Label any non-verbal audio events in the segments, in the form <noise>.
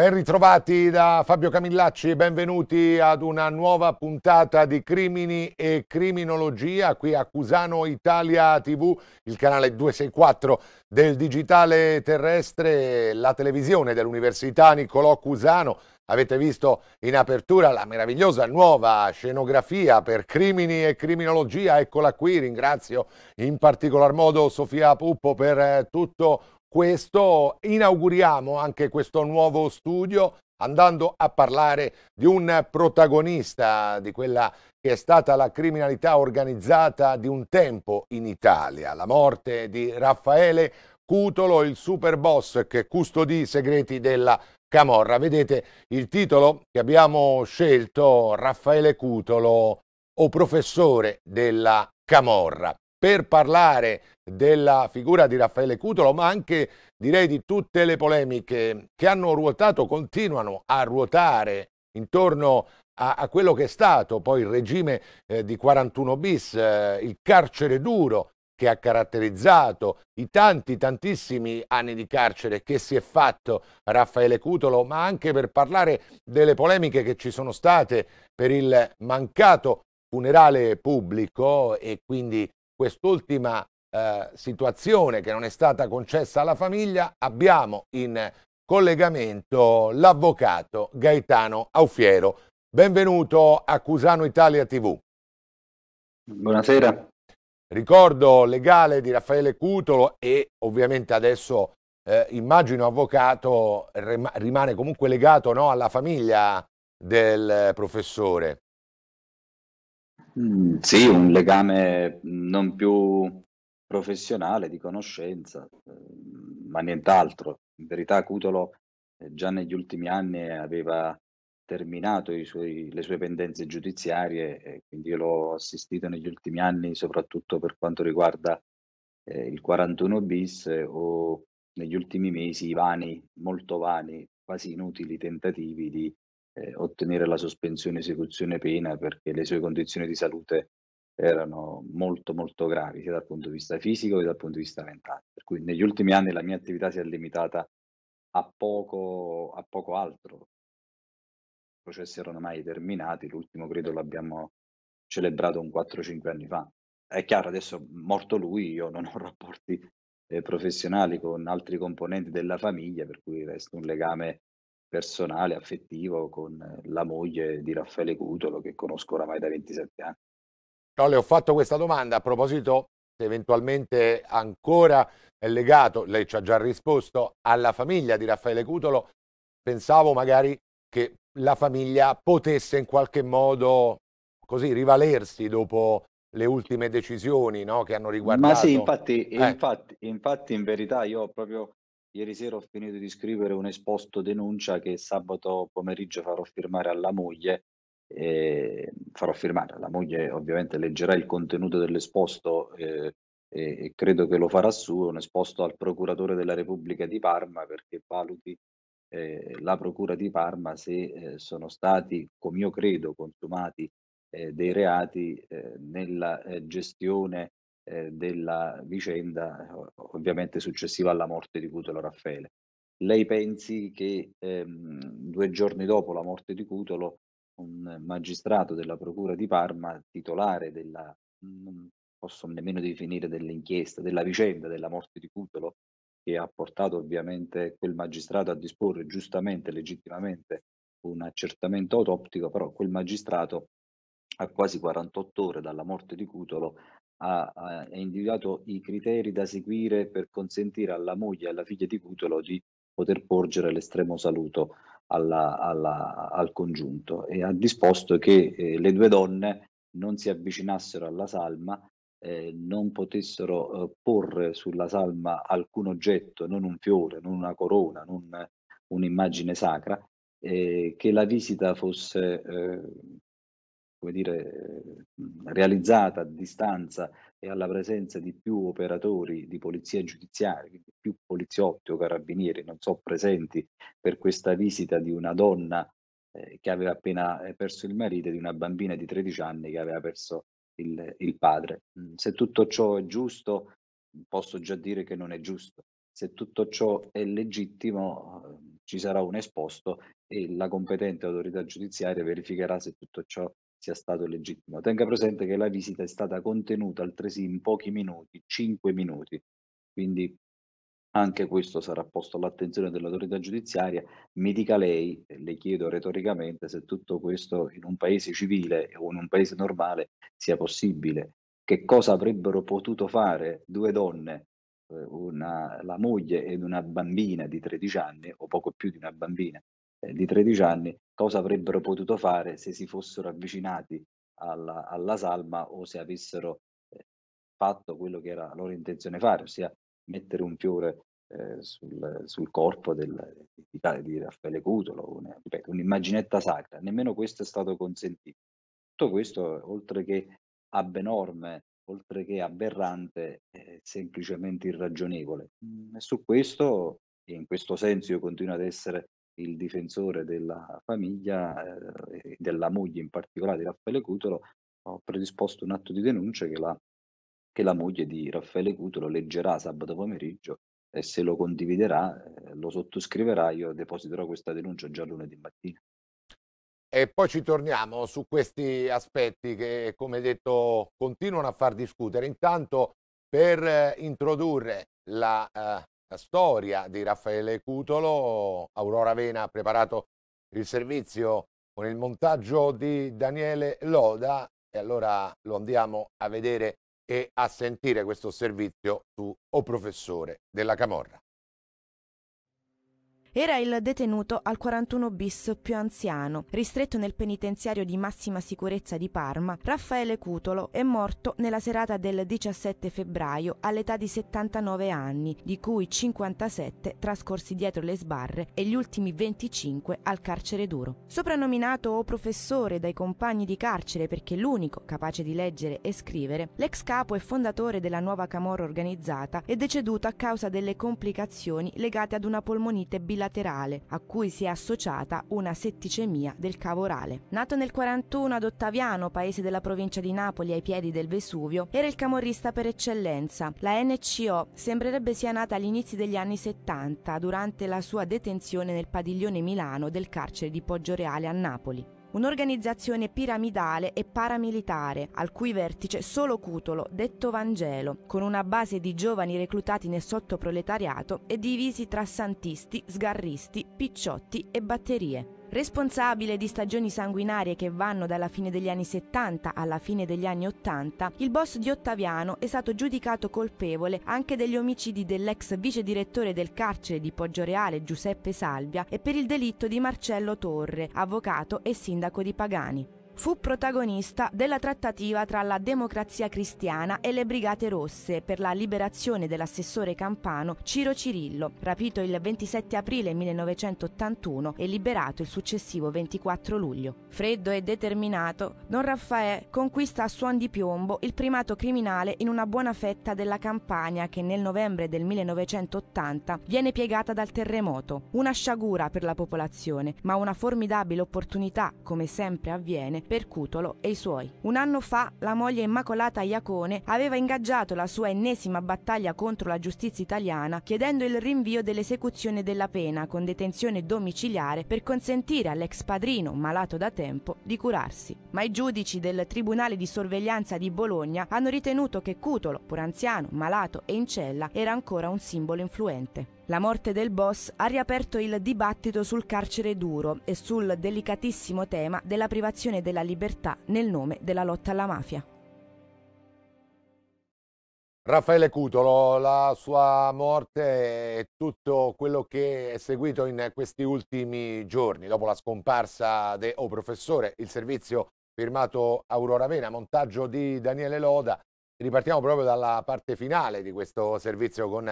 Ben ritrovati da Fabio Camillacci e benvenuti ad una nuova puntata di Crimini e Criminologia qui a Cusano Italia TV, il canale 264 del digitale terrestre, la televisione dell'Università Niccolò Cusano. Avete visto in apertura la meravigliosa nuova scenografia per crimini e criminologia, eccola qui, ringrazio in particolar modo Sofia Puppo per eh, tutto questo, inauguriamo anche questo nuovo studio andando a parlare di un protagonista di quella che è stata la criminalità organizzata di un tempo in Italia, la morte di Raffaele Cutolo, il super boss che custodì i segreti della Camorra. Vedete il titolo che abbiamo scelto, Raffaele Cutolo o professore della Camorra per parlare della figura di Raffaele Cutolo, ma anche direi di tutte le polemiche che hanno ruotato, continuano a ruotare intorno a, a quello che è stato poi il regime eh, di 41 bis, eh, il carcere duro che ha caratterizzato i tanti, tantissimi anni di carcere che si è fatto Raffaele Cutolo, ma anche per parlare delle polemiche che ci sono state per il mancato funerale pubblico e quindi quest'ultima eh, situazione che non è stata concessa alla famiglia, abbiamo in collegamento l'avvocato Gaetano Aufiero. Benvenuto a Cusano Italia TV. Buonasera. Ricordo legale di Raffaele Cutolo e ovviamente adesso eh, immagino avvocato rimane comunque legato no, alla famiglia del eh, professore. Mm, sì, un legame non più professionale, di conoscenza, eh, ma nient'altro. In verità Cutolo, eh, già negli ultimi anni aveva terminato i suoi le sue pendenze giudiziarie e quindi io l'ho assistito negli ultimi anni, soprattutto per quanto riguarda, ehm, il 41 bis o negli ultimi mesi i vani, molto vani, quasi inutili tentativi di eh, ottenere la sospensione esecuzione pena perché le sue condizioni di salute erano molto molto gravi sia dal punto di vista fisico che dal punto di vista mentale. Per cui negli ultimi anni la mia attività si è limitata a poco, a poco altro. I processi erano mai terminati, l'ultimo credo l'abbiamo celebrato un 4-5 anni fa. È chiaro, adesso morto lui io non ho <laughs> rapporti eh, professionali con altri componenti della famiglia, per cui resta un legame personale, affettivo con eh, la moglie di Raffaele Cutolo che conosco oramai da 27 anni. No, le ho fatto questa domanda a proposito se eventualmente ancora è legato, lei ci ha già risposto, alla famiglia di Raffaele Cutolo. Pensavo magari che la famiglia potesse in qualche modo così rivalersi dopo le ultime decisioni no, che hanno riguardato. Ma sì, infatti, eh. infatti, infatti in verità io proprio Ieri sera ho finito di scrivere un esposto denuncia che sabato pomeriggio farò firmare alla moglie. Eh, farò firmare alla moglie, ovviamente leggerà il contenuto dell'esposto eh, e, credo che lo farà suo, un esposto al procuratore della Repubblica di Parma perché valuti eh, la procura di Parma se eh, sono stati, come io credo, consumati eh, dei reati eh, nella gestione eh, della vicenda eh, ovviamente successiva alla morte di Cutolo Raffaele. Lei pensi che ehm, due giorni dopo la morte di Cutolo un magistrato della Procura di Parma, titolare della, non posso nemmeno definire dell'inchiesta, della vicenda della morte di Cutolo, che ha portato ovviamente quel magistrato a disporre giustamente, legittimamente, un accertamento autoptico, però quel magistrato a quasi 48 ore dalla morte di Cutolo ha, ha, individuato i criteri da seguire per consentire alla moglie e alla figlia di Cutolo di poter porgere l'estremo saluto alla, alla, al congiunto e ha disposto che eh, le due donne non si avvicinassero alla salma, eh, non potessero eh, porre sulla salma alcun oggetto, non un fiore, non una corona, non un'immagine sacra, eh, che la visita fosse eh, come dire, realizzata a distanza e alla presenza di più operatori di polizia giudiziaria, quindi più poliziotti o carabinieri, non so, presenti per questa visita di una donna eh, che aveva appena eh, perso il marito e di una bambina di 13 anni che aveva perso il, il padre. Se tutto ciò è giusto, posso già dire che non è giusto. Se tutto ciò è legittimo, eh, ci sarà un esposto e la competente autorità giudiziaria verificherà se tutto ciò è sia stato legittimo. Tenga presente che la visita è stata contenuta altresì in pochi minuti, 5 minuti, quindi anche questo sarà posto all'attenzione dell'autorità giudiziaria. Mi dica lei, le chiedo retoricamente, se tutto questo in un paese civile o in un paese normale sia possibile. Che cosa avrebbero potuto fare due donne, eh, una, la moglie ed una bambina di 13 anni, o poco più di una bambina eh, di 13 anni, cosa avrebbero potuto fare se si fossero avvicinati alla, alla salma o se avessero eh, fatto quello che era la loro intenzione fare, ossia mettere un fiore eh, sul, sul, corpo del, di, di, Raffaele Cutolo, una, ripeto, un'immaginetta sacra, nemmeno questo è stato consentito. Tutto questo, oltre che abnorme, oltre che aberrante, è semplicemente irragionevole. Mm, e su questo, e in questo senso io continuo ad essere il difensore della famiglia, eh, della moglie in particolare di Raffaele Cutolo, ho predisposto un atto di denuncia che la, che la moglie di Raffaele Cutolo leggerà sabato pomeriggio e se lo condividerà, eh, lo sottoscriverà, io depositerò questa denuncia già lunedì mattina. E poi ci torniamo su questi aspetti che, come detto, continuano a far discutere. Intanto, per eh, introdurre la eh, la storia di Raffaele Cutolo. Aurora Vena ha preparato il servizio con il montaggio di Daniele Loda e allora lo andiamo a vedere e a sentire questo servizio su O Professore della Camorra. Era il detenuto al 41 bis più anziano, ristretto nel penitenziario di massima sicurezza di Parma, Raffaele Cutolo è morto nella serata del 17 febbraio all'età di 79 anni, di cui 57 trascorsi dietro le sbarre e gli ultimi 25 al carcere duro. Soprannominato o professore dai compagni di carcere perché l'unico capace di leggere e scrivere, l'ex capo e fondatore della nuova Camorra organizzata è deceduto a causa delle complicazioni legate ad una polmonite bilaterale bilaterale, a cui si è associata una setticemia del cavo orale. Nato nel 41 ad Ottaviano, paese della provincia di Napoli ai piedi del Vesuvio, era il camorrista per eccellenza. La NCO sembrerebbe sia nata all'inizio degli anni 70, durante la sua detenzione nel padiglione Milano del carcere di Poggio Reale a Napoli un'organizzazione piramidale e paramilitare, al cui vertice solo Cutolo, detto Vangelo, con una base di giovani reclutati nel sottoproletariato e divisi tra santisti, sgarristi, picciotti e batterie. Responsabile di stagioni sanguinarie che vanno dalla fine degli anni 70 alla fine degli anni 80, il boss di Ottaviano è stato giudicato colpevole anche degli omicidi dell'ex vice direttore del carcere di Poggioreale Giuseppe Salvia e per il delitto di Marcello Torre, avvocato e sindaco di Pagani fu protagonista della trattativa tra la Democrazia Cristiana e le Brigate Rosse per la liberazione dell'assessore campano Ciro Cirillo, rapito il 27 aprile 1981 e liberato il successivo 24 luglio. Freddo e determinato, Don Raffaè conquista a suon di piombo il primato criminale in una buona fetta della campagna che nel novembre del 1980 viene piegata dal terremoto. Una sciagura per la popolazione, ma una formidabile opportunità, come sempre avviene, per Cutolo e i suoi. Un anno fa la moglie Immacolata Iacone aveva ingaggiato la sua ennesima battaglia contro la giustizia italiana chiedendo il rinvio dell'esecuzione della pena con detenzione domiciliare per consentire all'ex padrino, malato da tempo, di curarsi. Ma i giudici del Tribunale di Sorveglianza di Bologna hanno ritenuto che Cutolo, pur anziano, malato e in cella, era ancora un simbolo influente. La morte del boss ha riaperto il dibattito sul carcere duro e sul delicatissimo tema della privazione della libertà nel nome della lotta alla mafia. Raffaele Cutolo, la sua morte e tutto quello che è seguito in questi ultimi giorni, dopo la scomparsa di O oh, Professore, il servizio firmato Aurora Vena, montaggio di Daniele Loda, ripartiamo proprio dalla parte finale di questo servizio con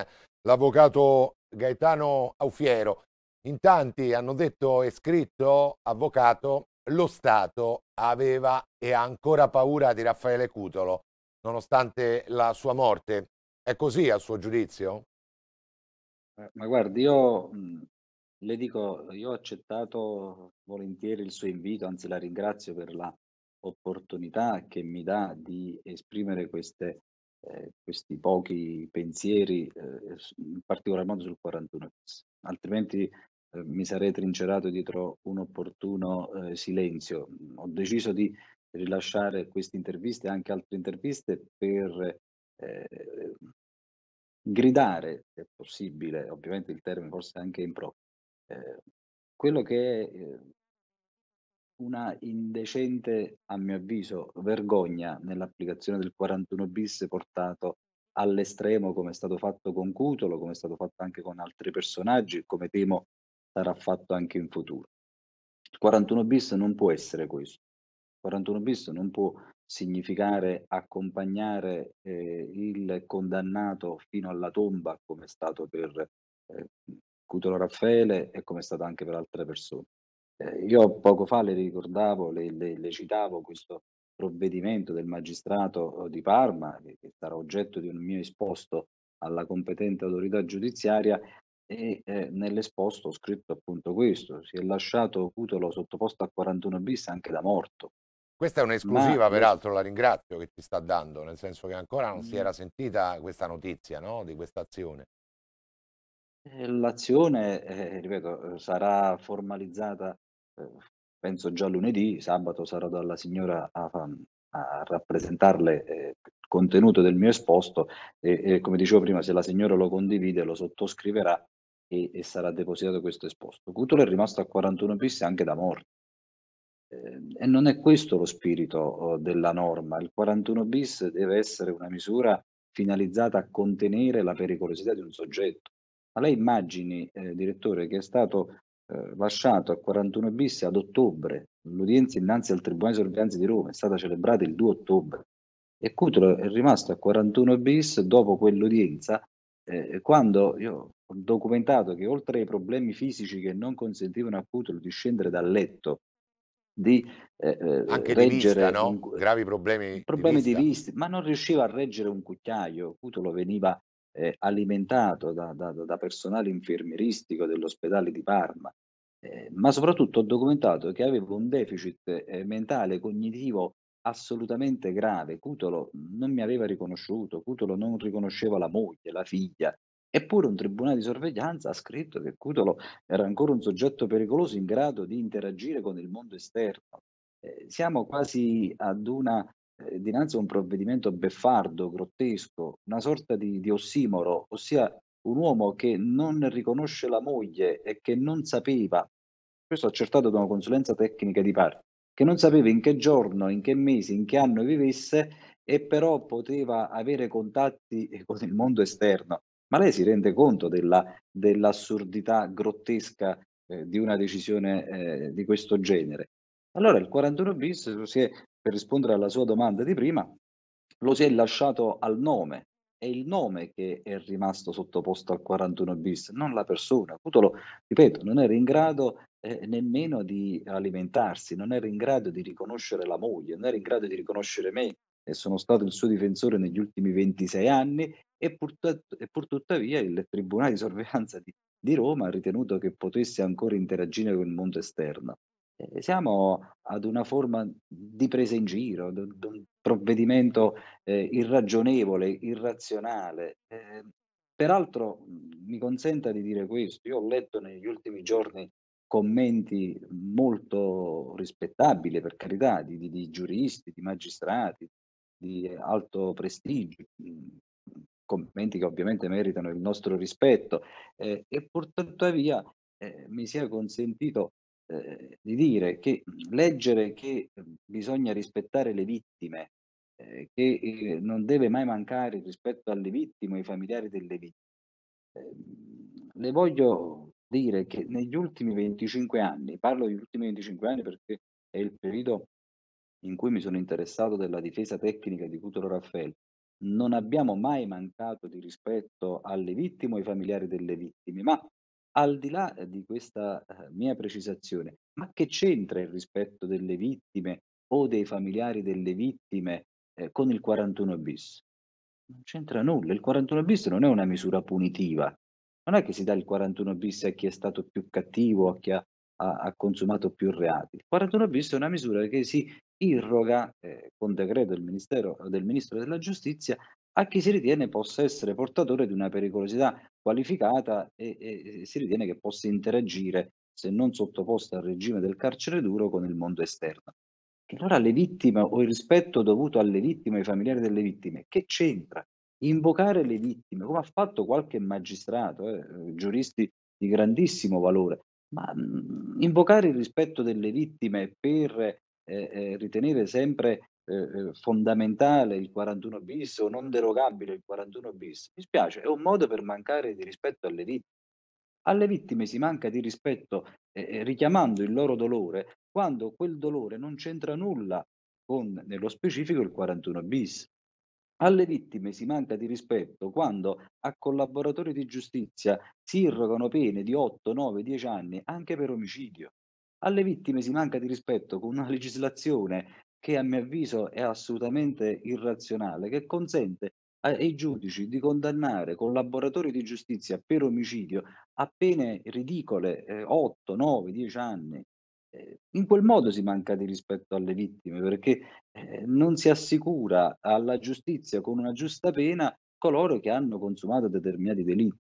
l'avvocato Gaetano Aufiero. In tanti hanno detto e scritto, avvocato, lo Stato aveva e ha ancora paura di Raffaele Cutolo, nonostante la sua morte. È così a suo giudizio? Eh, ma guardi, io le dico, io ho accettato volentieri il suo invito, anzi la ringrazio per la opportunità che mi dà di esprimere queste, eh, questi pochi pensieri, eh, in particolar modo sul 41 bis. Altrimenti eh, mi sarei trincerato dietro un opportuno eh, silenzio. Ho deciso di rilasciare queste interviste e anche altre interviste per eh, gridare, se possibile, ovviamente il termine forse anche improprio, eh, quello che è una indecente, a mio avviso, vergogna nell'applicazione del 41 bis portato all'estremo come è stato fatto con Cutolo, come è stato fatto anche con altri personaggi, come temo sarà fatto anche in futuro. Il 41 bis non può essere questo. Il 41 bis non può significare accompagnare eh, il condannato fino alla tomba, come è stato per eh, Cutolo Raffaele e come è stato anche per altre persone. Eh, io poco fa le ricordavo, le, le, le citavo questo provvedimento del magistrato eh, di Parma, che, che sarà oggetto di un mio esposto alla competente autorità giudiziaria, e eh, nell'esposto ho scritto appunto questo, si è lasciato Cutolo sottoposto a 41 bis anche da morto. Questa è un'esclusiva, Ma... peraltro la ringrazio che ci sta dando, nel senso che ancora non si mm. era sentita questa notizia no? di questa azione. Eh, l'azione, eh, ripeto, eh, sarà formalizzata penso già lunedì, sabato sarò dalla signora a, a rappresentarle eh, il contenuto del mio esposto e, e, come dicevo prima se la signora lo condivide lo sottoscriverà e, e sarà depositato questo esposto. Cutolo è rimasto a 41 bis anche da morti eh, e non è questo lo spirito oh, della norma, il 41 bis deve essere una misura finalizzata a contenere la pericolosità di un soggetto. Ma lei immagini, eh, direttore, che è stato eh, lasciato a 41 bis ad ottobre. L'udienza innanzi al Tribunale di Sorveglianza di Roma è stata celebrata il 2 ottobre e Cutolo è rimasto a 41 bis dopo quell'udienza eh, quando io ho documentato che oltre ai problemi fisici che non consentivano a Cutolo di scendere dal letto, di eh, eh Anche reggere di vista, no? un, gravi problemi, problemi di, vista. di vista, ma non riusciva a reggere un cucchiaio, Cutolo veniva eh, alimentato da, da, da, personale infermieristico dell'ospedale di Parma, eh, ma soprattutto ho documentato che avevo un deficit eh, mentale cognitivo assolutamente grave. Cutolo non mi aveva riconosciuto, Cutolo non riconosceva la moglie, la figlia. Eppure un tribunale di sorveglianza ha scritto che Cutolo era ancora un soggetto pericoloso in grado di interagire con il mondo esterno. Eh, siamo quasi ad una eh, dinanzi a un provvedimento beffardo, grottesco, una sorta di, di ossimoro, ossia un uomo che non riconosce la moglie e che non sapeva, questo accertato da una consulenza tecnica di parte, che non sapeva in che giorno, in che mese, in che anno vivesse e però poteva avere contatti <laughs> con il mondo esterno. Ma lei si rende conto della, dell'assurdità grottesca eh, di una decisione eh, di questo genere? Allora il 41 bis si è per rispondere alla sua domanda di prima, lo si è lasciato al nome. È il nome che è rimasto sottoposto al 41 bis, non la persona. Cutolo, ripeto, non era in grado eh, nemmeno di alimentarsi, non era in grado di riconoscere la moglie, non era in grado di riconoscere me, e sono stato il suo difensore negli ultimi 26 anni e pur, e pur tuttavia il Tribunale di Sorveglianza di, di, Roma ha ritenuto che potesse ancora interagire con il mondo esterno. Eh, siamo ad una forma di presa in giro, di un provvedimento eh, irragionevole, irrazionale. Eh, peraltro mi consenta di dire questo, io ho letto negli ultimi giorni commenti molto rispettabili, per carità, di, di, di giuristi, di magistrati, di alto prestigio, commenti che ovviamente meritano il nostro rispetto, eh, e purtuttavia eh, mi sia consentito eh, di dire che mhmm, leggere che mhmm, bisogna rispettare le vittime, eh, che eh, non deve mai mancare rispetto alle vittime e ai familiari delle vittime. Eh, mhmm, le voglio dire che negli ultimi 25 anni, parlo degli ultimi 25 anni perché è il periodo in cui mi sono interessato della difesa tecnica di Cutolo Raffaele, non abbiamo mai mancato di rispetto alle vittime o ai familiari delle vittime, ma al di là ehm, di questa, eh, mia precisazione, ma che c'entra il rispetto delle vittime o dei familiari delle vittime, ehm, con il 41 bis? Non c'entra nulla, il 41 bis non è una misura punitiva. Non è che si dà il 41 bis a chi è stato più cattivo, a chi ha ha ha consumato più reati. Il 41 bis è una misura che si irroga, ehm, con decreto del ministero del Ministro della Giustizia a chi si ritiene possa essere portatore di una pericolosità qualificata e, e, e si ritiene che possa interagire, se non sottoposta al regime del carcere duro, con il mondo esterno. E allora le vittime o il rispetto dovuto alle vittime, ai familiari delle vittime, che c'entra? Invocare le vittime, come ha fatto qualche magistrato, eh, giuristi di grandissimo valore, ma mh, mm, invocare il rispetto delle vittime per eh, eh, ritenere sempre eh, eh, fondamentale il 41 bis o non derogabile il 41 bis. Mi spiace, è un modo per mancare di rispetto alle vittime. Alle vittime si manca di rispetto eh, eh, richiamando il loro dolore quando quel dolore non c'entra nulla con, nello specifico, il 41 bis. Alle vittime si manca di rispetto quando a collaboratori di giustizia si irrogano pene di 8, 9, 10 anni anche per omicidio. Alle vittime si manca di rispetto con una legislazione che a mio avviso è assolutamente irrazionale, che consente ai giudici di condannare collaboratori di giustizia per omicidio a pene ridicole, eh, 8, 9, 10 anni. Eh, in quel modo si manca di rispetto alle vittime perché eh, non si assicura alla giustizia con una giusta pena coloro che hanno consumato determinati delitti.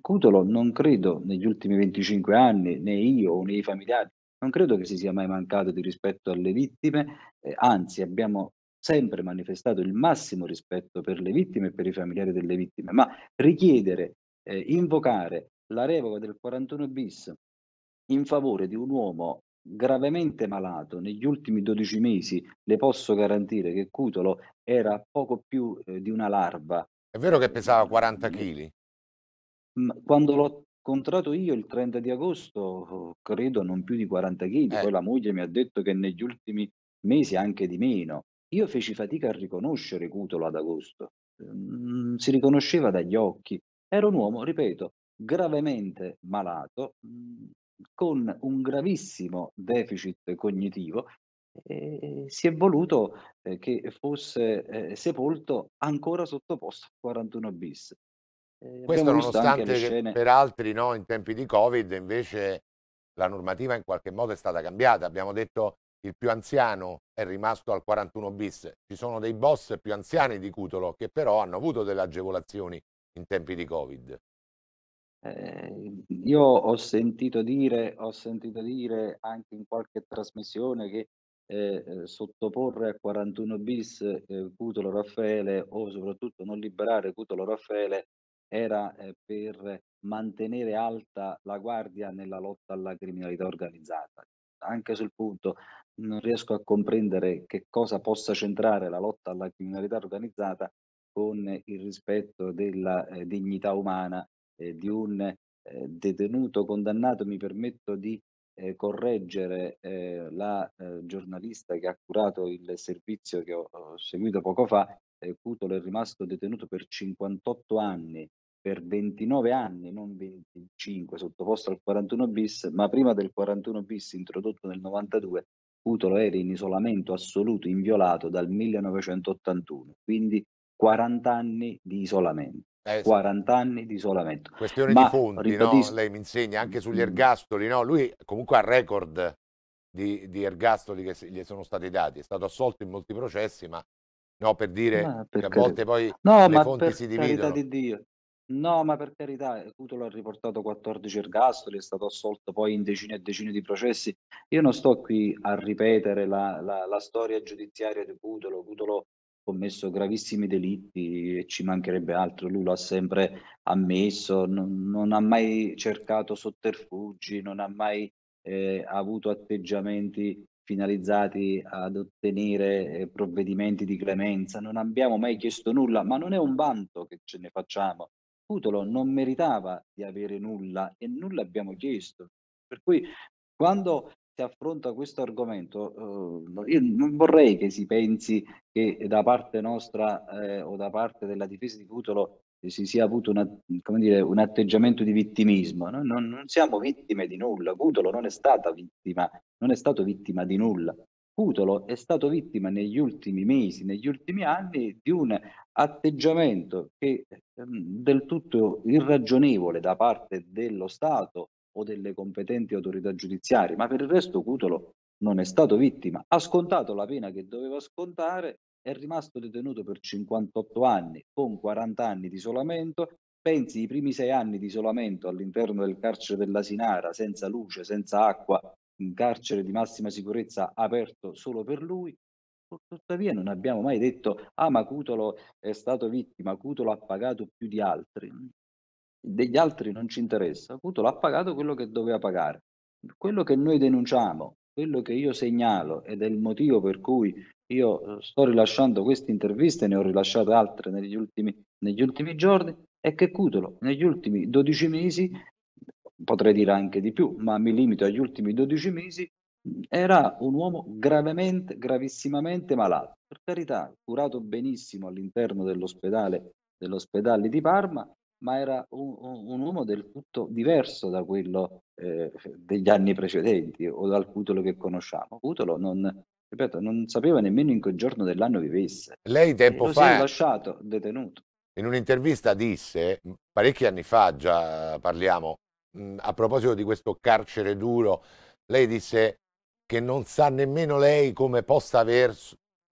Cutolo non credo negli ultimi 25 anni, né io né i familiari non credo che si sia mai mancato di rispetto alle vittime, eh, anzi abbiamo sempre manifestato il massimo rispetto per le vittime e per i familiari delle vittime, ma richiedere, eh, invocare la revoca del 41 bis in favore di un uomo gravemente malato negli ultimi 12 mesi, le posso garantire che Cutolo era poco più eh, di una larva. È vero che pesava 40 kg? Quando l'ho incontrato io il 30 di agosto, credo non più di 40 kg, eh. poi la moglie mi ha detto che negli ultimi mesi anche di meno. Io feci fatica a riconoscere Cutolo ad agosto, mm, si riconosceva dagli occhi. Era un uomo, ripeto, gravemente malato, mm, con un gravissimo deficit cognitivo eh, si è voluto eh, che fosse eh, sepolto ancora sottoposto a 41 bis. Eh, Questo nonostante scene... per altri no, in tempi di Covid invece la normativa in qualche modo è stata cambiata. Abbiamo detto il più anziano è rimasto al 41 bis. Ci sono dei boss più anziani di Cutolo che però hanno avuto delle agevolazioni in tempi di Covid. Eh, io ho sentito, dire, ho sentito dire anche in qualche trasmissione che eh, sottoporre a 41 bis eh, Cutolo Raffaele o soprattutto non liberare Cutolo Raffaele era, ehm, per mantenere alta la guardia nella lotta alla criminalità organizzata. Anche sul punto non riesco a comprendere che cosa possa centrare la lotta alla criminalità organizzata con il rispetto della eh, dignità umana eh, di un eh, detenuto condannato. Mi permetto di ehm, correggere ehm, la ehm, giornalista che ha curato il servizio che ho, ho seguito poco fa. Cutolo è rimasto detenuto per 58 anni per 29 anni, non 25, sottoposto al 41 bis, ma prima del 41 bis introdotto nel 92, Cutolo era in isolamento assoluto, inviolato dal 1981, quindi 40 anni di isolamento. Eh, 40 anni di isolamento. Questione ma, di fondi, no? lei mi insegna anche sugli mm. ergastoli, no? lui comunque ha record di, di ergastoli che gli sono stati dati, è stato assolto in molti processi, ma No, per dire che a volte poi no, le fonti si dividono. Di Dio. No, ma per carità, eh, Cutolo ha riportato 14 ergastoli, è stato assolto poi in decine e decine di processi. Io non sto qui a ripetere la, la, la storia giudiziaria di Cutolo. Cutolo ha commesso gravissimi delitti e ci mancherebbe altro, lui lo ha sempre ammesso, non, non ha mai cercato sotterfugi, non ha mai eh, avuto atteggiamenti finalizzati ad ottenere eh, provvedimenti di clemenza, non abbiamo mai chiesto nulla, ma non è un vanto che ce ne facciamo Cutolo non meritava di avere nulla e nulla abbiamo chiesto. Per cui quando si affronta questo argomento, eh, io non vorrei che si pensi che da parte nostra eh, o da parte della difesa di Cutolo si sia avuto una, dire, un atteggiamento di vittimismo. No? Non, non, siamo vittime di nulla, Cutolo non è stata vittima, non è stato vittima di nulla. Cutolo è stato vittima negli ultimi mesi, negli ultimi anni, di un atteggiamento che ehm, del tutto irragionevole da parte dello Stato o delle competenti autorità giudiziarie, ma per il resto Cutolo non è stato vittima, ha scontato la pena che doveva scontare, è rimasto detenuto per 58 anni con 40 anni di isolamento, pensi i primi sei anni di isolamento all'interno del carcere della Sinara, senza luce, senza acqua, un carcere di massima sicurezza aperto solo per lui. Tuttavia non abbiamo mai detto, ah ma Cutolo è stato vittima, Cutolo ha pagato più di altri. Degli altri non ci interessa, Cutolo ha pagato quello che doveva pagare. Quello che noi denunciamo, quello che io segnalo ed è il motivo per cui io eh, sto rilasciando queste interviste, ne ho rilasciate altre negli ultimi, negli ultimi giorni, è che Cutolo negli ultimi 12 mesi potrei dire anche di più, ma mi limito agli ultimi 12 mesi, era un uomo gravemente, gravissimamente malato. Per carità, curato benissimo all'interno dell'ospedale, dell'ospedale di Parma, ma era un, un, uomo del tutto diverso da quello eh, degli anni precedenti o dal Cutolo che conosciamo. Cutolo non, ripeto, non sapeva nemmeno in che giorno dell'anno vivesse. Lei tempo lo fa... Si è lasciato detenuto. In un'intervista disse, parecchi anni fa già parliamo, Mhmm, a proposito di questo carcere duro, lei disse che non sa nemmeno lei come possa aver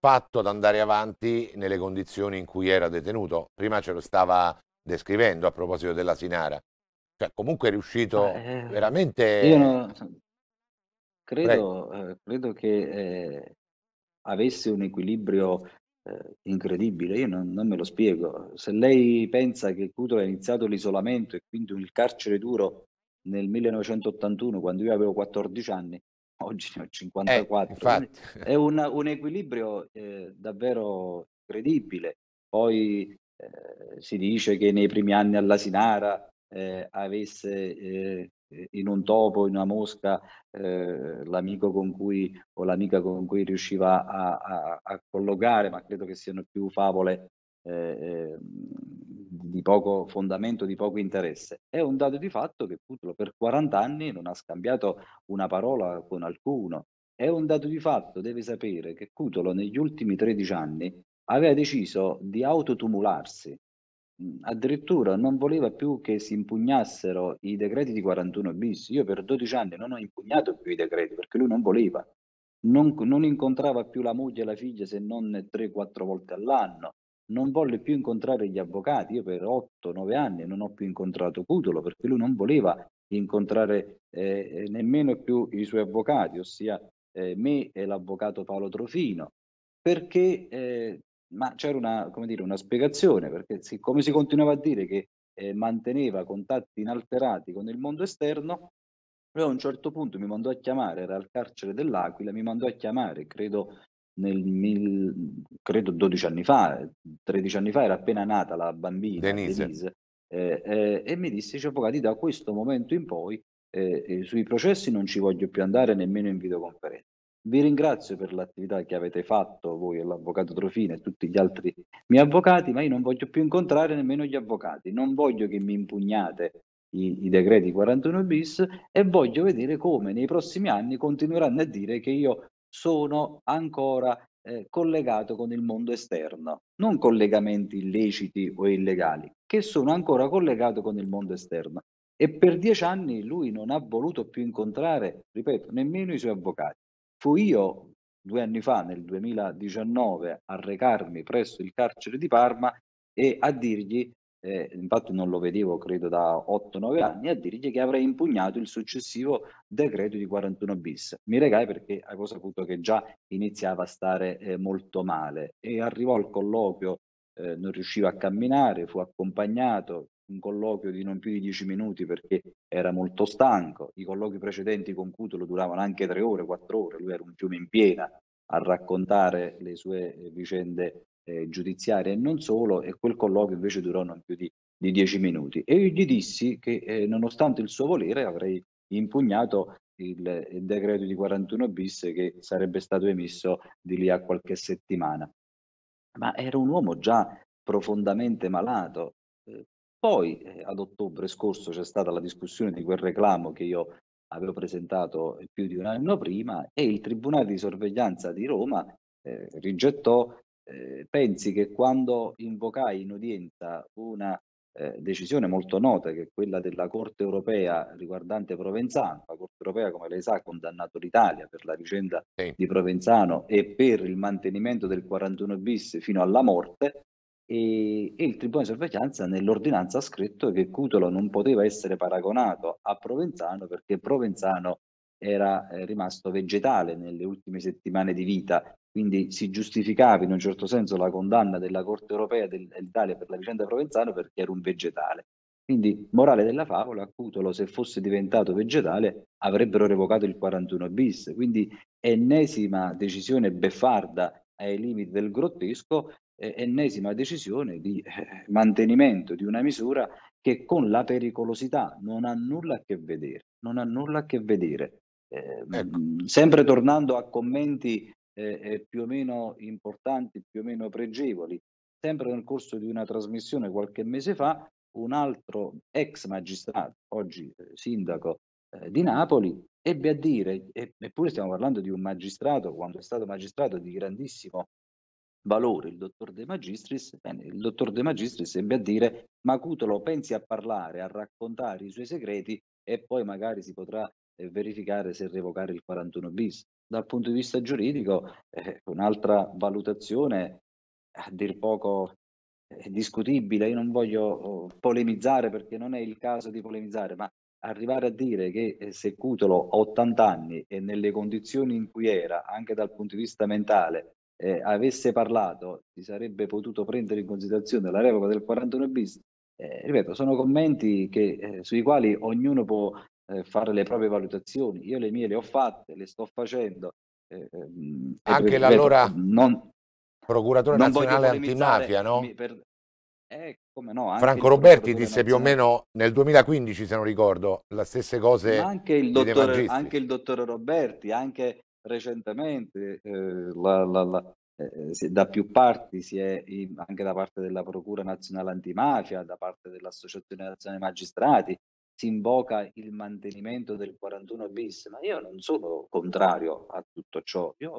fatto ad andare avanti nelle condizioni in cui era detenuto. Prima ce lo stava descrivendo a proposito della Sinara. Cioè, comunque è riuscito eh, veramente... Io non... credo, eh, credo, che eh, avesse un equilibrio eh, incredibile, io non, non, me lo spiego. Se lei pensa che Cutolo ha iniziato l'isolamento e quindi il carcere duro nel 1981 quando io avevo 14 anni, <laughs> oggi ne ho 54. Eh, è un, un equilibrio eh, davvero incredibile. Poi eh, si dice che nei primi anni alla all'Asinara eh, avesse eh, in un topo, in una mosca, eh, l'amico con cui o l'amica con cui riusciva a, a, a collocare, ma credo che siano più favole ehm, di poco fondamento, di poco interesse. È un dato di fatto che Putro per 40 anni non ha scambiato una parola con alcuno. È un dato di fatto, deve sapere che Cutolo negli ultimi 13 anni aveva deciso di autotumularsi, mm, addirittura non voleva più che si impugnassero i decreti di 41 bis. Io per 12 anni non ho impugnato più i decreti perché lui non voleva. Non, non incontrava più la moglie e la figlia se non 3-4 volte all'anno non volle più incontrare gli avvocati. Io per 8-9 anni non ho più incontrato Cutolo perché lui non voleva incontrare eh, nemmeno più i suoi avvocati, ossia eh, me e l'avvocato Paolo Trofino, perché eh, ma c'era una, come dire, una, spiegazione, perché siccome si continuava a dire che eh, manteneva contatti inalterati con il mondo esterno, lui a un certo punto mi mandò a chiamare, era al carcere dell'Aquila, mi mandò a chiamare, credo nel mil, credo 12 anni fa, 13 anni fa era appena nata la bambina Denise, Denise eh, eh, e mi disse, dice avvocati, da questo momento in poi eh, eh sui processi non ci voglio più andare nemmeno in videoconferenza. Vi ringrazio per l'attività che avete fatto voi e l'avvocato Trofina e tutti gli altri miei avvocati, ma io non voglio più incontrare nemmeno gli avvocati, non voglio che mi impugnate i, i, decreti 41 bis e voglio vedere come nei prossimi anni continueranno a dire che io sono ancora eh, collegato con il mondo esterno, non collegamenti illeciti o illegali, che sono ancora collegato con il mondo esterno. E per dieci anni lui non ha voluto più incontrare, ripeto, nemmeno i suoi avvocati. Fu io due anni fa, nel 2019, a recarmi presso il carcere di Parma e a dirgli eh, infatti non lo vedevo credo da 8-9 anni, a dirgli che avrei impugnato il successivo decreto di 41 bis. Mi regai perché avevo saputo che già iniziava a stare eh, molto male e arrivò al colloquio, eh, non riusciva a camminare, fu accompagnato, un colloquio di non più di 10 minuti perché era molto stanco, i colloqui precedenti con Cutolo duravano anche 3 ore, 4 ore, lui era un fiume in piena a raccontare le sue eh, vicende eh, giudiziaria e non solo, e quel colloquio invece durò non più di, di dieci minuti. E io gli dissi che eh, nonostante il suo volere avrei impugnato il, il, decreto di 41 bis che sarebbe stato emesso di lì a qualche settimana. Ma era un uomo già profondamente malato. Eh, poi eh, ad ottobre scorso c'è stata la discussione di quel reclamo che io avevo presentato più di un anno prima e il Tribunale di sorveglianza di Roma eh, rigettò eh, pensi che quando invocai in udienza una eh, decisione molto nota, che è quella della Corte europea riguardante Provenzano, la Corte europea, come lei sa, ha condannato l'Italia per la vicenda sì. di Provenzano e per il mantenimento del 41 bis fino alla morte, e, il Tribunale di Sorveglianza nell'ordinanza ha scritto che Cutolo non poteva essere paragonato a Provenzano perché Provenzano era eh, rimasto vegetale nelle ultime settimane di vita quindi si giustificava in un certo senso la condanna della Corte europea dell'Italia per la vicenda Provenzano perché era un vegetale. Quindi, morale della favola, Cutolo, se fosse diventato vegetale, avrebbero revocato il 41 bis. Quindi, ennesima decisione beffarda ai limiti del grottesco, eh, ennesima decisione di eh, mantenimento di una misura che con la pericolosità non ha nulla a che vedere. Non ha nulla a che vedere. Eh, ecco. Mm, sempre tornando a commenti eh, più o meno importanti, più o meno pregevoli. Sempre nel corso di una trasmissione qualche mese fa, un altro ex magistrato, oggi eh, sindaco eh, di Napoli, ebbe a dire, eppure stiamo parlando di un magistrato, quando è stato magistrato di grandissimo valore, il dottor De Magistris, bene, il dottor De Magistris ebbe a dire, ma Cutolo pensi a parlare, a raccontare i suoi segreti e poi magari si potrà eh, verificare se revocare il 41 bis dal punto di vista giuridico eh, un'altra valutazione a dir poco eh, discutibile, io non voglio oh, polemizzare perché non è il caso di polemizzare, ma arrivare a dire che eh, se Cutolo a 80 anni e nelle condizioni in cui era, anche dal punto di vista mentale, eh, avesse parlato, si sarebbe potuto prendere in considerazione la revoca del 41 bis, eh, ripeto, sono commenti che, eh, sui quali ognuno può eh, fare le proprie valutazioni. Io le mie le ho fatte, le sto facendo. Eh, ehm, Anche l'allora procuratore non nazionale antimafia, no? Per, eh, no, Franco Roberti disse più o meno nel 2015, se non ricordo, le stesse cose. anche il, dottore, anche il dottore Roberti, anche recentemente, eh, la, la, la, eh, da più parti, si è, anche da parte della Procura Nazionale Antimafia, da parte dell'Associazione Nazionale Magistrati, si invoca il mantenimento del 41 bis, ma io non sono contrario a tutto ciò. Io,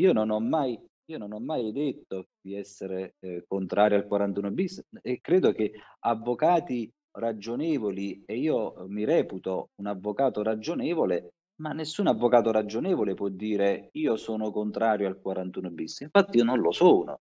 io, non, ho mai, io non, ho mai, detto di essere eh, contrario al 41 bis e credo che avvocati ragionevoli, e io mi reputo un avvocato ragionevole, ma nessun avvocato ragionevole può dire io sono contrario al 41 bis. Infatti io non lo sono.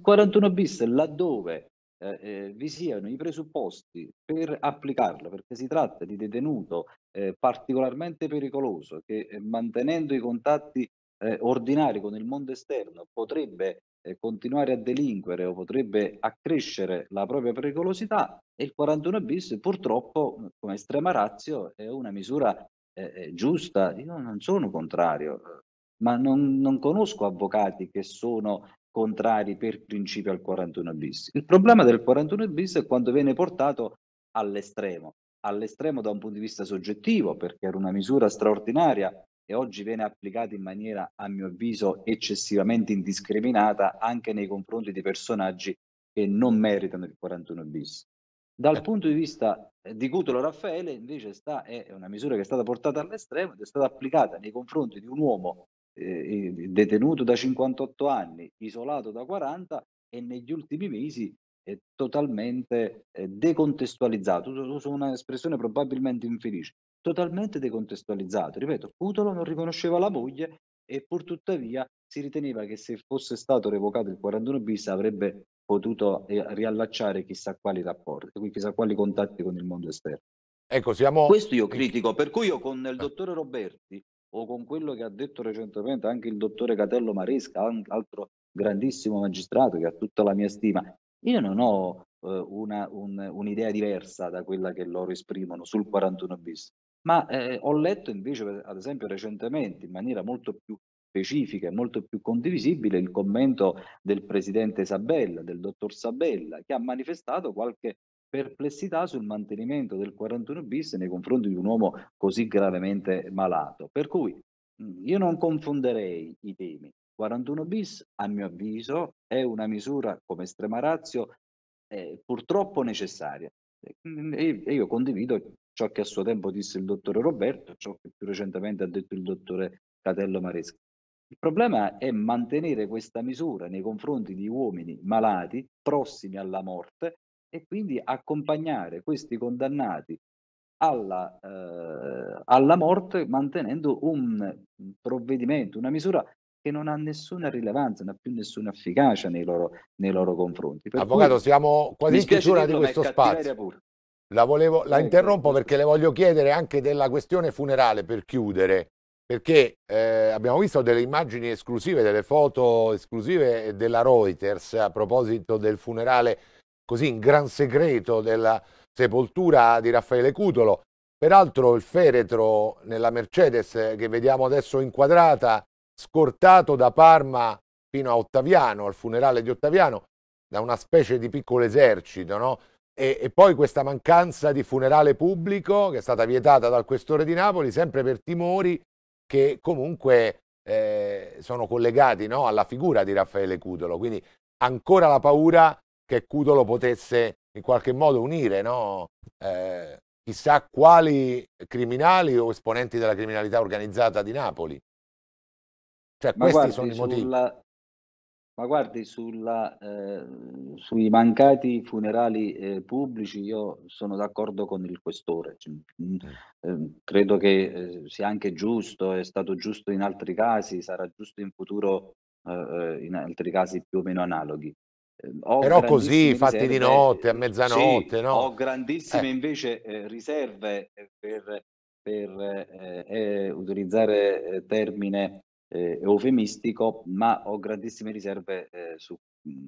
41 ehm, bis laddove eh, eh, vi siano i presupposti per applicarla, perché si tratta di detenuto eh, particolarmente pericoloso che eh, mantenendo i contatti eh, ordinari con il mondo esterno potrebbe eh, continuare a delinquere o potrebbe accrescere la propria pericolosità e il 41 bis purtroppo come estrema razio è una misura giusta, io non sono contrario, ma non, non conosco avvocati che sono contrari per principio al 41 bis. Il problema del 41 bis è quando viene portato all'estremo, all'estremo da un punto di vista soggettivo, perché era una misura straordinaria e oggi viene applicata in maniera, a mio avviso, eccessivamente indiscriminata anche nei confronti di personaggi che non meritano il 41 bis. Dal eh. punto di vista eh, di Cutolo Raffaele, invece, sta, è una misura che è stata portata all'estremo ed è stata applicata nei confronti di un uomo eh, eh, detenuto da 58 anni, isolato da 40 e negli ultimi mesi è totalmente eh, decontestualizzato, uso un'espressione probabilmente infelice, totalmente decontestualizzato. Ripeto, Cutolo non riconosceva la moglie e pur tuttavia si riteneva che se fosse stato revocato il 41 bis avrebbe potuto eh, riallacciare chissà quali rapporti, chissà quali contatti con il mondo esterno. Ecco, siamo... Questo io critico, per cui io con il eh. dottore Roberti o con quello che ha detto recentemente anche il dottore Catello Maresca, altro grandissimo magistrato che ha tutta la mia stima, io non ho eh, una, un, un'idea diversa da quella che loro esprimono sul 41 bis, ma eh, ho letto invece, ad esempio, recentemente in maniera molto più specifica e molto più condivisibile il commento del presidente Sabella, del dottor Sabella, che ha manifestato qualche perplessità sul mantenimento del 41 bis nei confronti di un uomo così gravemente malato. Per cui mm, io non confonderei i temi. 41 bis, a mio avviso, è una misura come estrema razio eh, purtroppo necessaria. Mm, e, e io condivido ciò che a suo tempo disse il dottore Roberto, ciò che più recentemente ha detto il dottore Catello Mareschi. Il problema è mantenere questa misura nei confronti di uomini malati prossimi alla morte e quindi accompagnare questi condannati alla, eh, alla morte mantenendo un provvedimento, una misura che non ha nessuna rilevanza, non ha più nessuna efficacia nei loro, nei loro confronti. Per Avvocato, cui, siamo quasi in chiusura di questo spazio. La, volevo, la interrompo perché le voglio chiedere anche della questione funerale per chiudere, perché eh, abbiamo visto delle immagini esclusive, delle foto esclusive della Reuters a proposito del funerale così in gran segreto della sepoltura di Raffaele Cutolo. Peraltro il feretro nella Mercedes che vediamo adesso inquadrata, scortato da Parma fino a Ottaviano, al funerale di Ottaviano, da una specie di piccolo esercito, no? e, e, poi questa mancanza di funerale pubblico che è stata vietata dal questore di Napoli, sempre per timori che comunque eh, sono collegati no? alla figura di Raffaele Cutolo. Quindi ancora la paura che Cudolo potesse in qualche modo unire, no? eh, chissà quali criminali o esponenti della criminalità organizzata di Napoli. Cioè, ma questi sono i motivi. Sulla, ma guardi, sulla, eh, sui mancati funerali eh, pubblici io sono d'accordo con il questore. Cioè, mm, mm. eh, credo che eh, sia anche giusto, è stato giusto in altri casi, sarà giusto in futuro eh, eh, in altri casi più o meno analoghi. Ehm, Però così, fatti di notte, a mezzanotte, sì, no? Ho grandissime eh. invece eh, riserve eh, per, per eh, eh utilizzare eh, termine eufemistico, ma ho grandissime riserve su,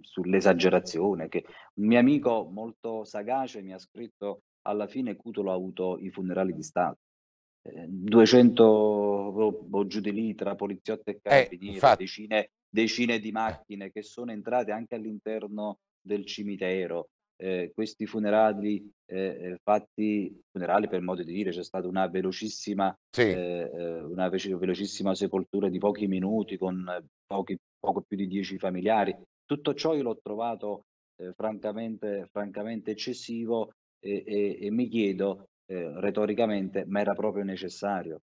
sull'esagerazione. Che un mio amico molto sagace mi ha scritto alla fine Cutolo ha avuto i funerali di Stato. 200 o boh, boh, giù di lì tra poliziotti e carabinieri, eh, decine, decine di eh. macchine che sono entrate anche all'interno del cimitero. Eh, questi funerali eh, eh, fatti, funerali per modo di dire, c'è stata una velocissima, sì. eh, eh una velocissima sepoltura di pochi minuti con pochi, poco più di dieci familiari. Tutto ciò io l'ho trovato francamente, francamente eccessivo e, e, e mi chiedo retoricamente, ma era proprio necessario?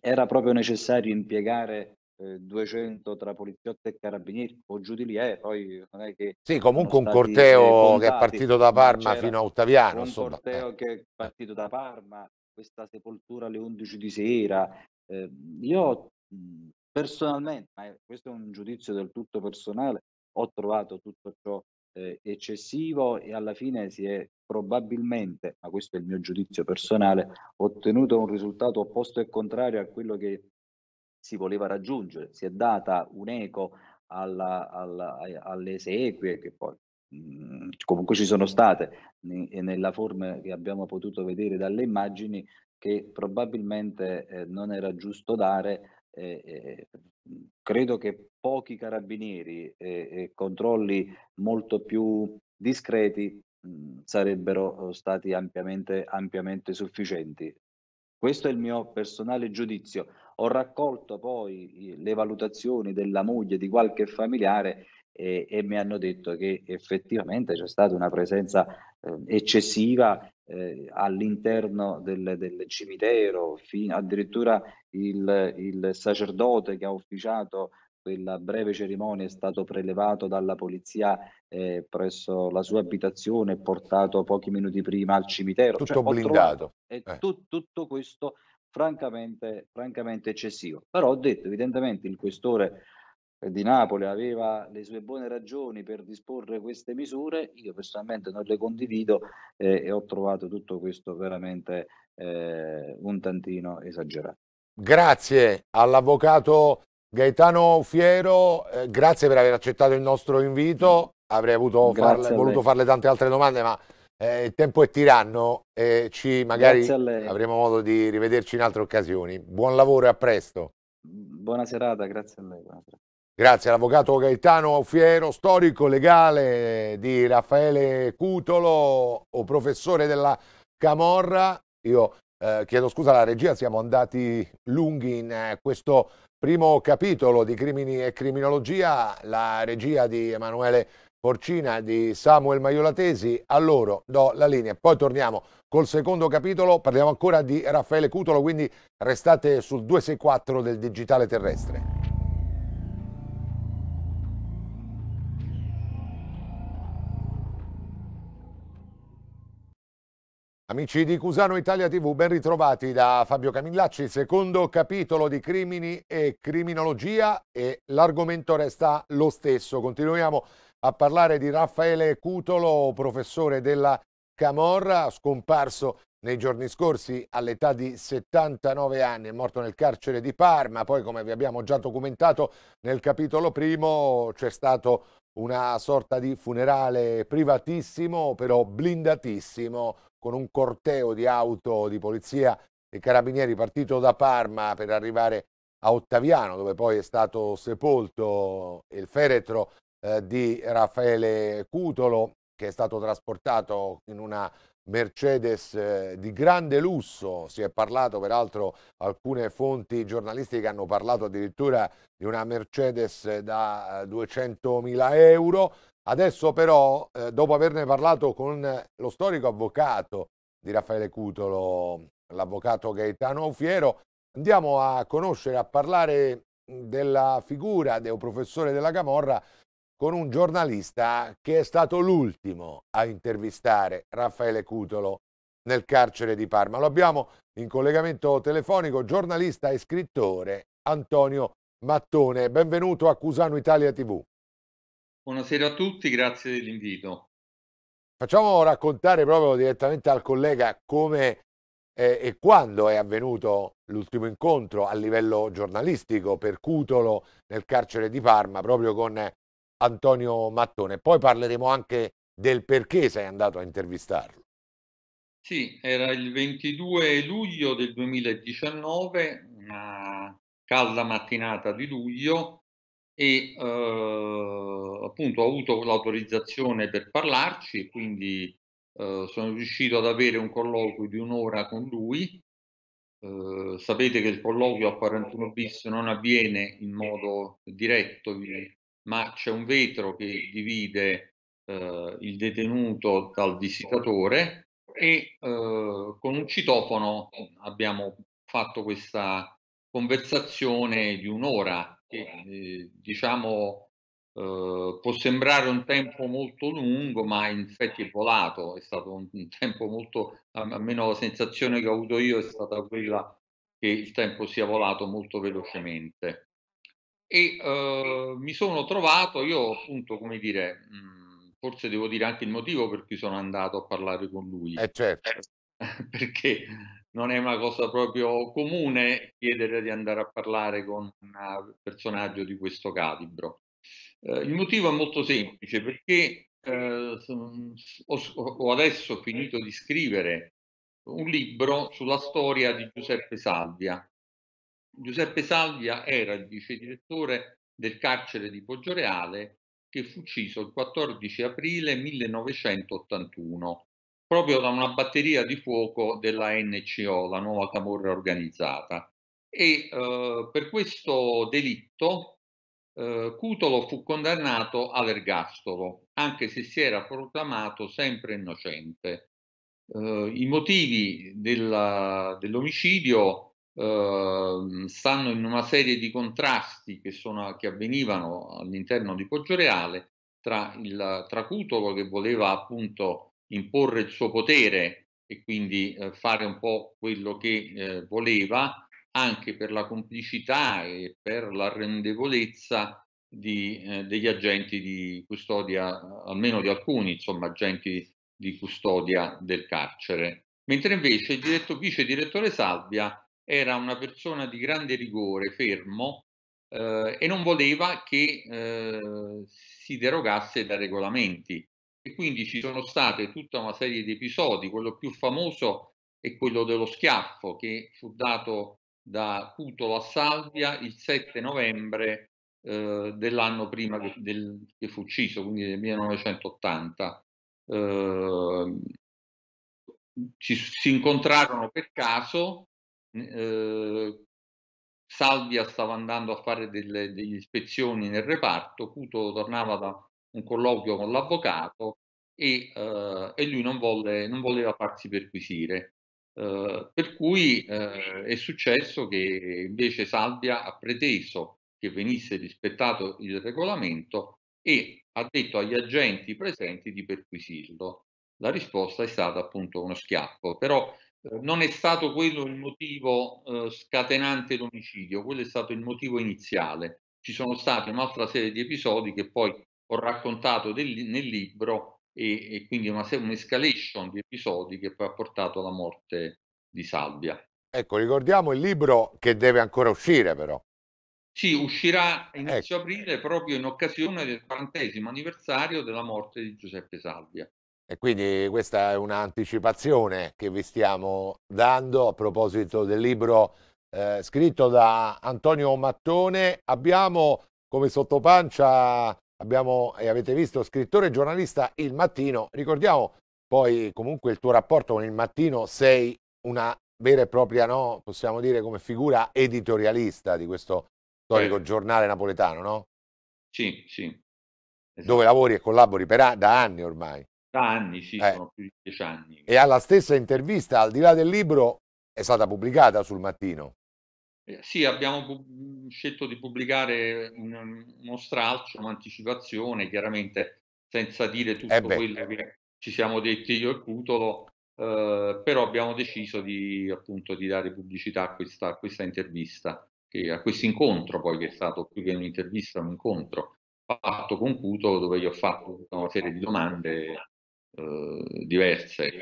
Era proprio necessario impiegare 200 eh, tra poliziotti e carabinieri o giù di lì è, eh, poi non è che... Sì, comunque un corteo che è partito da Parma fino a Ottaviano. Un insomma. corteo eh. che è partito da Parma, questa sepoltura alle 11 di sera. Eh, io mhmm, personalmente, ma questo è un giudizio del tutto personale, ho trovato tutto ciò eh, eccessivo e alla fine si è probabilmente, ma questo è il mio giudizio personale, ottenuto un risultato opposto e contrario a quello che si voleva raggiungere. Si è data un'eco alla, alla, alle esequie che poi mh, mm, comunque ci sono state e nella forma che abbiamo potuto vedere dalle immagini che probabilmente eh, non era giusto dare. Eh, eh, credo che pochi carabinieri e controlli molto più discreti mh, mm, sarebbero oh, stati ampiamente, ampiamente sufficienti. Questo è il mio personale giudizio ho raccolto poi le valutazioni della moglie di qualche familiare e, e mi hanno detto che effettivamente c'è stata una presenza eh, eccessiva eh, all'interno del, del cimitero, fino, addirittura il, il sacerdote che ha officiato quella breve cerimonia è stato prelevato dalla polizia eh, presso la sua abitazione e portato pochi minuti prima al cimitero. Tutto cioè, blindato. Trovato, eh. tu, tutto questo francamente, francamente eccessivo. Però ho detto, evidentemente il questore di Napoli aveva le sue buone ragioni per disporre queste misure, io personalmente non le condivido eh, e ho trovato tutto questo veramente eh, un tantino esagerato. Grazie all'avvocato Gaetano Fiero, eh, grazie per aver accettato il nostro invito, avrei avuto farle, voluto farle tante altre domande ma eh, il tempo è tiranno, eh, ci magari avremo modo di rivederci in altre occasioni. Buon lavoro e a presto. Buona serata, grazie a lei. Grazie all'avvocato Gaetano Fiero, storico legale di Raffaele Cutolo, o professore della Camorra. Io eh, chiedo scusa alla regia, siamo andati lunghi in eh, questo primo capitolo di Crimini e Criminologia, la regia di Emanuele Porcina di Samuel Maiolatesi, a loro do la linea. Poi torniamo col secondo capitolo, parliamo ancora di Raffaele Cutolo, quindi restate sul 264 del digitale terrestre. Amici di Cusano Italia TV, ben ritrovati da Fabio Camillacci, secondo capitolo di crimini e criminologia e l'argomento resta lo stesso. Continuiamo a parlare di Raffaele Cutolo, professore della Camorra, scomparso nei giorni scorsi all'età di 79 anni, è morto nel carcere di Parma, poi come vi abbiamo già documentato nel capitolo primo c'è stato una sorta di funerale privatissimo, però blindatissimo, con un corteo di auto di polizia e carabinieri partito da Parma per arrivare a Ottaviano, dove poi è stato sepolto il feretro eh, di Raffaele Cutolo che è stato trasportato in una Mercedes eh, di grande lusso, si è parlato peraltro alcune fonti giornalistiche hanno parlato addirittura di una Mercedes eh, da eh, 200.000 euro, adesso però dopo averne parlato con lo storico avvocato di Raffaele Cutolo, l'avvocato Gaetano Fiero, andiamo a conoscere, a parlare mm, della figura del professore della Camorra con un giornalista che è stato l'ultimo a intervistare Raffaele Cutolo nel carcere di Parma. Lo abbiamo in collegamento telefonico, giornalista e scrittore Antonio Mattone. Benvenuto a Cusano Italia TV. Buonasera a tutti, grazie dell'invito. Facciamo raccontare proprio direttamente al collega come eh, e quando è avvenuto l'ultimo incontro a livello giornalistico per Cutolo nel carcere di Parma, proprio con Antonio Mattone. Poi parleremo anche del perché sei andato a intervistarlo. Sì, era il 22 luglio del 2019, una calda mattinata di luglio e eh, appunto ho avuto l'autorizzazione per parlarci, quindi eh, sono riuscito ad avere un colloquio di un'ora con lui. Eh, sapete che il colloquio a 41 bis non avviene in modo diretto, ma c'è un vetro che divide eh, il detenuto dal visitatore e eh, con un citofono abbiamo fatto questa conversazione di un'ora che eh, diciamo eh, può sembrare un tempo molto lungo ma in effetti è volato è stato un, un tempo molto almeno la sensazione che ho avuto io è stata quella che il tempo sia volato molto velocemente e eh, mi sono trovato, io appunto, come dire, mh, forse devo dire anche il motivo per cui sono andato a parlare con lui. Eh certo. Eh, <laughs> perché non è una cosa proprio comune chiedere di andare a parlare con un personaggio di questo calibro. Eh, il motivo è molto semplice perché eh, ho, ho, adesso finito di scrivere un libro sulla storia di Giuseppe Salvia, Giuseppe Salvia era il vice direttore del carcere di Poggioreale che fu ucciso il 14 aprile 1981 proprio da una batteria di fuoco della NCO, la nuova camorra organizzata. E eh, per questo delitto eh, Cutolo fu condannato all'ergastolo, anche se si era proclamato sempre innocente. Eh, I motivi dell'omicidio Ehm, stanno in una serie di contrasti che, sono, che avvenivano all'interno di Poggioreale tra il Tracutolo che voleva appunto imporre il suo potere e quindi eh, fare un po' quello che eh, voleva anche per la complicità e per la rendevolezza di, eh, degli agenti di custodia, almeno di alcuni insomma, agenti di custodia del carcere. Mentre invece il diretto, vice direttore Salvia era una persona di grande rigore, fermo, eh, e non voleva che eh, si derogasse da regolamenti. E quindi ci sono state tutta una serie di episodi, quello più famoso è quello dello schiaffo che fu dato da Cutolo a Salvia il 7 novembre eh, dell'anno prima che, del, che, fu ucciso, quindi del 1980. Eh, ci, si incontrarono per caso Ehm, Salvia stava andando a fare delle, delle ispezioni nel reparto, Cuto tornava da un colloquio con l'avvocato e, eh, e lui non, volle, non, voleva farsi perquisire. Eh, per cui ehm, è successo che invece Salvia ha preteso che venisse rispettato il regolamento e ha detto agli agenti presenti di perquisirlo. La risposta è stata appunto uno schiaffo, però eh, non è stato quello il motivo eh, scatenante l'omicidio, quello è stato il motivo iniziale. Ci sono stati un'altra serie di episodi che poi ho raccontato del, nel libro e, e quindi una, un'escalation di episodi che poi ha portato alla morte di Salvia. Ecco, ricordiamo il libro che deve ancora uscire però. Sì, uscirà inizio ecco. aprile proprio in occasione del quarantesimo anniversario della morte di Giuseppe Salvia. E quindi questa è un'anticipazione che vi stiamo dando a proposito del libro eh, scritto da Antonio Mattone. Abbiamo come sottopancia, abbiamo, e avete visto, scrittore e giornalista Il Mattino. Ricordiamo poi comunque il tuo rapporto con Il Mattino, sei una vera e propria, no, possiamo dire, come figura editorialista di questo storico eh. giornale napoletano, no? Sì, sì. Esatto. Dove lavori e collabori per, da anni ormai anni, sì, eh. sono più di dieci anni. E alla stessa intervista, al di là del libro, è stata pubblicata sul mattino. Eh, sì, abbiamo mm, scelto di pubblicare un, uno stralcio, un'anticipazione, chiaramente senza dire tutto eh quello che ci siamo detti io e Cutolo, eh, però abbiamo deciso di, appunto, di dare pubblicità a questa, a questa intervista, che, a questo incontro poi che è stato più che un'intervista, un incontro fatto con Cutolo dove gli ho fatto una serie di domande eh, diverse.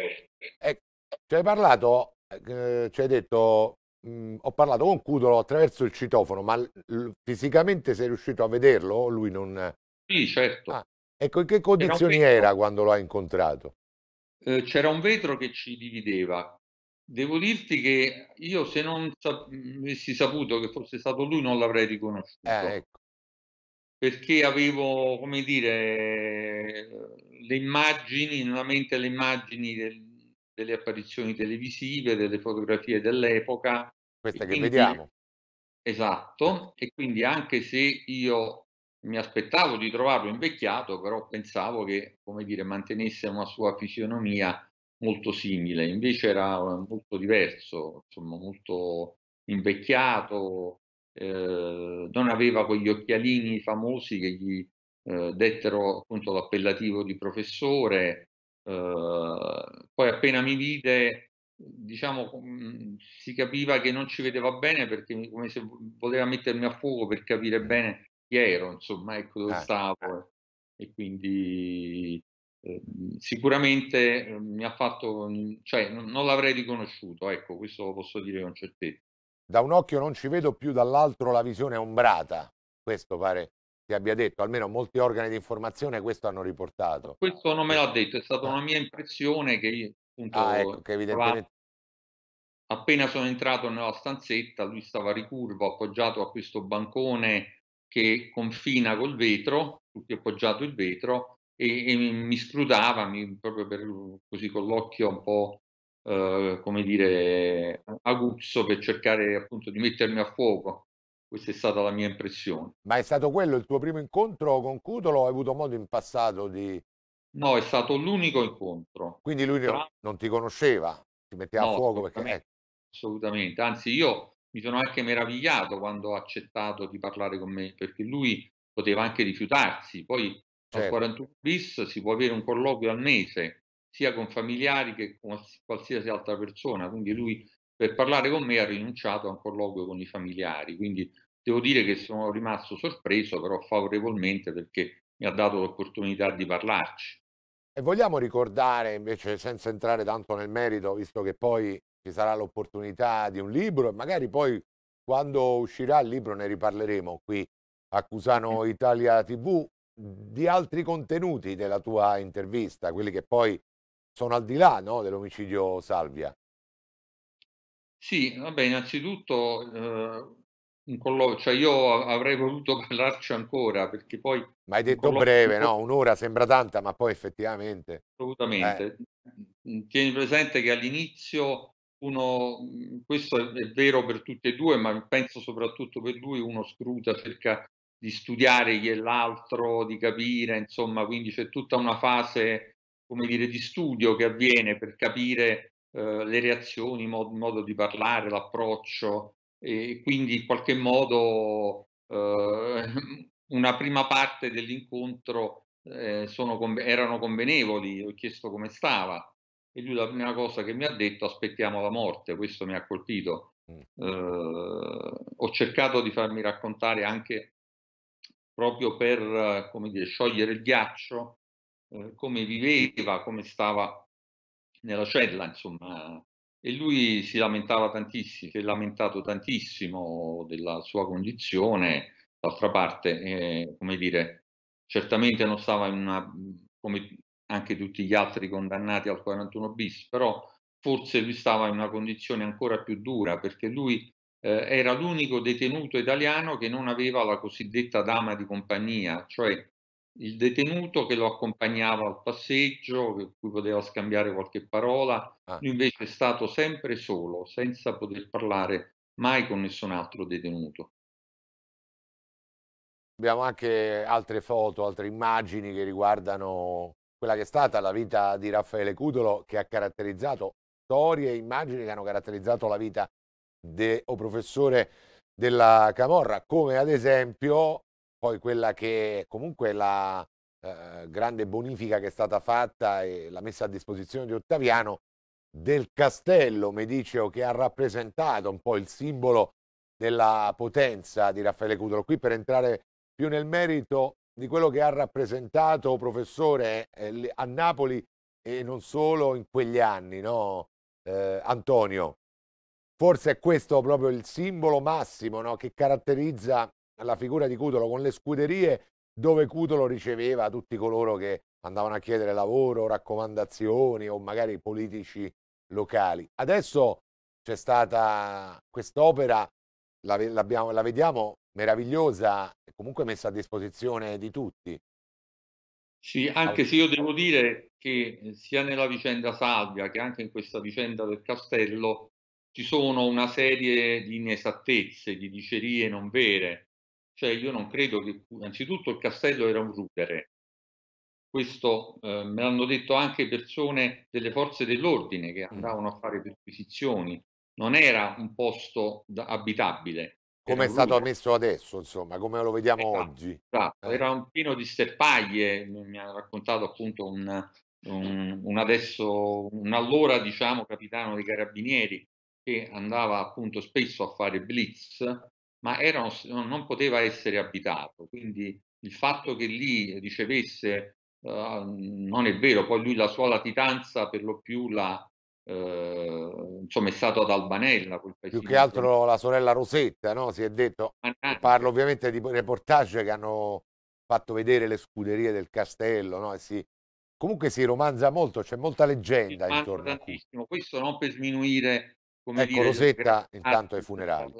Eh, ci hai parlato, eh, ci hai detto, mh, mm, ho parlato con Cudolo attraverso il citofono, ma l- fisicamente sei riuscito a vederlo? Lui non... Sì, certo. Ah, ecco, in che condizioni era, era quando lo hai incontrato? Eh, c'era un vetro che ci divideva. Devo dirti che io se non sap- avessi saputo che fosse stato lui non l'avrei riconosciuto. Eh, ecco perché avevo, come dire, le immagini, nella mente le immagini del, delle apparizioni televisive, delle fotografie dell'epoca. Questa che quindi, vediamo. Esatto, e quindi anche se io mi aspettavo di trovarlo invecchiato, però pensavo che, come dire, mantenesse una sua fisionomia molto simile, invece era molto diverso, insomma, molto invecchiato, eh, non aveva quegli occhialini famosi che gli eh, dettero appunto l'appellativo di professore, eh, poi appena mi vide diciamo mm, si capiva che non ci vedeva bene perché come se voleva mettermi a fuoco per capire bene chi ero, insomma, ecco dove certo, stavo certo. e quindi ehm, sicuramente eh, mi ha fatto, mm, cioè non, non l'avrei riconosciuto, ecco, questo lo posso dire con certezza da un occhio non ci vedo più, dall'altro la visione è ombrata. Questo pare ti abbia detto, almeno molti organi di informazione questo hanno riportato. Questo non me l'ha detto, è stata eh. una mia impressione che appunto, ah, ecco, che evidentemente... appena sono entrato nella stanzetta, lui stava ricurvo appoggiato a questo bancone che confina col vetro, tutti appoggiato il vetro, e, e mi scrutava mi, proprio per, così con l'occhio un po' Eh, come dire, aguzzo per cercare appunto di mettermi a fuoco. Questa è stata la mia impressione. Ma è stato quello il tuo primo incontro con Cutolo? Hai avuto modo in passato di... No, è stato l'unico incontro. Quindi lui Tra... non ti conosceva, ti metteva no, a fuoco assolutamente, perché... Assolutamente, anzi io mi sono anche meravigliato quando ha accettato di parlare con me, perché lui poteva anche rifiutarsi. Poi certo. al 41 bis si può avere un colloquio al mese, sia con familiari che con qualsiasi altra persona, quindi lui per parlare con me ha rinunciato a un colloquio con i familiari, quindi devo dire che sono rimasto sorpreso però favorevolmente perché mi ha dato l'opportunità di parlarci. E vogliamo ricordare invece, senza entrare tanto nel merito, visto che poi ci sarà l'opportunità di un libro e magari poi quando uscirà il libro ne riparleremo qui a Cusano Italia TV, di altri contenuti della tua intervista, quelli che poi sono al di là no, dell'omicidio Salvia. Sì, vabbè, innanzitutto eh, un colloquio, cioè io avrei voluto <laughs> parlarci ancora perché poi... Ma hai detto colloquio... breve, no? Un'ora sembra tanta, ma poi effettivamente... Assolutamente. Eh. Mm, mm, tieni presente che all'inizio uno, mm, questo è vero per tutti e due, ma penso soprattutto per lui, uno scruta, cerca di studiare chi è l'altro, di capire, insomma, quindi c'è tutta una fase come dire, di studio che avviene per capire eh, le reazioni, il modo, modo, di parlare, l'approccio e quindi in qualche modo eh, <laughs> una prima parte dell'incontro eh, con, erano convenevoli, ho chiesto come stava e lui la prima cosa che mi ha detto aspettiamo la morte, questo mi ha colpito. Mm. Eh, ho cercato di farmi raccontare anche proprio per come dire, sciogliere il ghiaccio eh, come viveva, come stava nella cella, insomma. E lui si lamentava tantissimo, si è lamentato tantissimo della sua condizione. D'altra parte, eh, come dire, certamente non stava in una, come anche tutti gli altri condannati al 41 bis, però forse lui stava in una condizione ancora più dura perché lui eh, era l'unico detenuto italiano che non aveva la cosiddetta dama di compagnia, cioè il detenuto che lo accompagnava al passeggio, con cui poteva scambiare qualche parola, ah. lui invece è stato sempre solo, senza poter parlare mai con nessun altro detenuto. Abbiamo anche altre foto, altre immagini che riguardano quella che è stata la vita di Raffaele Cudolo, che ha caratterizzato storie e immagini che hanno caratterizzato la vita del professore della Camorra, come ad esempio poi quella che comunque la eh, grande bonifica che è stata fatta e la messa a disposizione di Ottaviano del castello Mediceo che ha rappresentato un po' il simbolo della potenza di Raffaele Cutolo. Qui per entrare più nel merito di quello che ha rappresentato professore eh, a Napoli e non solo in quegli anni, no? Eh, Antonio. Forse è questo proprio il simbolo massimo no? che caratterizza alla figura di Cutolo con le scuderie dove Cutolo riceveva tutti coloro che andavano a chiedere lavoro, raccomandazioni o magari politici locali. Adesso c'è stata quest'opera, la, la vediamo meravigliosa comunque messa a disposizione di tutti. Sì, anche se io devo dire che eh, sia nella vicenda Salvia che anche in questa vicenda del castello ci sono una serie di inesattezze, di dicerie non vere. Cioè io non credo che, innanzitutto il castello era un rudere, questo eh, me l'hanno detto anche persone delle forze dell'ordine che mm. andavano a fare perquisizioni, non era un posto da, abitabile. Come è stato ammesso adesso, insomma, come lo vediamo esatto, oggi. Esatto. Eh. Era un pieno di sterpaglie, mi ha raccontato appunto un, un, un, adesso, un allora diciamo capitano dei carabinieri che andava appunto spesso a fare blitz ma erano, non poteva essere abitato, quindi il fatto che lì ricevesse, eh, non è vero, poi lui la sua latitanza per lo più la, eh, insomma è stato ad Albanella quel paese. Più che altro la sorella Rosetta, no? si è detto, parlo ovviamente di reportage che hanno fatto vedere le scuderie del castello, no? si, comunque si romanza molto, c'è molta leggenda intorno. Tantissimo. Questo non per sminuire come ecco, dire, Rosetta intanto ai funerali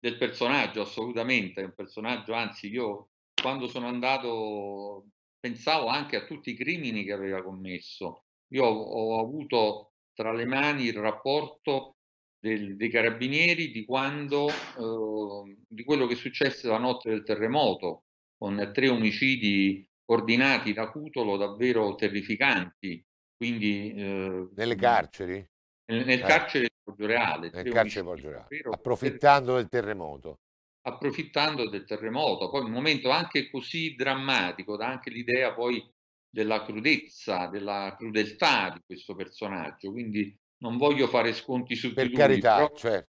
del personaggio, assolutamente, un personaggio, anzi io quando sono andato pensavo anche a tutti i crimini che aveva commesso. Io ho, ho avuto tra le mani il rapporto del, dei carabinieri di quando eh, di quello che successe la notte del terremoto con tre omicidi ordinati da Cutolo davvero terrificanti quindi eh, nelle carceri nel, nel eh. carcere Reale, nel cioè, carcere Poggio Reale, approfittando del terremoto. Approfittando del terremoto, poi un momento anche così drammatico, dà anche l'idea poi della crudezza, della crudeltà di questo personaggio, quindi non voglio fare sconti su per di lui, carità, però... certo.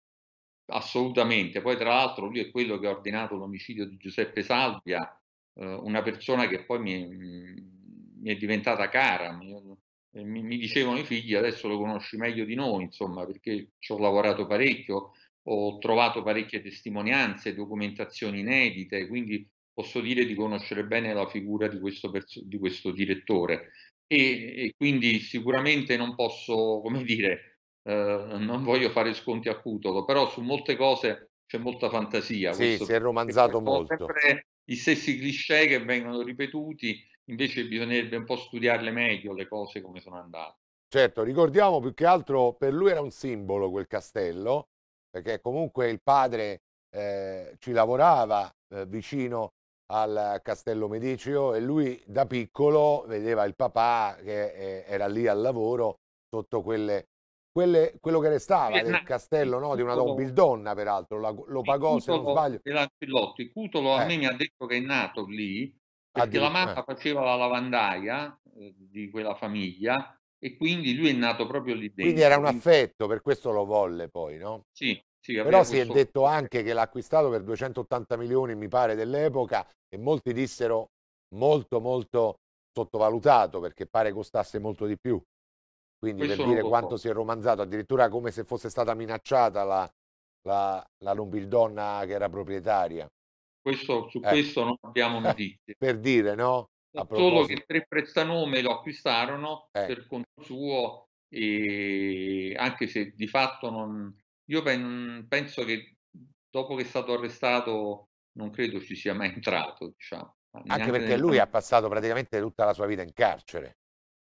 assolutamente. Poi tra l'altro lui è quello che ha ordinato l'omicidio di Giuseppe Salvia, eh, una persona che poi mi, mm, mi è diventata cara, mi, eh, mi, mi, dicevano i figli adesso lo conosci meglio di noi, insomma, perché ci ho lavorato parecchio, ho trovato parecchie testimonianze, documentazioni inedite, quindi posso dire di conoscere bene la figura di questo, di questo direttore. E, e, quindi sicuramente non posso, <laughs> come dire, eh, non voglio fare sconti a cutolo, però su molte cose c'è molta fantasia. Sì, si è romanzato molto. Sempre gli stessi cliché che vengono ripetuti invece bisognerebbe un po' studiarle meglio le cose come sono andate. Certo, ricordiamo più che altro per lui era un simbolo quel castello, perché comunque il padre eh, ci lavorava eh, vicino al castello Medicio e lui da piccolo vedeva il papà che eh, era lì al lavoro sotto quelle, quelle, quello che restava eh, del castello no? di una Dombildonna peraltro la, lo pagò Cutolo, se non sbaglio Cutolo, a eh. me mi ha detto che è nato lì perché la mamma faceva la lavandaia eh, di quella famiglia e quindi lui è nato proprio lì dentro. Quindi era un affetto, per questo lo volle poi, no? Sì, sì, Però si questo... è detto anche che l'ha acquistato per 280 milioni, mi pare, dell'epoca e molti dissero molto, molto sottovalutato perché pare costasse molto di più. Quindi questo per dire quanto si è romanzato, addirittura come se fosse stata minacciata la, la, la lombrildonna che era proprietaria. Questo, su eh. questo non abbiamo <laughs> notizie. per dire, no? Solo che tre prestanome lo acquistarono eh. per conto suo, e anche se di fatto non... Io pen, penso che dopo che è stato arrestato non credo ci sia mai entrato, diciamo. Anche perché nel... lui ha passato praticamente tutta la sua vita in carcere.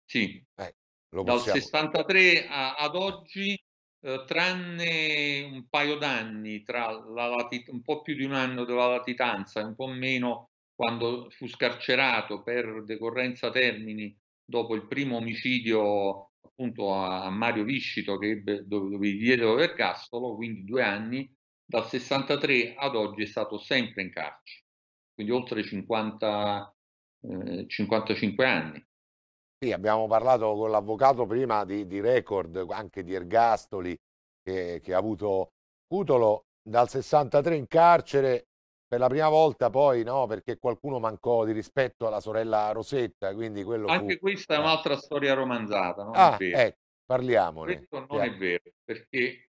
Sì. Eh, dal possiamo... 63 a, ad oggi Uhm, tranne un paio d'anni, tra la latit- un po' più di un anno della latitanza e un po' meno quando fu scarcerato per decorrenza termini dopo il primo omicidio appunto a Mario Viscito che ebbe, dove, dove gli diedero l'ergastolo, quindi due anni, dal 63 ad oggi è stato sempre in carcere, quindi oltre 50, eh, 55 anni. Sì, abbiamo parlato con l'avvocato prima di, di, record, anche di ergastoli che, che ha avuto Cutolo dal 63 in carcere per la prima volta poi no perché qualcuno mancò di rispetto alla sorella Rosetta quindi quello anche fu... questa è eh. un'altra storia romanzata non ah, è vero. Eh, parliamone questo non è vero perché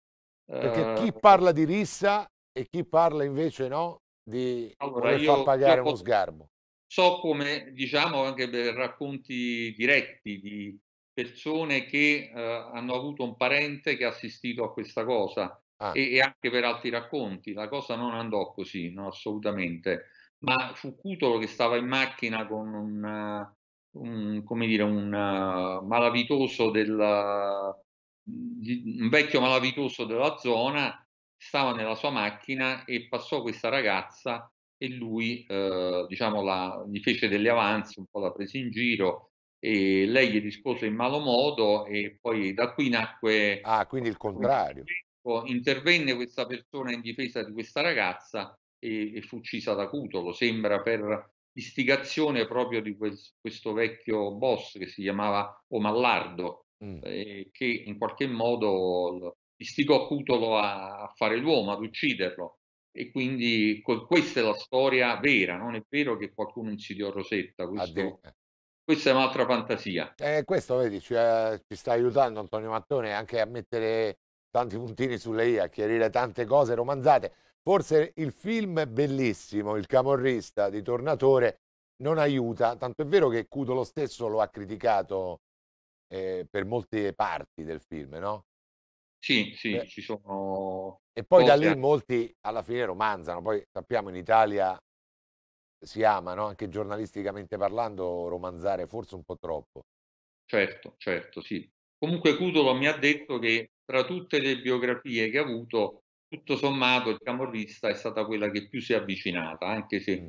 perché uh... chi parla di rissa e chi parla invece no di allora, voler far pagare uno sgarbo So come, diciamo, anche per racconti diretti di persone che eh, hanno avuto un parente che ha assistito a questa cosa ah. e, e, anche per altri racconti. La cosa non andò così, no, assolutamente. Ma fu Cutolo che stava in macchina con un, un come dire, un eh, malavitoso della, di, un vecchio malavitoso della zona, stava nella sua macchina e passò questa ragazza e lui eh, diciamo la, gli fece delle avanze, un po' la prese in giro e lei gli rispose in malo modo e poi da qui nacque... Ah, quindi il contrario. Intervenne questa persona in difesa di questa ragazza e, e fu uccisa da Cutolo, sembra per istigazione proprio di quel, questo vecchio boss che si chiamava Omallardo, mm. eh, che in qualche modo istigò Cutolo a, a fare l'uomo, ad ucciderlo e quindi questa è la storia vera, non è vero che qualcuno insidiò Rosetta, questo, questa è un'altra fantasia. Eh, questo vedi, ci, eh, ci, sta aiutando Antonio Mattone anche a mettere tanti puntini sulle i, a chiarire tante cose romanzate. Forse il film bellissimo, Il camorrista di Tornatore, non aiuta, tanto è vero che lo stesso lo ha criticato eh, per molte parti del film, no? Sì, sì, Beh. ci sono... E poi da lì molti alla fine romanzano, poi sappiamo in Italia si ama, no? anche giornalisticamente parlando, romanzare forse un po' troppo. Certo, certo, sì. Comunque Cutolo mi ha detto che tra tutte le biografie che ha avuto, tutto sommato il camorrista è stata quella che più si è avvicinata, anche se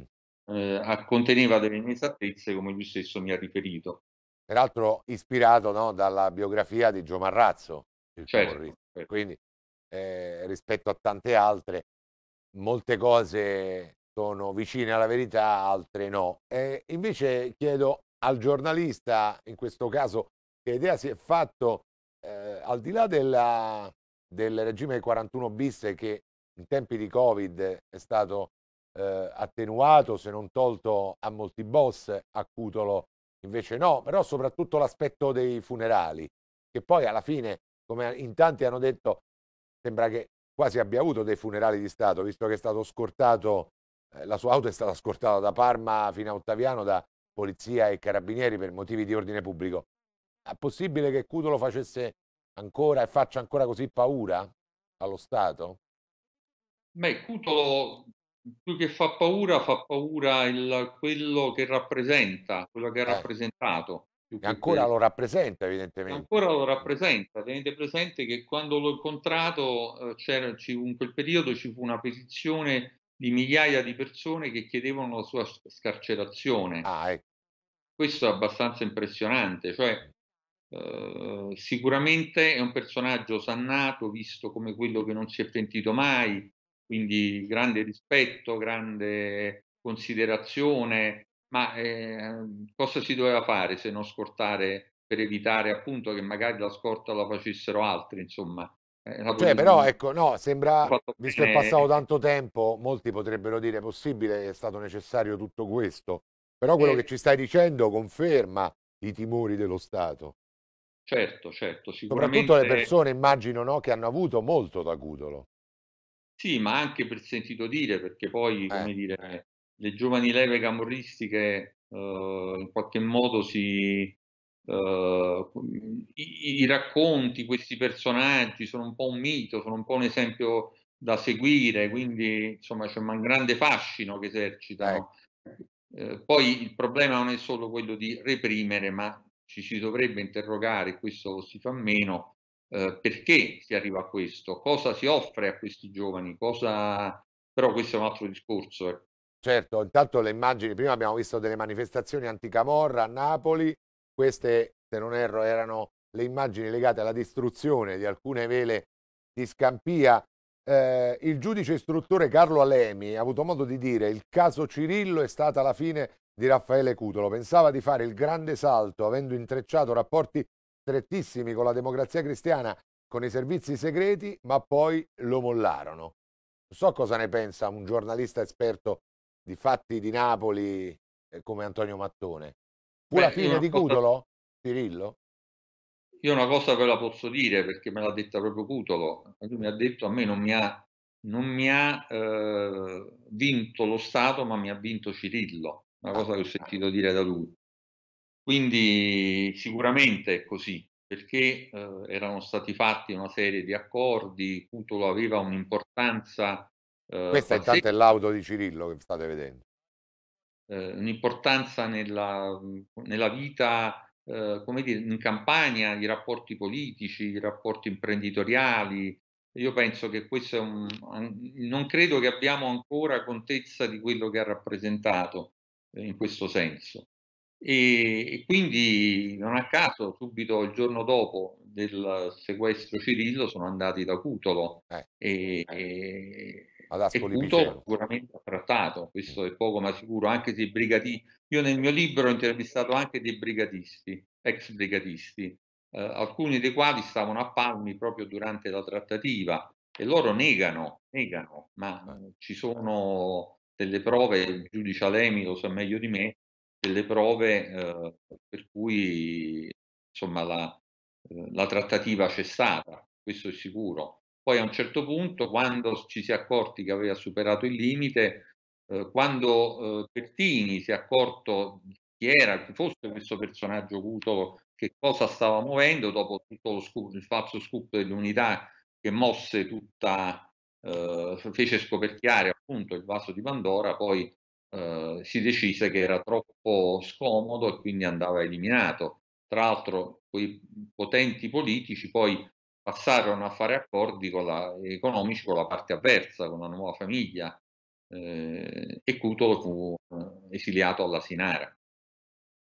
mm. eh, conteneva delle inesattezze, come lui stesso mi ha riferito. Peraltro ispirato no, dalla biografia di Gio Marrazzo il certo, terrorismo. Certo. Quindi eh, rispetto a tante altre, molte cose sono vicine alla verità, altre no. Eh, invece chiedo al giornalista, in questo caso, che idea si è fatto eh, al di là della, del regime 41 bis che in tempi di Covid è stato eh, attenuato, se non tolto a molti boss, a Cutolo invece no, però soprattutto l'aspetto dei funerali, che poi alla fine come in tanti hanno detto, sembra che quasi abbia avuto dei funerali di Stato, visto che è stato scortato, eh, la sua auto è stata scortata da Parma fino a Ottaviano da polizia e carabinieri per motivi di ordine pubblico. È possibile che Cutolo facesse ancora e faccia ancora così paura allo Stato? Beh, Cutolo più che fa paura, fa paura il, quello che rappresenta, quello che ha eh. rappresentato. Più che ancora lo rappresenta evidentemente. Ancora lo rappresenta, tenete presente che quando l'ho incontrato eh, c'era, in quel periodo ci fu una petizione di migliaia di persone che chiedevano la sua scarcerazione. Ah, ecco. Questo è abbastanza impressionante, cioè eh, sicuramente è un personaggio sannato, visto come quello che non si è pentito mai, quindi grande rispetto, grande considerazione, ma eh, cosa si doveva fare se non scortare per evitare appunto che magari la scorta la facessero altri, insomma. Eh, cioè, però ecco, no, sembra, visto che è passato tanto tempo, molti potrebbero dire possibile, è stato necessario tutto questo, però quello eh, che ci stai dicendo conferma i timori dello Stato. Certo, certo, sicuramente. Soprattutto le persone, immagino, no, che hanno avuto molto da Cudolo. Sì, ma anche per sentito dire, perché poi, eh. come dire, le giovani leve camorristiche eh, in qualche modo si, Uh, i, i, racconti, questi personaggi sono un po' un mito, sono un po' un esempio da seguire, quindi insomma c'è un grande fascino che esercitano. Uh, ecco. eh, poi il problema non è solo quello di reprimere, ma ci si dovrebbe interrogare, questo si fa meno, uh, perché si arriva a questo, cosa si offre a questi giovani, cosa... però questo è un altro discorso. Ecco. Certo, intanto le immagini, prima abbiamo visto delle manifestazioni anticamorra a Napoli, queste se non erro erano le immagini legate alla distruzione di alcune vele di Scampia. Eh, il giudice istruttore Carlo Alemi ha avuto modo di dire il caso Cirillo è stata la fine di Raffaele Cutolo. Pensava di fare il grande salto avendo intrecciato rapporti strettissimi con la democrazia cristiana, con i servizi segreti, ma poi lo mollarono. Non so cosa ne pensa un giornalista esperto di fatti di Napoli eh, come Antonio Mattone. Fu Beh, la fine di cosa... Cutolo, Cirillo? Io una cosa ve la posso dire perché me l'ha detta proprio Cutolo. Lui mi ha detto a me non mi ha, non mi ha eh, vinto lo Stato ma mi ha vinto Cirillo, una cosa che ho sentito dire da lui. Quindi sicuramente è così, perché eh, erano stati fatti una serie di accordi, Cutolo aveva un'importanza eh, Questa eh, intanto è l'auto di Cirillo che state vedendo. Eh, un'importanza nella, nella vita, eh, come dire, in campagna, i rapporti politici, i rapporti imprenditoriali. Io penso che questo è un... non credo che abbiamo ancora contezza di quello che ha rappresentato eh, in questo senso. E, e, quindi non a caso subito il giorno dopo del sequestro Cirillo sono andati da Cutolo eh, e, eh ad Ascoli Piceno. sicuramente trattato, questo mm. è poco ma sicuro, anche se i brigatisti, io nel mio libro ho intervistato anche dei brigatisti, ex brigatisti, eh, alcuni dei quali stavano a Palmi proprio durante la trattativa e loro negano, negano, ma eh. Eh, ci sono delle prove, il giudice Alemi lo sa meglio di me, delle prove eh, per cui insomma la, eh, la trattativa c'è stata, questo è sicuro. Poi a un certo punto, quando ci si è accorti che aveva superato il limite, eh, quando eh, Pertini si è accorto chi era, chi fosse questo personaggio Cutolo, che cosa stava muovendo dopo tutto lo scoop, il falso scoop dell'unità che mosse tutta, eh, fece scoperchiare appunto il vaso di Pandora, poi eh, si decise che era troppo scomodo e quindi andava eliminato. Tra l'altro quei potenti politici poi passarono a fare accordi con la, economici con la parte avversa, con la nuova famiglia, eh, e Cutolo fu eh, esiliato alla Sinara.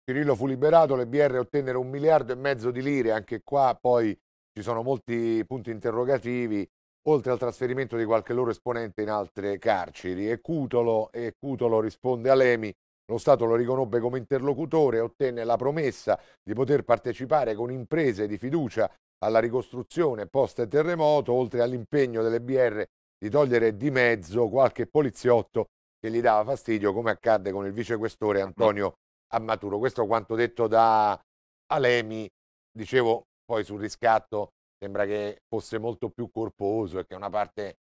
Cirillo fu liberato, le BR ottennero un miliardo e mezzo di lire, anche qua poi ci sono molti punti interrogativi, oltre al trasferimento di qualche loro esponente in altre carceri. E Cutolo, e Cutolo risponde a Lemi, lo Stato lo riconobbe come interlocutore e ottenne la promessa di poter partecipare con imprese di fiducia alla ricostruzione post terremoto, oltre all'impegno delle BR di togliere di mezzo qualche poliziotto che gli dava fastidio, come accadde con il vicequestore mm. Antonio Ammaturo. Questo quanto detto da Alemi, dicevo poi sul riscatto, sembra che fosse molto più corposo e che una parte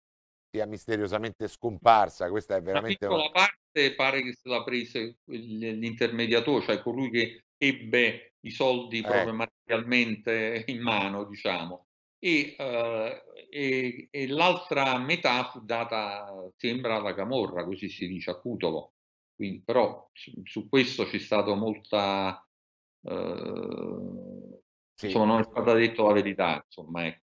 sia misteriosamente scomparsa. Questa è veramente La piccola parte pare che se la prese l'intermediatore, cioè colui che ebbe i soldi eh. proprio materialmente <laughs> in mano, diciamo. E, uh, e, e, l'altra metà fu data, sembra, alla Camorra, così si dice a Cutolo. Quindi, però su, su questo c'è stato molta... Uh, sì, insomma, non è ecco. stata detta la verità, insomma, ecco.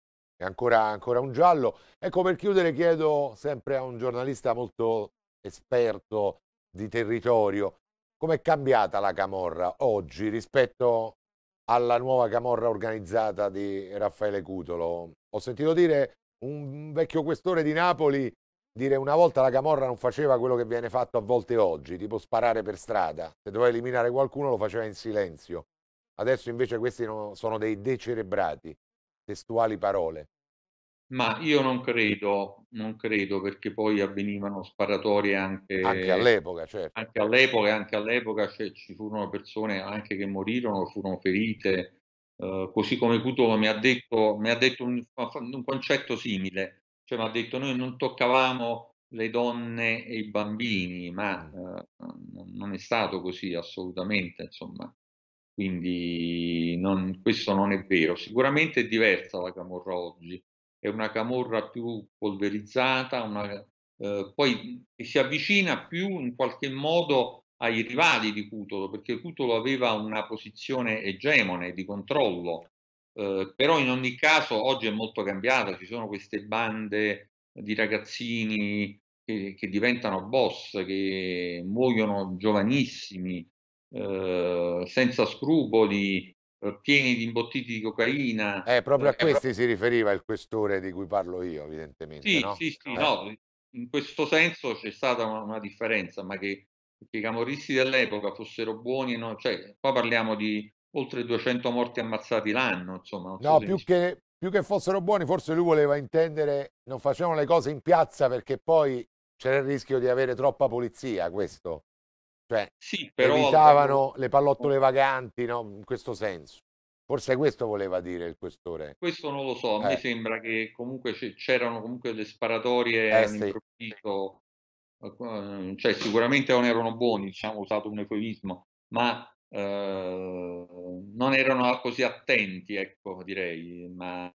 Ancora, ancora, un giallo. Ecco, per chiudere chiedo sempre a un giornalista molto esperto di territorio, Com'è cambiata la Camorra oggi rispetto alla nuova Camorra organizzata di Raffaele Cutolo? Ho sentito dire un vecchio questore di Napoli dire una volta la Camorra non faceva quello che viene fatto a volte oggi, tipo sparare per strada. Se doveva eliminare qualcuno lo faceva in silenzio. Adesso invece questi sono dei decerebrati, testuali parole. Ma io non credo, non credo perché poi avvenivano sparatorie Anche anche all'epoca, certo. anche all'epoca, e cioè, ci furono persone anche che morirono, furono ferite, eh, così come Cutolo mi ha detto, mi ha detto un, un concetto simile, cioè mi ha detto noi non toccavamo le donne e i bambini, ma eh, non è stato così assolutamente, insomma. Quindi non, questo non è vero. Sicuramente è diversa la Camorra oggi è una camorra più polverizzata, una, eh, poi si avvicina più in qualche modo ai rivali di Cutolo, perché Cutolo aveva una posizione egemone di controllo, eh, però in ogni caso oggi è molto cambiata, ci sono queste bande di ragazzini che, che diventano boss, che muoiono giovanissimi, eh, senza scrupoli, eh, pieni di imbottiti di cocaina. Eh, proprio a eh, questi si riferiva il questore di cui parlo io, evidentemente. Sì, no? sì, sì, eh. no, in questo senso c'è stata una, una differenza, ma che, che, i camorristi dell'epoca fossero buoni, no? cioè, qua parliamo di oltre 200 morti ammazzati l'anno, insomma. No, più che, più che fossero buoni, forse lui voleva intendere non facevano le cose in piazza perché poi c'era il rischio di avere troppa polizia, questo. Cioè, sì, però... evitavano le pallottole vaganti, no? In questo senso. Forse questo voleva dire il questore. Questo non lo so, a eh. me sembra che comunque c'erano comunque le sparatorie eh, all'improvviso, sì. Eh, ehm, cioè sicuramente non erano buoni, diciamo, usato un eufemismo, ma eh, non erano così attenti, ecco, direi, ma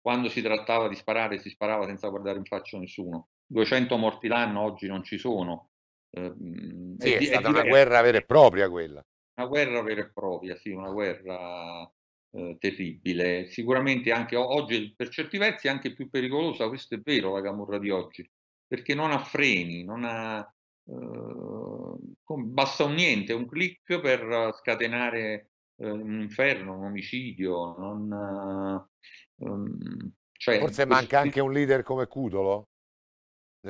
quando si trattava di sparare si sparava senza guardare in faccia nessuno. 200 morti l'anno oggi non ci sono, Ehm, sì, è, è stata è una guerra vera e propria quella. Una guerra vera e propria, sì, una guerra eh, terribile. Sicuramente anche oggi, per certi versi, anche più pericolosa, questo è vero, la Camorra di oggi, perché non ha freni, non ha... Eh, basta un niente, un clic per scatenare eh, un inferno, un omicidio, non, ehm, cioè, Forse manca anche un leader come Cudolo?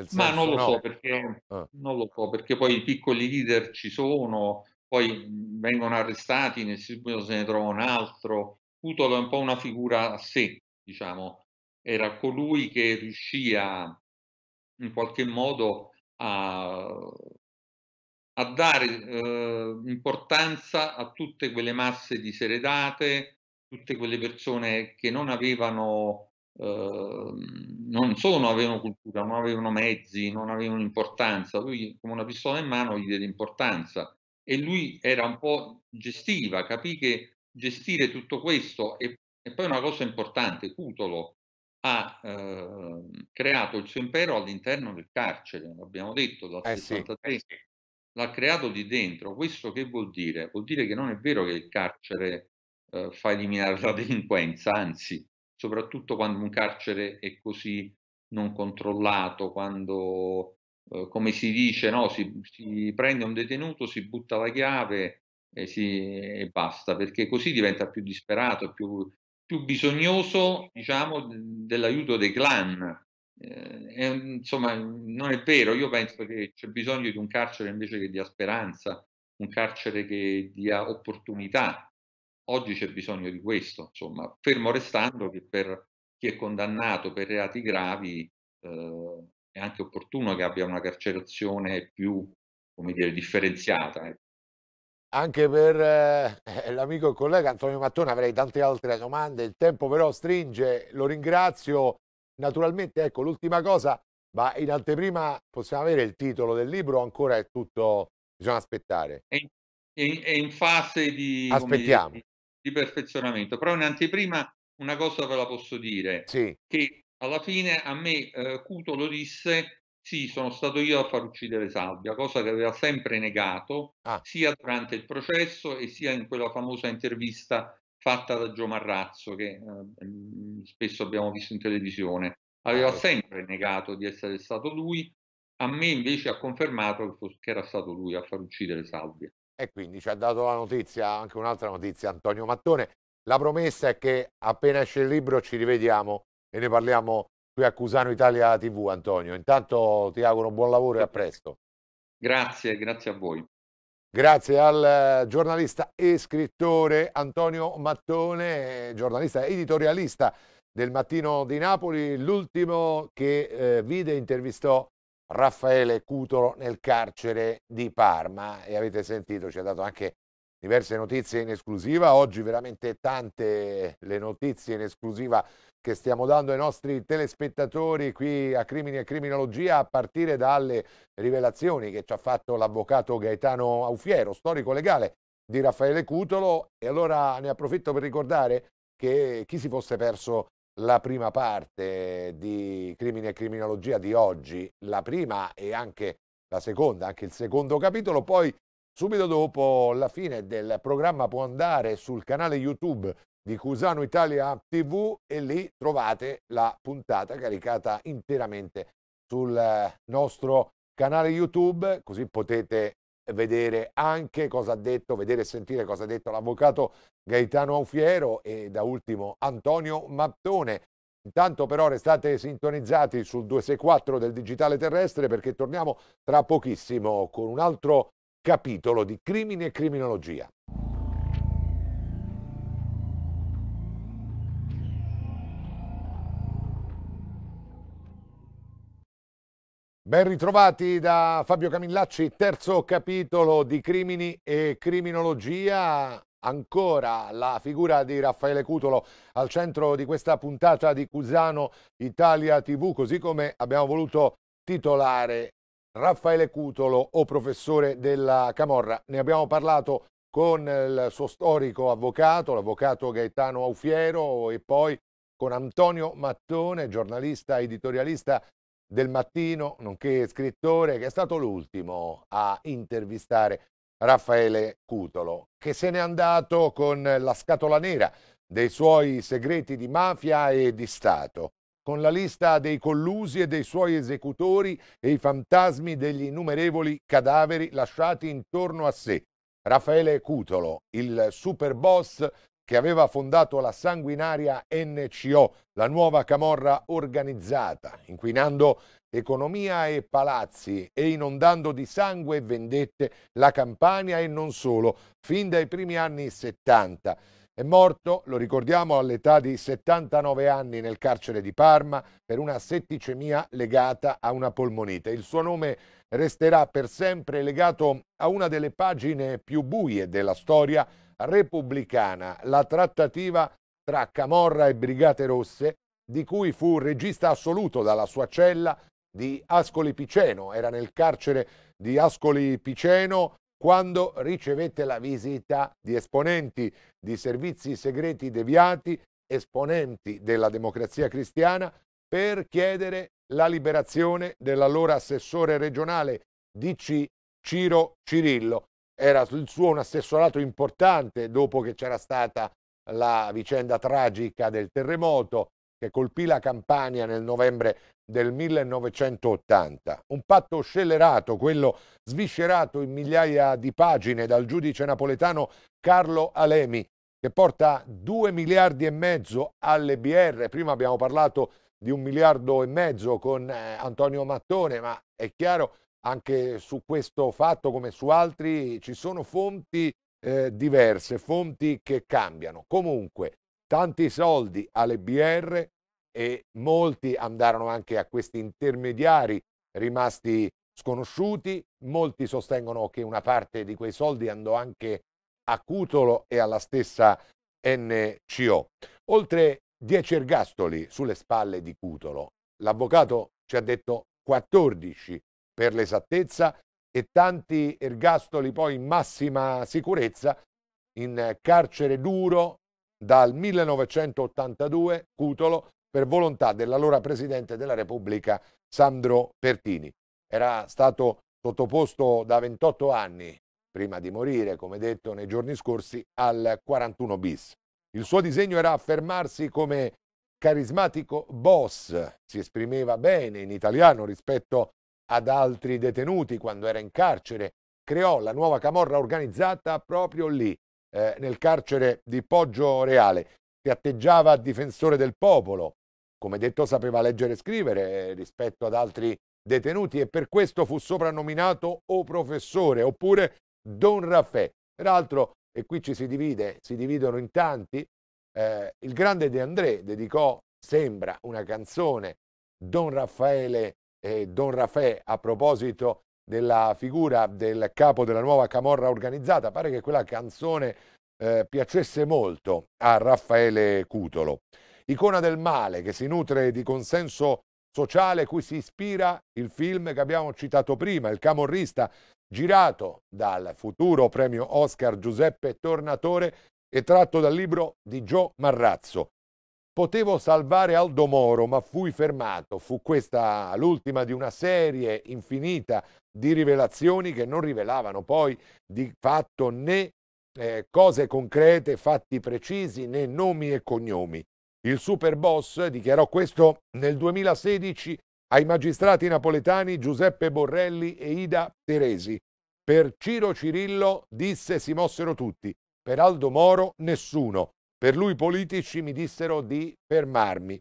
Senso, Ma non lo, no, so eh, perché, no. Eh. non lo so perché poi i piccoli leader ci sono, poi mhmm, vengono arrestati, nel subito se ne trova un altro. Putolo è un po' una figura a sé, diciamo, era colui che riuscì in qualche modo a, a dare eh, importanza a tutte quelle masse diseredate, tutte quelle persone che non avevano Ehm, non solo non avevano cultura, non avevano mezzi, non avevano importanza, lui come una pistola in mano gli diede importanza e lui era un po' gestiva, capì che gestire tutto questo e, e poi una cosa importante, Cutolo ha eh, creato il suo impero all'interno del carcere, l'abbiamo detto, dal eh 63 sì. l'ha creato di dentro, questo che vuol dire? Vuol dire che non è vero che il carcere eh, fa eliminare la delinquenza, anzi soprattutto quando un carcere è così non controllato, quando, eh, come si dice, no, si, si, prende un detenuto, si butta la chiave e, si, e basta, perché così diventa più disperato, più, più bisognoso diciamo, dell'aiuto dei clan. Eh, è, insomma, non è vero, io penso che c'è bisogno di un carcere invece che dia speranza, un carcere che dia opportunità Oggi c'è bisogno di questo, insomma, fermo restando che per chi è condannato per reati gravi eh, è anche opportuno che abbia una carcerazione più, come dire, differenziata. Ecco. Anche per eh, <laughs> l'amico e collega Antonio Mattone avrei tante altre domande, il tempo però stringe, lo ringrazio. Naturalmente, ecco, l'ultima cosa, ma in anteprima possiamo avere il titolo del libro, ancora è tutto, bisogna aspettare. È in, è in fase di... Aspettiamo. Dire, di perfezionamento. Però in anteprima una cosa ve la posso dire, sì. che alla fine a me eh, Cuto lo disse, sì, sono stato io a far uccidere Salvia, cosa che aveva sempre negato, ah. sia durante il processo e sia in quella famosa intervista fatta da Gio Marrazzo, che eh, mm, spesso abbiamo visto in televisione. Aveva ah. sempre negato di essere stato lui, a me invece ha confermato che, fosse, che era stato lui a far uccidere Salvia e quindi ci ha dato la notizia, anche un'altra notizia, Antonio Mattone. La promessa è che appena esce il libro ci rivediamo e ne parliamo qui a Cusano Italia TV, Antonio. Intanto ti auguro buon lavoro e a presto. Grazie, grazie a voi. Grazie al eh, giornalista e scrittore Antonio Mattone, giornalista editorialista del Mattino di Napoli, l'ultimo che eh, vide e intervistò Raffaele Cutolo nel carcere di Parma e avete sentito, ci ha dato anche diverse notizie in esclusiva, oggi veramente tante le notizie in esclusiva che stiamo dando ai nostri telespettatori qui a Crimini e Criminologia a partire dalle rivelazioni che ci ha fatto l'avvocato Gaetano Aufiero, storico legale di Raffaele Cutolo e allora ne approfitto per ricordare che chi si fosse perso la prima parte di Crimine e Criminologia di oggi, la prima e anche la seconda, anche il secondo capitolo, poi subito dopo la fine del programma può andare sul canale YouTube di Cusano Italia TV e lì trovate la puntata caricata interamente sul eh, nostro canale YouTube, così potete vedere anche cosa ha detto, vedere e sentire cosa ha detto l'avvocato Gaetano Aufiero e da ultimo Antonio Mattone. Intanto però restate sintonizzati sul 264 del Digitale Terrestre perché torniamo tra pochissimo con un altro capitolo di crimine e criminologia. Ben ritrovati da Fabio Camillacci, terzo capitolo di Crimini e Criminologia. Ancora la figura di Raffaele Cutolo al centro di questa puntata di Cusano Italia TV, così come abbiamo voluto titolare Raffaele Cutolo o professore della Camorra. Ne abbiamo parlato con il suo storico avvocato, l'avvocato Gaetano Aufiero e poi con Antonio Mattone, giornalista editorialista del mattino, nonché scrittore, che è stato l'ultimo a intervistare Raffaele Cutolo, che se n'è andato con la scatola nera dei suoi segreti di mafia e di Stato, con la lista dei collusi e dei suoi esecutori e i fantasmi degli innumerevoli cadaveri lasciati intorno a sé. Raffaele Cutolo, il super boss che aveva fondato la sanguinaria NCO, la nuova camorra organizzata, inquinando economia e palazzi e inondando di sangue e vendette la Campania e non solo, fin dai primi anni 70. È morto, lo ricordiamo, all'età di 79 anni nel carcere di Parma per una setticemia legata a una polmonite. Il suo nome resterà per sempre legato a una delle pagine più buie della storia repubblicana, la trattativa tra Camorra e Brigate Rosse, di cui fu regista assoluto dalla sua cella di Ascoli Piceno, era nel carcere di Ascoli Piceno quando ricevette la visita di esponenti di servizi segreti deviati, esponenti della democrazia cristiana, per chiedere la liberazione dell'allora assessore regionale DC Ciro Cirillo era il suo un assessorato importante dopo che c'era stata la vicenda tragica del terremoto che colpì la Campania nel novembre del 1980. Un patto scellerato, quello sviscerato in migliaia di pagine dal giudice napoletano Carlo Alemi, che porta 2 miliardi e mezzo alle BR. Prima abbiamo parlato di un miliardo e mezzo con eh, Antonio Mattone, ma è chiaro anche su questo fatto come su altri ci sono fonti eh, diverse, fonti che cambiano. Comunque, tanti soldi alle BR e molti andarono anche a questi intermediari rimasti sconosciuti, molti sostengono che una parte di quei soldi andò anche a Cutolo e alla stessa NCO. Oltre 10 ergastoli sulle spalle di Cutolo, l'avvocato ci ha detto 14 per l'esattezza e tanti ergastoli poi in massima sicurezza in carcere duro dal 1982, Cutolo, per volontà dell'allora Presidente della Repubblica Sandro Pertini. Era stato sottoposto da 28 anni, prima di morire, come detto nei giorni scorsi, al 41 bis. Il suo disegno era affermarsi come carismatico boss, si esprimeva bene in italiano rispetto a ad altri detenuti quando era in carcere, creò la nuova camorra organizzata proprio lì, eh, nel carcere di Poggio Reale. Si atteggiava difensore del popolo, come detto sapeva leggere e scrivere eh, rispetto ad altri detenuti e per questo fu soprannominato o professore oppure Don Raffè. Peraltro, e qui ci si divide, si dividono in tanti, eh, il grande De André dedicò, sembra, una canzone Don Raffaele Don Raffè a proposito della figura del capo della nuova Camorra organizzata. Pare che quella canzone eh, piacesse molto a Raffaele Cutolo. Icona del male che si nutre di consenso sociale cui si ispira il film che abbiamo citato prima, Il Camorrista, girato dal futuro premio Oscar Giuseppe Tornatore e tratto dal libro di Gio Marrazzo. Potevo salvare Aldo Moro, ma fui fermato. Fu questa l'ultima di una serie infinita di rivelazioni che non rivelavano poi di fatto né eh, cose concrete, fatti precisi, né nomi e cognomi. Il superboss dichiarò questo nel 2016 ai magistrati napoletani Giuseppe Borrelli e Ida Teresi. Per Ciro Cirillo disse si mossero tutti, per Aldo Moro nessuno. Per lui politici mi dissero di fermarmi.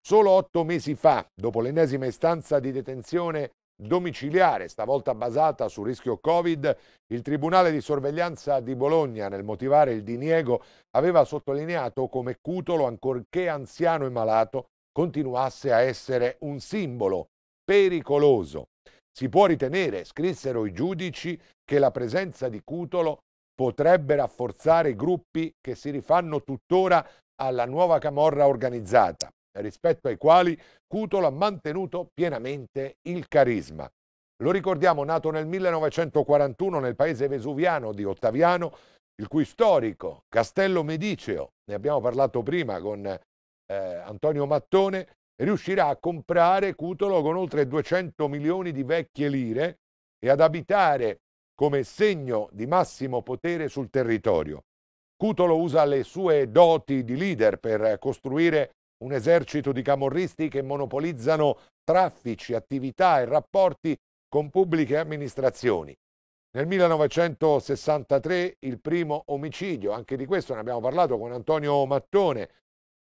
Solo otto mesi fa, dopo l'ennesima istanza di detenzione domiciliare, stavolta basata sul rischio Covid, il Tribunale di sorveglianza di Bologna, nel motivare il diniego, aveva sottolineato come Cutolo, ancorché anziano e malato, continuasse a essere un simbolo pericoloso. Si può ritenere, scrissero i giudici, che la presenza di Cutolo potrebbe rafforzare gruppi che si rifanno tuttora alla nuova camorra organizzata, rispetto ai quali Cutolo ha mantenuto pienamente il carisma. Lo ricordiamo, nato nel 1941 nel paese vesuviano di Ottaviano, il cui storico Castello Mediceo, ne abbiamo parlato prima con eh, Antonio Mattone, riuscirà a comprare Cutolo con oltre 200 milioni di vecchie lire e ad abitare come segno di massimo potere sul territorio. Cutolo usa le sue doti di leader per costruire un esercito di camorristi che monopolizzano traffici, attività e rapporti con pubbliche amministrazioni. Nel 1963 il primo omicidio, anche di questo ne abbiamo parlato con Antonio Mattone,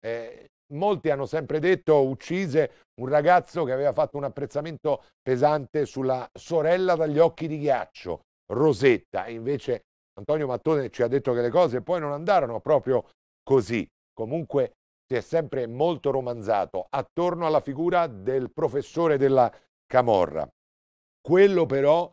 eh, molti hanno sempre detto uccise un ragazzo che aveva fatto un apprezzamento pesante sulla sorella dagli occhi di ghiaccio. Rosetta. Invece Antonio Mattone ci ha detto che le cose poi non andarono proprio così. Comunque si è sempre molto romanzato attorno alla figura del professore della Camorra. Quello però,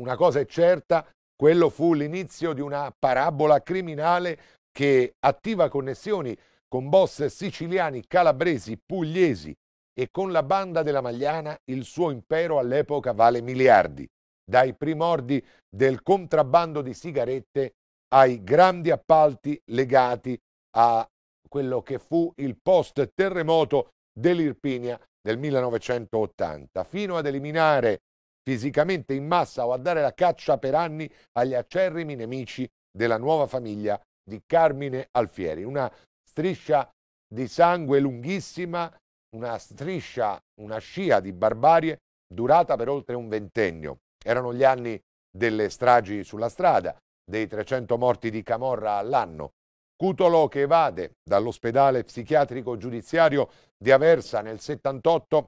una cosa è certa, quello fu l'inizio di una parabola criminale che attiva connessioni con boss siciliani, calabresi, pugliesi e con la banda della Magliana il suo impero all'epoca vale miliardi dai primordi del contrabbando di sigarette ai grandi appalti legati a quello che fu il post terremoto dell'Irpinia del 1980, fino ad eliminare fisicamente in massa o a dare la caccia per anni agli acerrimi nemici della nuova famiglia di Carmine Alfieri. Una striscia di sangue lunghissima, una striscia, una scia di barbarie durata per oltre un ventennio. Erano gli anni delle stragi sulla strada, dei 300 morti di Camorra all'anno. Cutolo che evade dall'ospedale psichiatrico giudiziario di Aversa nel 78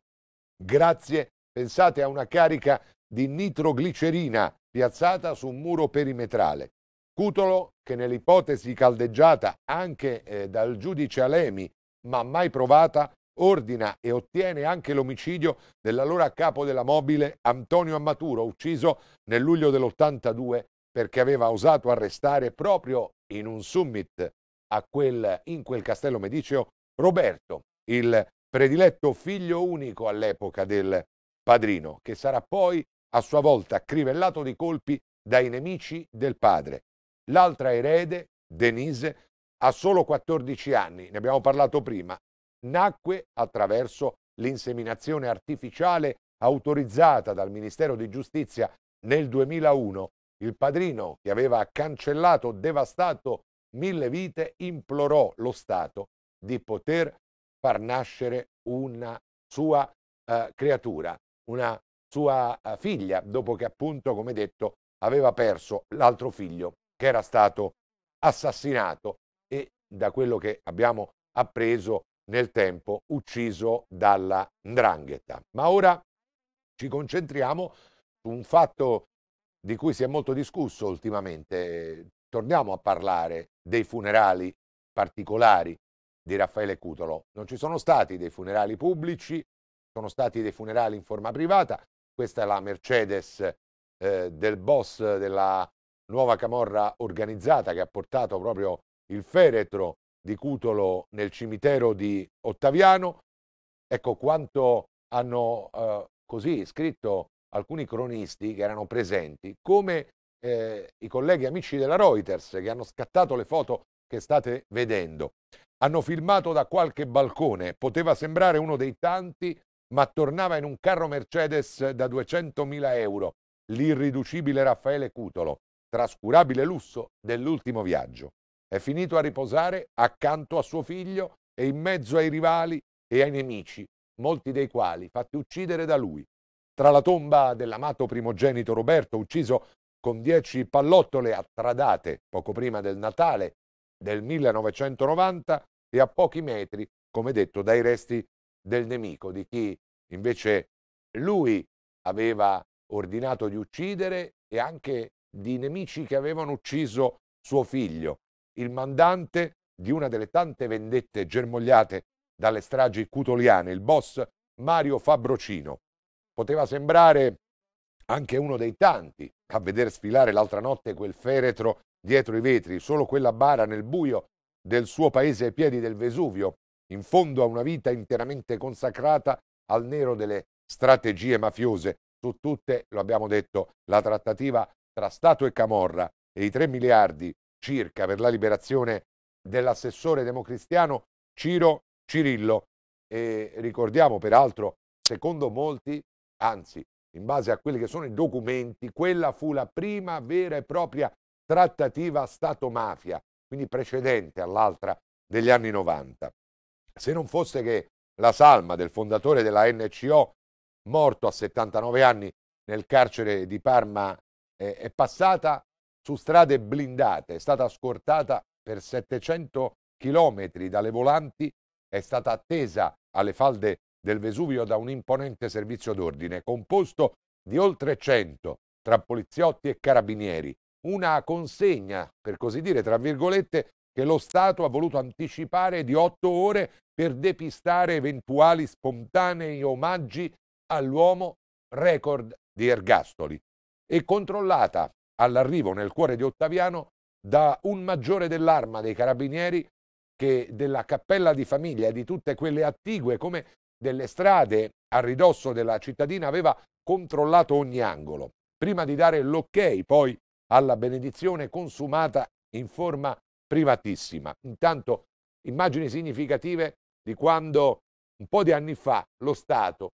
grazie, pensate, a una carica di nitroglicerina piazzata su un muro perimetrale. Cutolo che nell'ipotesi caldeggiata anche eh, dal giudice Alemi, ma mai provata, ordina e ottiene anche l'omicidio dell'allora capo della mobile Antonio Ammaturo, ucciso nel luglio dell'82 perché aveva osato arrestare proprio in un summit quel, in quel castello mediceo Roberto, il prediletto figlio unico all'epoca del padrino, che sarà poi a sua volta crivellato di colpi dai nemici del padre. L'altra erede, Denise, ha solo 14 anni, ne abbiamo parlato prima, nacque attraverso l'inseminazione artificiale autorizzata dal Ministero di Giustizia nel 2001. Il padrino, che aveva cancellato, devastato mille vite, implorò lo Stato di poter far nascere una sua eh, creatura, una sua eh, figlia, dopo che appunto, come detto, aveva perso l'altro figlio che era stato assassinato e da quello che abbiamo appreso nel tempo ucciso dalla Ndrangheta. Ma ora ci concentriamo su un fatto di cui si è molto discusso ultimamente. Torniamo a parlare dei funerali particolari di Raffaele Cutolo. Non ci sono stati dei funerali pubblici, sono stati dei funerali in forma privata. Questa è la Mercedes eh, del boss della nuova camorra organizzata che ha portato proprio il feretro di Cutolo nel cimitero di Ottaviano. Ecco quanto hanno eh, così scritto alcuni cronisti che erano presenti, come eh, i colleghi amici della Reuters che hanno scattato le foto che state vedendo. Hanno filmato da qualche balcone, poteva sembrare uno dei tanti, ma tornava in un carro Mercedes da 200.000 euro, l'irriducibile Raffaele Cutolo, trascurabile lusso dell'ultimo viaggio. È finito a riposare accanto a suo figlio e in mezzo ai rivali e ai nemici, molti dei quali fatti uccidere da lui. Tra la tomba dell'amato primogenito Roberto, ucciso con dieci pallottole a tradate poco prima del Natale del 1990 e a pochi metri, come detto, dai resti del nemico, di chi invece lui aveva ordinato di uccidere e anche di nemici che avevano ucciso suo figlio il mandante di una delle tante vendette germogliate dalle stragi cutoliane, il boss Mario Fabrocino. Poteva sembrare anche uno dei tanti a veder sfilare l'altra notte quel feretro dietro i vetri, solo quella bara nel buio del suo paese ai piedi del Vesuvio, in fondo a una vita interamente consacrata al nero delle strategie mafiose, su tutte, lo abbiamo detto, la trattativa tra Stato e Camorra e i 3 miliardi circa per la liberazione dell'assessore democristiano Ciro Cirillo. E ricordiamo peraltro, secondo molti, anzi in base a quelli che sono i documenti, quella fu la prima vera e propria trattativa Stato-mafia, quindi precedente all'altra degli anni 90. Se non fosse che la salma del fondatore della NCO, morto a 79 anni nel carcere di Parma, eh, è passata su strade blindate, è stata scortata per 700 km dalle volanti, è stata attesa alle falde del Vesuvio da un imponente servizio d'ordine composto di oltre 100 tra poliziotti e carabinieri, una consegna, per così dire, tra virgolette, che lo Stato ha voluto anticipare di otto ore per depistare eventuali spontanei omaggi all'uomo record di ergastoli e controllata all'arrivo nel cuore di Ottaviano da un maggiore dell'arma dei carabinieri che della cappella di famiglia e di tutte quelle attigue come delle strade a ridosso della cittadina aveva controllato ogni angolo, prima di dare l'ok poi alla benedizione consumata in forma privatissima. Intanto immagini significative di quando un po' di anni fa lo Stato,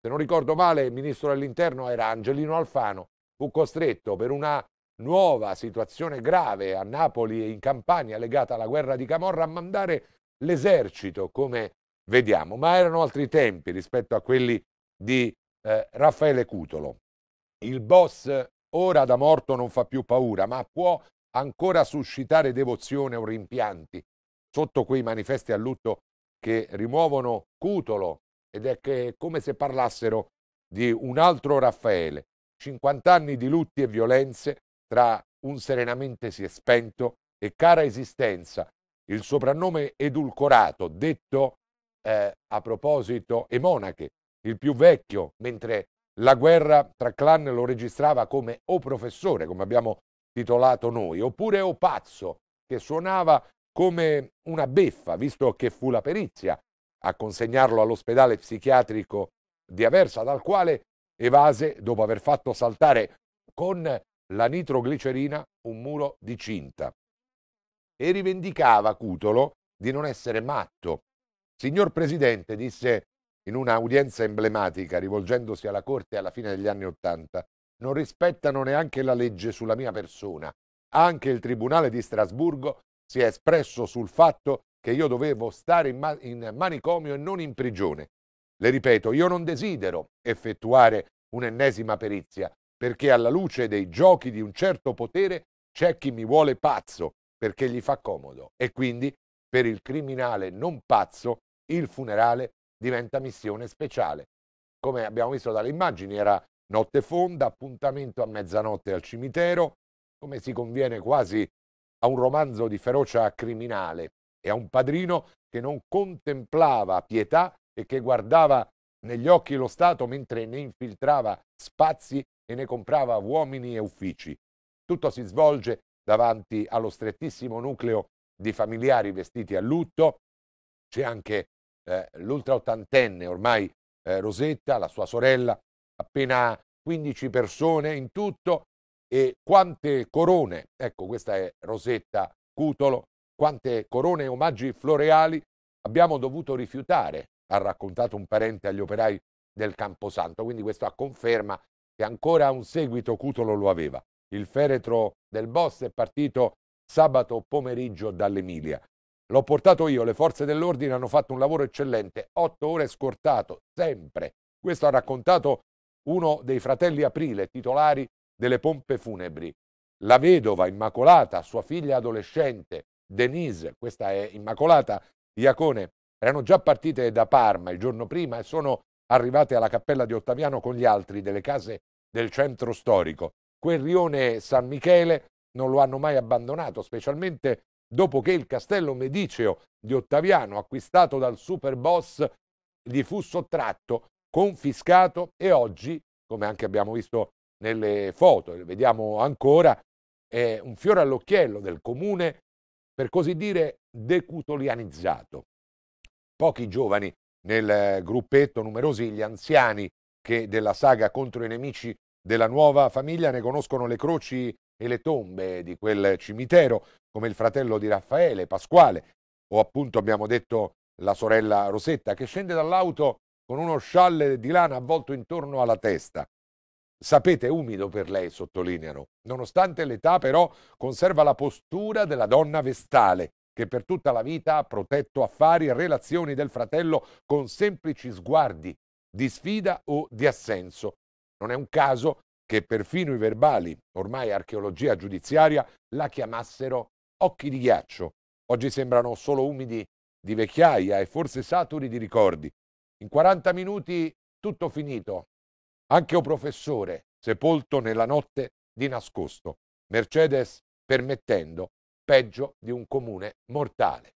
se non ricordo male il ministro dell'interno era Angelino Alfano, fu costretto per una nuova situazione grave a Napoli e in Campania legata alla guerra di Camorra a mandare l'esercito, come vediamo, ma erano altri tempi rispetto a quelli di eh, Raffaele Cutolo. Il boss ora da morto non fa più paura, ma può ancora suscitare devozione o rimpianti sotto quei manifesti a lutto che rimuovono Cutolo ed è che è come se parlassero di un altro Raffaele. 50 anni di lutti e violenze tra Un serenamente si è spento e Cara esistenza, il soprannome edulcorato detto eh, a proposito e monache, il più vecchio, mentre la guerra tra clan lo registrava come O professore, come abbiamo titolato noi, oppure O pazzo, che suonava come una beffa, visto che fu la perizia a consegnarlo all'ospedale psichiatrico di Aversa, dal quale evase dopo aver fatto saltare con la nitroglicerina un muro di cinta. E rivendicava Cutolo di non essere matto. Signor Presidente, disse in un'udienza emblematica, rivolgendosi alla Corte alla fine degli anni Ottanta, non rispettano neanche la legge sulla mia persona. Anche il Tribunale di Strasburgo si è espresso sul fatto che io dovevo stare in, ma in manicomio e non in prigione. Le ripeto, io non desidero effettuare un'ennesima perizia, perché alla luce dei giochi di un certo potere c'è chi mi vuole pazzo, perché gli fa comodo. E quindi, per il criminale non pazzo, il funerale diventa missione speciale. Come abbiamo visto dalle immagini, era notte fonda, appuntamento a mezzanotte al cimitero, come si conviene quasi a un romanzo di ferocia criminale e a un padrino che non contemplava pietà e che guardava negli occhi lo Stato mentre ne infiltrava spazi e ne comprava uomini e uffici. Tutto si svolge davanti allo strettissimo nucleo di familiari vestiti a lutto. C'è anche eh, l'ultraottantenne ormai eh, Rosetta, la sua sorella, appena 15 persone in tutto e quante corone, ecco questa è Rosetta Cutolo, quante corone e omaggi floreali abbiamo dovuto rifiutare ha raccontato un parente agli operai del Camposanto, quindi questo a conferma che ancora un seguito Cutolo lo aveva. Il feretro del boss è partito sabato pomeriggio dall'Emilia. L'ho portato io, le forze dell'ordine hanno fatto un lavoro eccellente, otto ore scortato, sempre. Questo ha raccontato uno dei fratelli Aprile, titolari delle pompe funebri. La vedova Immacolata, sua figlia adolescente, Denise, questa è Immacolata, Iacone erano già partite da Parma il giorno prima e sono arrivate alla cappella di Ottaviano con gli altri delle case del centro storico. Quel rione San Michele non lo hanno mai abbandonato, specialmente dopo che il castello mediceo di Ottaviano, acquistato dal super boss, gli fu sottratto, confiscato e oggi, come anche abbiamo visto nelle foto, vediamo ancora, è un fiore all'occhiello del comune, per così dire, decutolianizzato pochi giovani nel eh, gruppetto, numerosi gli anziani che della saga contro i nemici della nuova famiglia ne conoscono le croci e le tombe di quel cimitero, come il fratello di Raffaele, Pasquale, o appunto abbiamo detto la sorella Rosetta, che scende dall'auto con uno scialle di lana avvolto intorno alla testa. Sapete, umido per lei, sottolineano. Nonostante l'età, però, conserva la postura della donna vestale, che per tutta la vita ha protetto affari e relazioni del fratello con semplici sguardi di sfida o di assenso. Non è un caso che perfino i verbali, ormai archeologia giudiziaria, la chiamassero occhi di ghiaccio. Oggi sembrano solo umidi di vecchiaia e forse saturi di ricordi. In 40 minuti tutto finito. Anche un professore, sepolto nella notte di nascosto, Mercedes permettendo peggio di un comune mortale.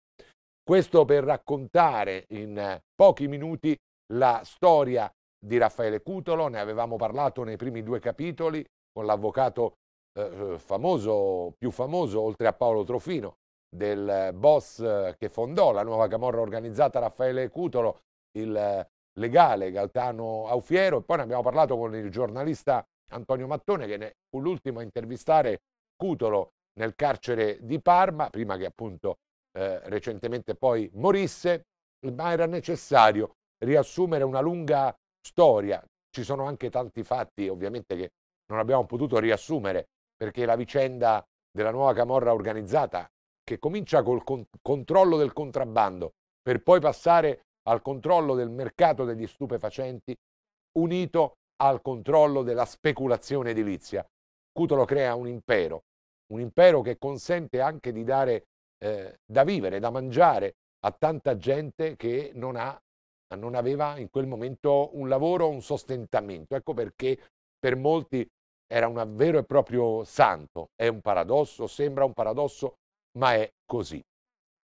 Questo per raccontare in eh, pochi minuti la storia di Raffaele Cutolo, ne avevamo parlato nei primi due capitoli con l'avvocato eh, eh famoso, più famoso oltre a Paolo Trofino, del eh, boss che fondò la nuova Camorra organizzata Raffaele Cutolo, il legale Gaetano Aufiero e poi ne abbiamo parlato con il giornalista Antonio Mattone che ne fu l'ultimo a intervistare Cutolo nel carcere di Parma, prima che appunto eh, recentemente poi morisse, ma era necessario riassumere una lunga storia. Ci sono anche tanti fatti ovviamente che non abbiamo potuto riassumere perché la vicenda della nuova camorra organizzata che comincia col con- controllo del contrabbando per poi passare al controllo del mercato degli stupefacenti unito al controllo della speculazione edilizia. Cutolo crea un impero un impero che consente anche di dare eh, da vivere, da mangiare a tanta gente che non, ha, non aveva in quel momento un lavoro, un sostentamento. Ecco perché per molti era un vero e proprio santo. È un paradosso, sembra un paradosso, ma è così.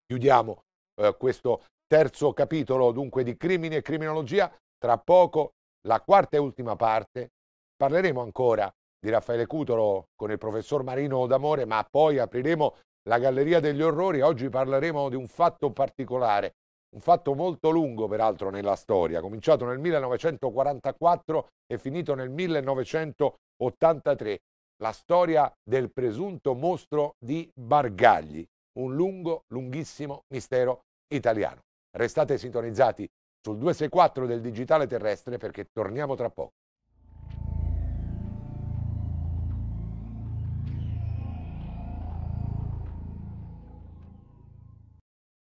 Chiudiamo eh, questo terzo capitolo dunque di crimini e criminologia. Tra poco, la quarta e ultima parte, parleremo ancora di Raffaele Cutolo con il professor Marino D'Amore, ma poi apriremo la Galleria degli Orrori. Oggi parleremo di un fatto particolare, un fatto molto lungo peraltro nella storia, cominciato nel 1944 e finito nel 1983. La storia del presunto mostro di Bargagli, un lungo, lunghissimo mistero italiano. Restate sintonizzati sul 264 del digitale terrestre perché torniamo tra poco.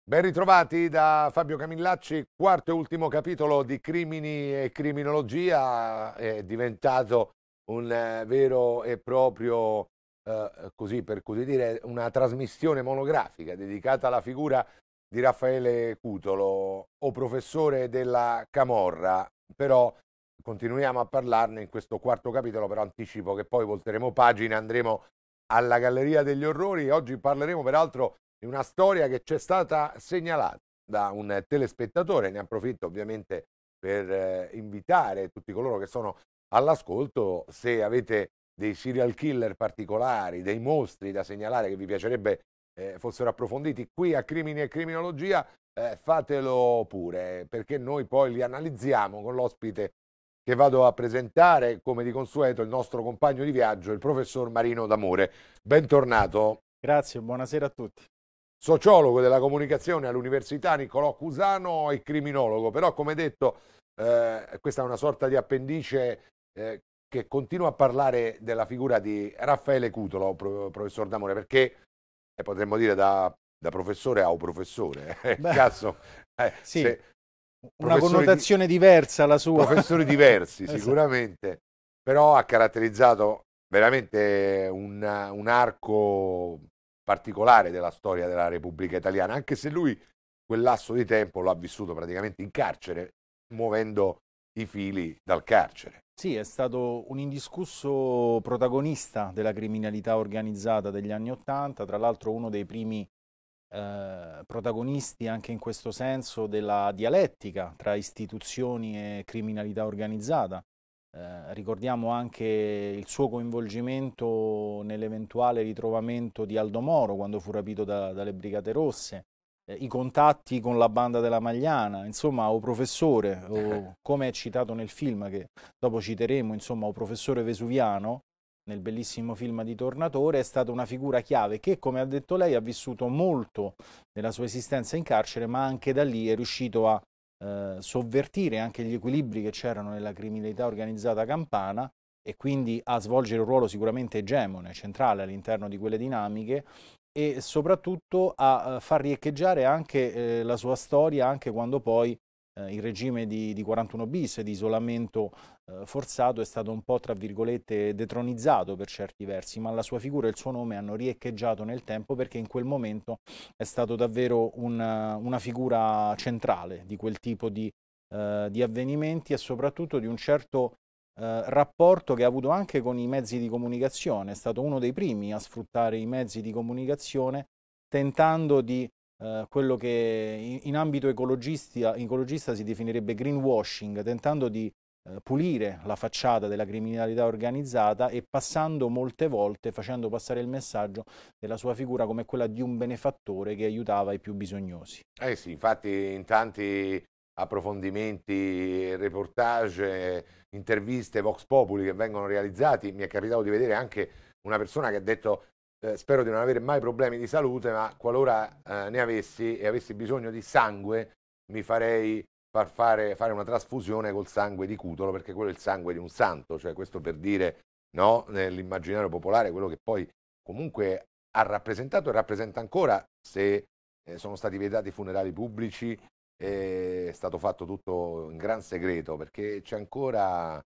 Ben ritrovati da Fabio Camillacci, quarto e ultimo capitolo di Crimini e Criminologia, è diventato un eh, vero e proprio, eh, così per così dire, una trasmissione monografica dedicata alla figura di Raffaele Cutolo, o professore della Camorra, però continuiamo a parlarne in questo quarto capitolo, però anticipo che poi volteremo pagina, andremo alla Galleria degli Orrori oggi parleremo peraltro di una storia che ci è stata segnalata da un telespettatore. Ne approfitto ovviamente per eh, invitare tutti coloro che sono all'ascolto se avete dei serial killer particolari, dei mostri da segnalare che vi piacerebbe eh, fossero approfonditi qui a Crimini e Criminologia, eh, fatelo pure, perché noi poi li analizziamo con l'ospite che vado a presentare, come di consueto, il nostro compagno di viaggio, il professor Marino D'Amore. Bentornato. Grazie, buonasera a tutti sociologo della comunicazione all'Università Niccolò Cusano e criminologo, però come detto eh, questa è una sorta di appendice eh, che continua a parlare della figura di Raffaele Cutolo, professor D'Amore, perché eh, potremmo dire da, da, professore a un professore, eh, Beh, caso, eh, sì, una connotazione di, diversa la sua. Professori diversi <laughs> esatto. sicuramente, esatto. però ha caratterizzato veramente un, un arco particolare della storia della Repubblica Italiana, anche se lui quel lasso di tempo lo ha vissuto praticamente in carcere, muovendo i fili dal carcere. Sì, è stato un indiscusso protagonista della criminalità organizzata degli anni Ottanta, tra l'altro uno dei primi eh, protagonisti anche in questo senso della dialettica tra istituzioni e criminalità organizzata. Eh, ricordiamo anche il suo coinvolgimento nell'eventuale ritrovamento di Aldo Moro quando fu rapito da, dalle Brigate Rosse, eh, i contatti con la banda della Magliana, insomma, o professore, o, <laughs> come è citato nel film che dopo citeremo, insomma, o professore Vesuviano, nel bellissimo film di Tornatore, è stata una figura chiave che, come ha detto lei, ha vissuto molto della sua esistenza in carcere, ma anche da lì è riuscito a eh, sovvertire anche gli equilibri che c'erano nella criminalità organizzata campana e quindi a svolgere un ruolo sicuramente egemone, centrale all'interno di quelle dinamiche e soprattutto a eh, far riecheggiare anche eh, la sua storia anche quando poi eh, il regime di, di 41 bis, di isolamento eh, forzato, è stato un po' tra virgolette detronizzato per certi versi, ma la sua figura e il suo nome hanno riecheggiato nel tempo perché in quel momento è stato davvero una, una figura centrale di quel tipo di, eh, di avvenimenti e soprattutto di un certo eh, rapporto che ha avuto anche con i mezzi di comunicazione, è stato uno dei primi a sfruttare i mezzi di comunicazione tentando di eh, quello che in, in ambito ecologista, ecologista, si definirebbe greenwashing, tentando di eh, pulire la facciata della criminalità organizzata e passando molte volte, facendo passare il messaggio della sua figura come quella di un benefattore che aiutava i più bisognosi. Eh sì, infatti in tanti approfondimenti, reportage, interviste, vox populi che vengono realizzati, mi è capitato di vedere anche una persona che ha detto eh, spero di non avere mai problemi di salute, ma qualora eh, ne avessi e avessi bisogno di sangue, mi farei far fare, fare, una trasfusione col sangue di Cutolo, perché quello è il sangue di un santo, cioè questo per dire no, nell'immaginario popolare quello che poi comunque ha rappresentato e rappresenta ancora se eh, sono stati vietati i funerali pubblici, eh, è stato fatto tutto in gran segreto, perché c'è ancora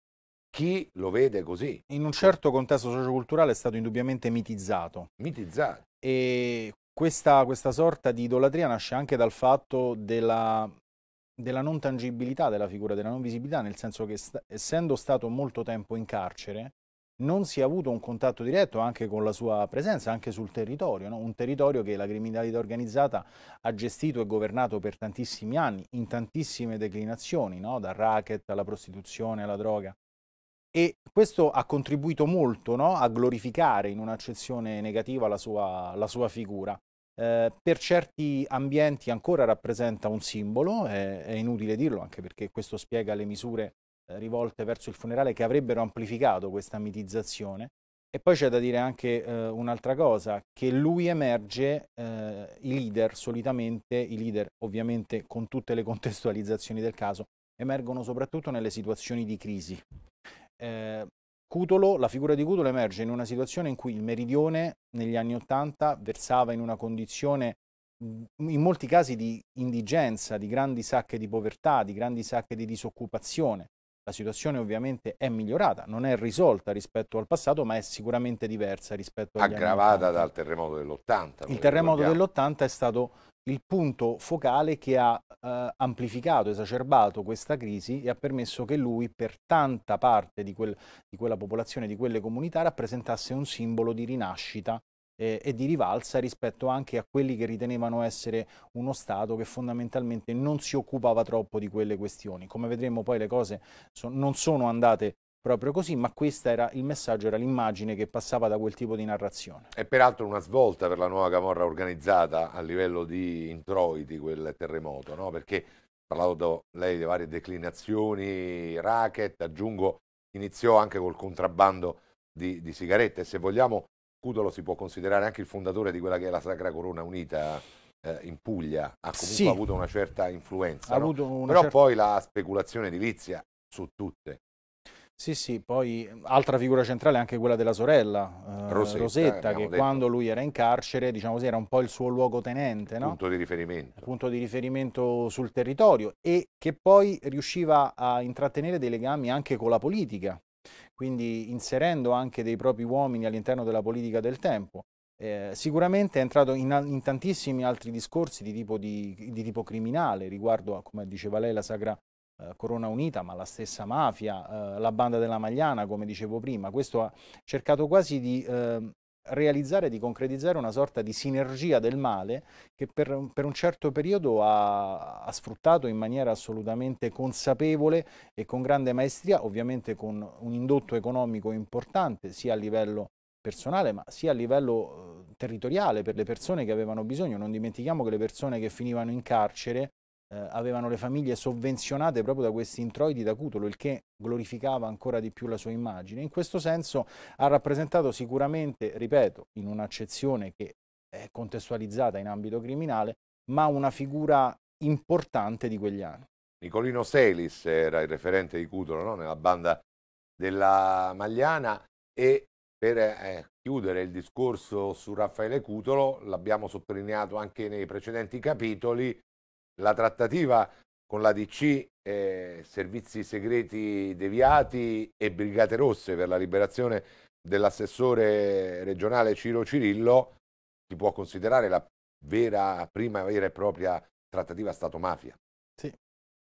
chi lo vede così. In un certo contesto socioculturale è stato indubbiamente mitizzato. Mitizzato. E questa, questa sorta di idolatria nasce anche dal fatto della, della non tangibilità della figura, della non visibilità, nel senso che sta, essendo stato molto tempo in carcere, non si è avuto un contatto diretto anche con la sua presenza, anche sul territorio, no? un territorio che la criminalità organizzata ha gestito e governato per tantissimi anni, in tantissime declinazioni, no? dal racket alla prostituzione, alla droga. E questo ha contribuito molto no? a glorificare in un'accezione negativa la sua, la sua figura. Eh, per certi ambienti ancora rappresenta un simbolo, è, è, inutile dirlo anche perché questo spiega le misure eh, rivolte verso il funerale che avrebbero amplificato questa mitizzazione. E poi c'è da dire anche eh, un'altra cosa, che lui emerge, eh, i leader solitamente, i leader ovviamente con tutte le <laughs> contestualizzazioni del caso, emergono soprattutto nelle situazioni di crisi, Ehm, Cutolo, la figura di Cutolo emerge in una situazione in cui il meridione negli anni Ottanta versava in una condizione mhmm, in molti casi di indigenza, di grandi sacche di povertà, di grandi sacche di disoccupazione. La situazione ovviamente è migliorata, non è risolta rispetto al passato, ma è sicuramente diversa rispetto agli Aggravata dal terremoto dell'80. Il terremoto dell'80 è stato il punto focale che ha eh, amplificato, esacerbato questa crisi e ha permesso che lui per tanta parte di, quel, di quella popolazione, di quelle comunità, rappresentasse un simbolo di rinascita eh, e di rivalsa rispetto anche a quelli che ritenevano essere uno Stato che fondamentalmente non si occupava troppo di quelle questioni. Come vedremo poi le cose so non sono andate proprio così, ma questo era il messaggio, era l'immagine che passava da quel tipo di narrazione. È peraltro una svolta per la nuova Camorra organizzata a livello di introiti quel terremoto, no? perché parlavo lei di varie declinazioni, racket, aggiungo, iniziò anche col contrabbando di, di sigarette, se vogliamo Cudolo si può considerare anche il fondatore di quella che è la Sacra Corona Unita eh, in Puglia, ha comunque sì. avuto una certa influenza, no? una però certa... poi la speculazione edilizia su tutte. Sì, sì, poi altra figura centrale è anche quella della sorella, eh, Rosetta, Rosetta che detto. quando lui era in carcere, diciamo così, era un po' il suo luogotenente, il no? punto di riferimento. Il punto di riferimento sul territorio e che poi riusciva a intrattenere dei legami anche con la politica, quindi inserendo anche dei propri uomini all'interno della politica del tempo. Eh, sicuramente è entrato in, in, tantissimi altri discorsi di tipo, di, di tipo, criminale riguardo a, come diceva lei, la Sacra eh, Corona Unita, ma la stessa mafia, eh, la banda della Magliana, come dicevo prima. Questo ha cercato quasi di ehm, realizzare, di concretizzare una sorta di sinergia del male che per, per un certo periodo ha, ha, sfruttato in maniera assolutamente consapevole e con grande maestria, ovviamente con un indotto economico importante sia a livello personale ma sia a livello eh, territoriale per le persone che avevano bisogno. Non dimentichiamo che le persone che finivano in carcere eh, avevano le famiglie sovvenzionate proprio da questi introiti da Cutolo, il che glorificava ancora di più la sua immagine. In questo senso ha rappresentato sicuramente, ripeto, in un'accezione che è contestualizzata in ambito criminale, ma una figura importante di quegli anni. Nicolino Selis era il referente di Cutolo no? nella banda della Magliana e per eh, chiudere il discorso su Raffaele Cutolo, l'abbiamo sottolineato anche nei precedenti capitoli, la trattativa con la DC, eh, servizi segreti deviati e brigate rosse per la liberazione dell'assessore regionale Ciro Cirillo si può considerare la vera, prima vera e propria trattativa Stato-mafia. Sì,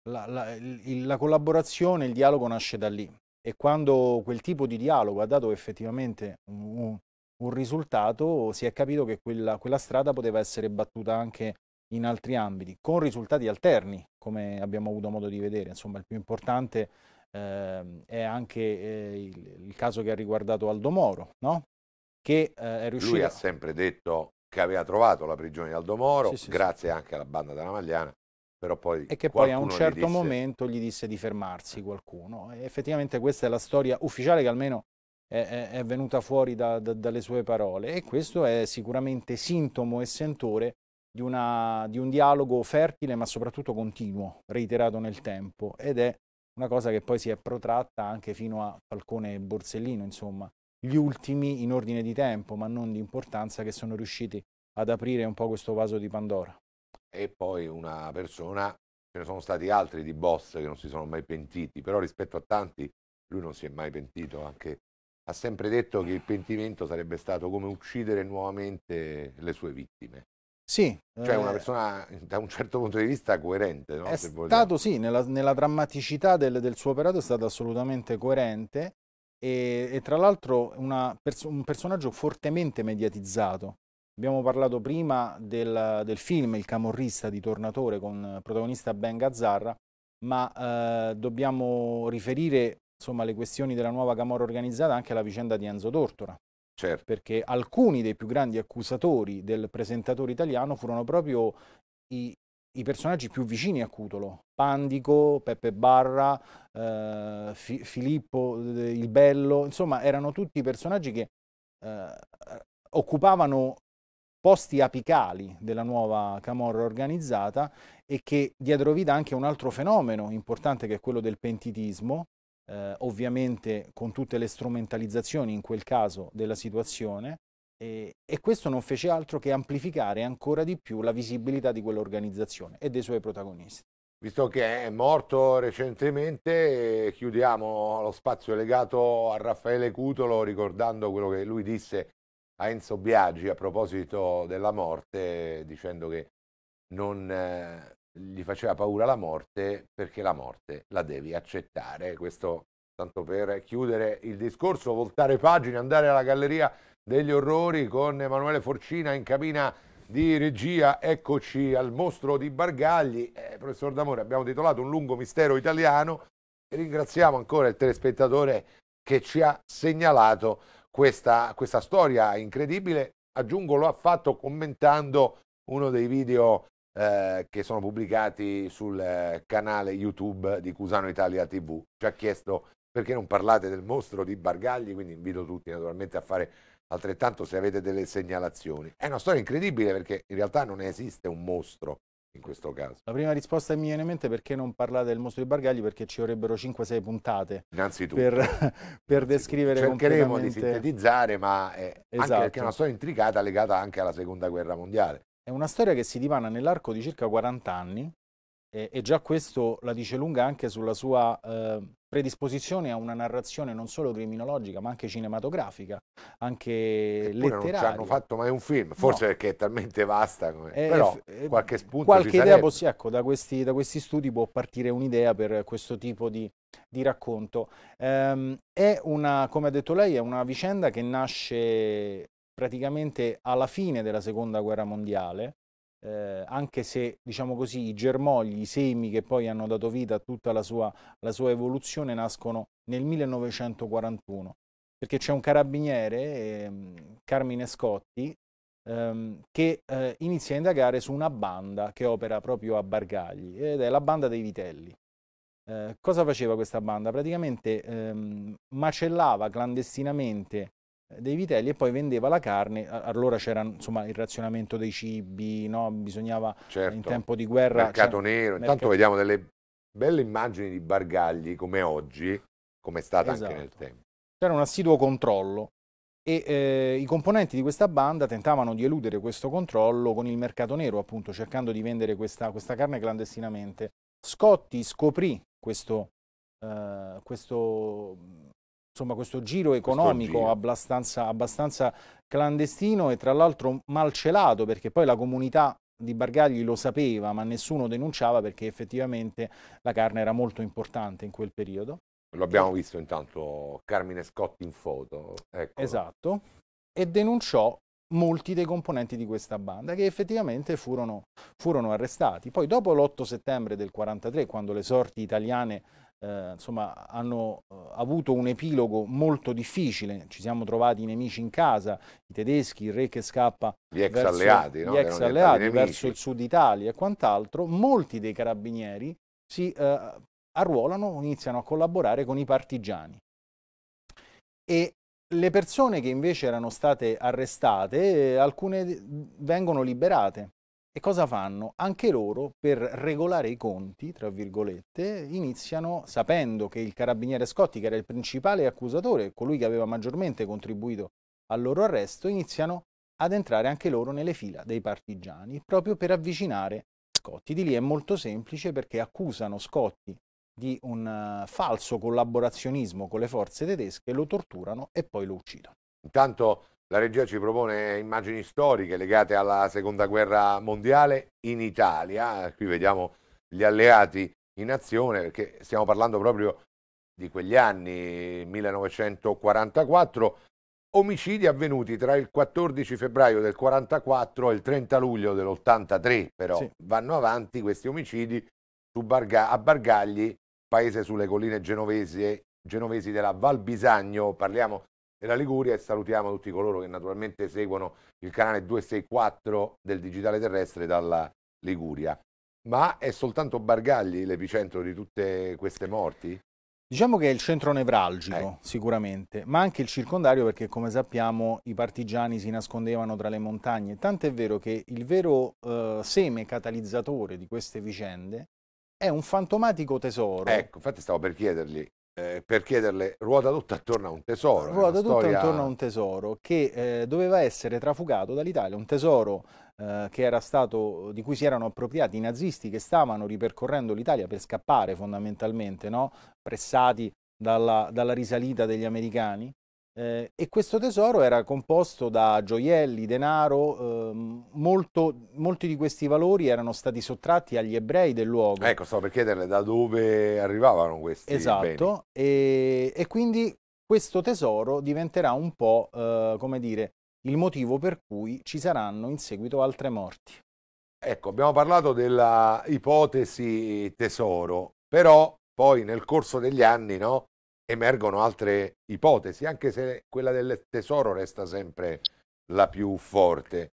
la, la, la collaborazione, il dialogo nasce da lì e quando quel tipo di dialogo ha dato effettivamente un, un risultato si è capito che quella, quella strada poteva essere battuta anche in altri ambiti, con risultati alterni, come abbiamo avuto modo di vedere. Insomma, il più importante eh, è anche eh, il, il, caso che ha riguardato Aldo Moro, no? che eh, è riuscito... Lui ha sempre detto che aveva trovato la prigione di Aldo Moro, sì, sì, grazie sì. anche alla banda della Magliana, però poi... E che poi a un certo gli disse... momento gli disse di fermarsi qualcuno. E effettivamente questa è la storia ufficiale che almeno è, è venuta fuori da, da, dalle sue parole e questo è sicuramente sintomo e sentore di, una, di un dialogo fertile ma soprattutto continuo, reiterato nel tempo ed è una cosa che poi si è protratta anche fino a Falcone e Borsellino, insomma, gli ultimi in ordine di tempo ma non di importanza che sono riusciti ad aprire un po' questo vaso di Pandora. E poi una persona, ce ne sono stati altri di boss che non si sono mai pentiti, però rispetto a tanti lui non si è mai pentito, anche ha sempre detto che il pentimento sarebbe stato come uccidere nuovamente le sue vittime. Sì. Cioè una eh, persona da un certo punto di vista coerente, no? È Se stato vogliamo. sì, nella, nella drammaticità del, del, suo operato è stato assolutamente coerente e, e tra l'altro pers un personaggio fortemente mediatizzato. Abbiamo parlato prima del, del, film Il camorrista di Tornatore con protagonista Ben Gazzarra, ma eh, dobbiamo riferire insomma, le questioni della nuova Camorra organizzata anche alla vicenda di Enzo Tortora, Certo. Perché alcuni dei più grandi accusatori del presentatore italiano furono proprio i, i personaggi più vicini a Cutolo, Pandico, Peppe Barra, eh, Fi Filippo eh, il Bello, insomma erano tutti personaggi che eh, occupavano posti apicali della nuova Camorra organizzata e che diedero vita anche a un altro fenomeno importante che è quello del pentitismo, eh, ovviamente con tutte le strumentalizzazioni in quel caso della situazione, e, e, questo non fece altro che amplificare ancora di più la visibilità di quell'organizzazione e dei suoi protagonisti. Visto che è morto recentemente, chiudiamo lo spazio legato a Raffaele Cutolo ricordando quello che lui disse a Enzo Biagi a proposito della morte, dicendo che non, eh, gli faceva paura la morte perché la morte la devi accettare. Questo tanto per chiudere il discorso, voltare pagine, andare alla galleria degli orrori con Emanuele Forcina in cabina di regia. Eccoci al mostro di Bargagli. Eh, professor D'Amore, abbiamo titolato Un lungo mistero italiano e ringraziamo ancora il telespettatore che ci ha segnalato questa, questa storia incredibile. Aggiungo, lo ha fatto commentando uno dei video eh, che sono pubblicati sul eh, canale YouTube di Cusano Italia TV. Ci ha chiesto perché non parlate del mostro di Bargagli, quindi invito tutti naturalmente a fare altrettanto se avete delle segnalazioni. È una storia incredibile perché in realtà non esiste un mostro in questo caso. La prima risposta che mi viene in mente è perché non parlate del mostro di Bargagli perché ci vorrebbero 5-6 puntate Innanzitutto. per, per Innanzitutto. descrivere Cercheremo completamente... di sintetizzare ma è, esatto. anche perché è una esatto. storia intricata legata anche alla seconda guerra mondiale è una storia che si divana nell'arco di circa 40 anni e, e, già questo la dice lunga anche sulla sua eh, predisposizione a una narrazione non solo criminologica ma anche cinematografica, anche letteraria. non ci hanno fatto mai un film, forse no. perché è talmente vasta, come... eh, però eh, qualche spunto Qualche idea, possi- ecco, da questi, da questi studi può partire un'idea per questo tipo di, di racconto. Ehm, è una, come ha detto lei, è una vicenda che nasce praticamente alla fine della seconda guerra mondiale, eh, anche se diciamo così i germogli, i semi che poi hanno dato vita a tutta la sua, la sua evoluzione nascono nel 1941, perché c'è un carabiniere, eh, Carmine Scotti, ehm, che eh, inizia a indagare su una banda che opera proprio a Bargagli ed è la banda dei Vitelli. Eh, cosa faceva questa banda? Praticamente ehm, macellava clandestinamente eh, dei vitelli e poi vendeva la carne, allora c'era insomma, il razionamento dei cibi, no? bisognava eh, certo. in tempo di guerra... Mercato nero, intanto mercato... vediamo delle belle immagini di Bargagli come oggi, come è stata esatto. anche nel esatto. tempo. C'era un assiduo controllo e eh, i componenti di questa banda tentavano di eludere questo controllo con il mercato nero, appunto, cercando di vendere questa, questa carne clandestinamente. Scotti scoprì questo, eh, questo insomma, questo giro economico questo giro. Abbastanza, abbastanza clandestino e tra l'altro malcelato perché poi la comunità di Bargagli lo sapeva ma nessuno denunciava perché effettivamente la carne era molto importante in quel periodo. Lo abbiamo visto intanto Carmine Scotti in foto. Eccolo. Esatto. E denunciò molti dei componenti di questa banda che effettivamente furono, furono arrestati. Poi dopo l'8 settembre del 43 quando le sorti italiane eh, insomma, hanno eh, avuto un epilogo molto difficile, ci siamo trovati i nemici in casa, i tedeschi, il re che scappa gli ex verso, alleati, no? gli ex alleati verso il sud Italia e quant'altro, molti dei carabinieri si eh, arruolano, iniziano a collaborare con i partigiani. E le persone che invece erano state arrestate, eh, alcune vengono liberate e cosa fanno? Anche loro, per regolare i conti, tra virgolette, iniziano, sapendo che il carabiniere Scotti, che era il principale accusatore, colui che aveva maggiormente contribuito al loro arresto, iniziano ad entrare anche loro nelle fila dei partigiani, proprio per avvicinare Scotti. Di lì è molto semplice perché accusano Scotti di un eh, falso collaborazionismo con le forze tedesche, lo torturano e poi lo uccidono. Intanto la regia ci propone immagini storiche legate alla seconda guerra mondiale in Italia. Qui vediamo gli alleati in azione perché stiamo parlando proprio di quegli anni 1944 omicidi avvenuti tra il 14 febbraio del 44 e il 30 luglio dell'83 però sì. vanno avanti questi omicidi Barga a Bargagli paese sulle colline genovesi, genovesi della Val Bisagno parliamo la Liguria e salutiamo tutti coloro che naturalmente seguono il canale 264 del Digitale Terrestre dalla Liguria. Ma è soltanto Bargagli l'epicentro di tutte queste morti? Diciamo che è il centro nevralgico eh. sicuramente, ma anche il circondario perché come sappiamo i partigiani si nascondevano tra le montagne, tant'è vero che il vero eh, seme catalizzatore di queste vicende è un fantomatico tesoro. Ecco, infatti stavo per chiedergli eh, per chiederle ruota tutta attorno a un tesoro. Ruota tutta storia... attorno a un tesoro che eh, doveva essere trafugato dall'Italia, un tesoro eh, che era stato, di cui si erano appropriati i nazisti che stavano ripercorrendo l'Italia per scappare fondamentalmente, no? pressati dalla, dalla risalita degli americani. Eh, e questo tesoro era composto da gioielli, denaro, eh, molto, molti di questi valori erano stati sottratti agli ebrei del luogo. Ecco, stavo per chiederle da dove arrivavano questi esatto, e, e, quindi questo tesoro diventerà un po', eh, come dire, il motivo per cui ci saranno in seguito altre morti. Ecco, abbiamo parlato della ipotesi tesoro, però poi nel corso degli anni, no? emergono altre ipotesi, anche se quella del tesoro resta sempre la più forte.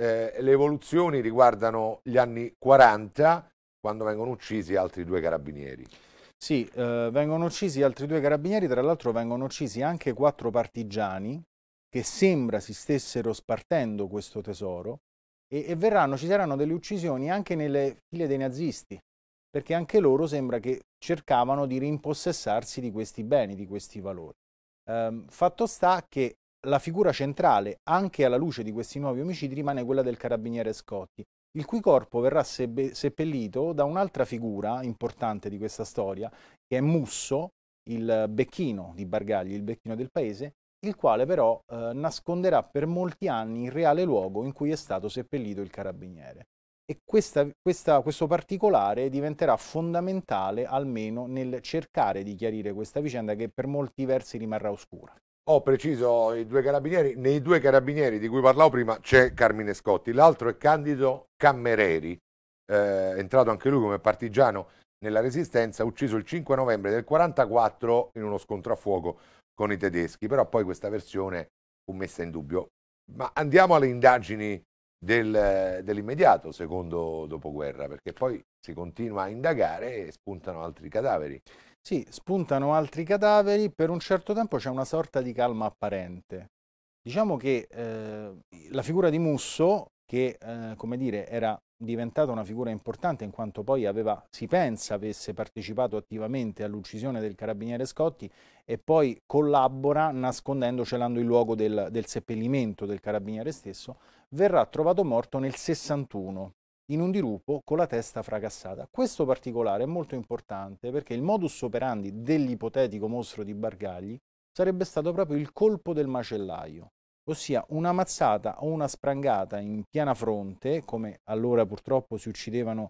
Eh, le evoluzioni riguardano gli anni 40, quando vengono uccisi altri due carabinieri. Sì, eh, vengono uccisi altri due carabinieri, tra l'altro vengono uccisi anche quattro partigiani che sembra si stessero spartendo questo tesoro e, e verranno, ci saranno delle uccisioni anche nelle file dei nazisti, perché anche loro sembra che cercavano di rimpossessarsi di questi beni, di questi valori. Eh, fatto sta che la figura centrale, anche alla luce di questi nuovi omicidi, rimane quella del carabiniere Scotti, il cui corpo verrà sebe- seppellito da un'altra figura importante di questa storia, che è Musso, il becchino di Bargagli, il becchino del paese, il quale però eh, nasconderà per molti anni il reale luogo in cui è stato seppellito il carabiniere e questa, questa, questo particolare diventerà fondamentale almeno nel cercare di chiarire questa vicenda che per molti versi rimarrà oscura. Ho preciso i due carabinieri, nei due carabinieri di cui parlavo prima c'è Carmine Scotti, l'altro è Candido Cammereri, eh, entrato anche lui come partigiano nella resistenza, ucciso il 5 novembre del 1944 in uno scontro a fuoco con i tedeschi, però poi questa versione fu messa in dubbio. Ma andiamo alle indagini del, dell'immediato secondo dopoguerra, perché poi si continua a indagare e spuntano altri cadaveri. Sì, spuntano altri cadaveri, per un certo tempo c'è una sorta di calma apparente. Diciamo che eh, la figura di Musso, che eh, come dire era diventata una figura importante in quanto poi aveva, si pensa avesse partecipato attivamente all'uccisione del carabiniere Scotti e poi collabora nascondendo, celando il luogo del, del seppellimento del carabiniere stesso, verrà trovato morto nel 61 in un dirupo con la testa fracassata. Questo particolare è molto importante perché il modus operandi dell'ipotetico mostro di Bargagli sarebbe stato proprio il colpo del macellaio, ossia una mazzata o una sprangata in piana fronte, come allora purtroppo si uccidevano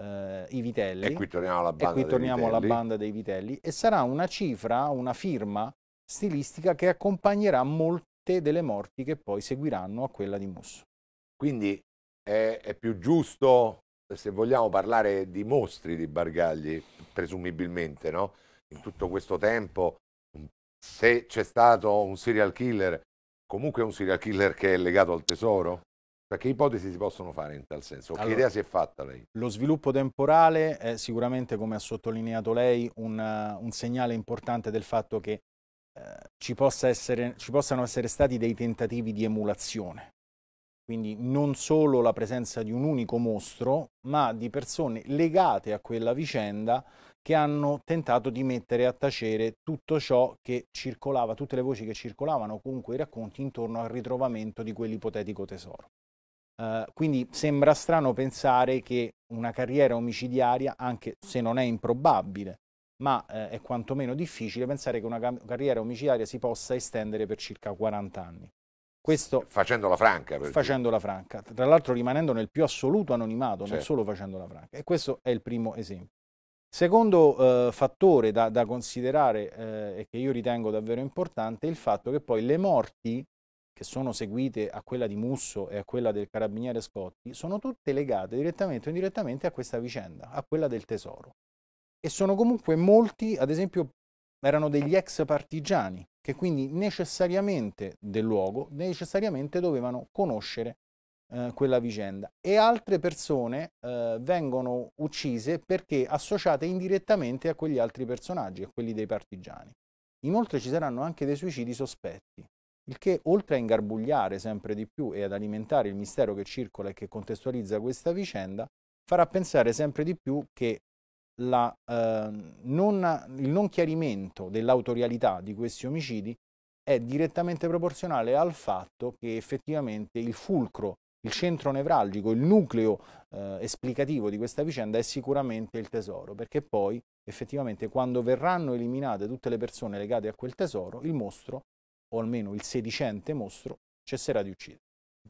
eh, i vitelli. E qui torniamo, alla banda, qui torniamo alla banda dei vitelli. E sarà una cifra, una firma stilistica che accompagnerà molto delle morti che poi seguiranno a quella di Musso. Quindi è, è più giusto, se vogliamo parlare di mostri di Bargagli, presumibilmente, no? In tutto questo tempo, se c'è stato un serial killer, comunque un serial killer che è legato al tesoro? Perché cioè, ipotesi si possono fare in tal senso? Allora, che idea si è fatta lei? Lo sviluppo temporale è sicuramente, come ha sottolineato lei, un, un segnale importante del fatto che ci, possa essere, ci possano essere stati dei tentativi di emulazione. Quindi non solo la presenza di un unico mostro, ma di persone legate a quella vicenda che hanno tentato di mettere a tacere tutto ciò che circolava, tutte le voci che circolavano, comunque i racconti intorno al ritrovamento di quell'ipotetico tesoro. Uh, quindi sembra strano pensare che una carriera omicidiaria, anche se non è improbabile, ma eh, è quantomeno difficile pensare che una carriera omicidaria si possa estendere per circa 40 anni. Questo facendola franca. Perché... Facendola franca, tra l'altro rimanendo nel più assoluto anonimato, certo. non solo facendola franca. E questo è il primo esempio. Secondo eh, fattore da, da considerare eh, che io ritengo davvero importante è il fatto che poi le morti che sono seguite a quella di Musso e a quella del carabiniere Scotti sono tutte legate direttamente o indirettamente a questa vicenda, a quella del tesoro e sono comunque molti, ad esempio, erano degli ex partigiani che quindi necessariamente del luogo, necessariamente dovevano conoscere eh, quella vicenda e altre persone eh, vengono uccise perché associate indirettamente a quegli altri personaggi, a quelli dei partigiani. Inoltre ci saranno anche dei suicidi sospetti, il che oltre a ingarbugliare sempre di più e ad alimentare il mistero che circola e che contestualizza questa vicenda, farà pensare sempre di più che la, eh, non, il non chiarimento dell'autorialità di questi omicidi è direttamente proporzionale al fatto che effettivamente il fulcro, il centro nevralgico, il nucleo eh, esplicativo di questa vicenda è sicuramente il tesoro, perché poi effettivamente quando verranno eliminate tutte le persone legate a quel tesoro, il mostro, o almeno il sedicente mostro, cesserà di uccidere.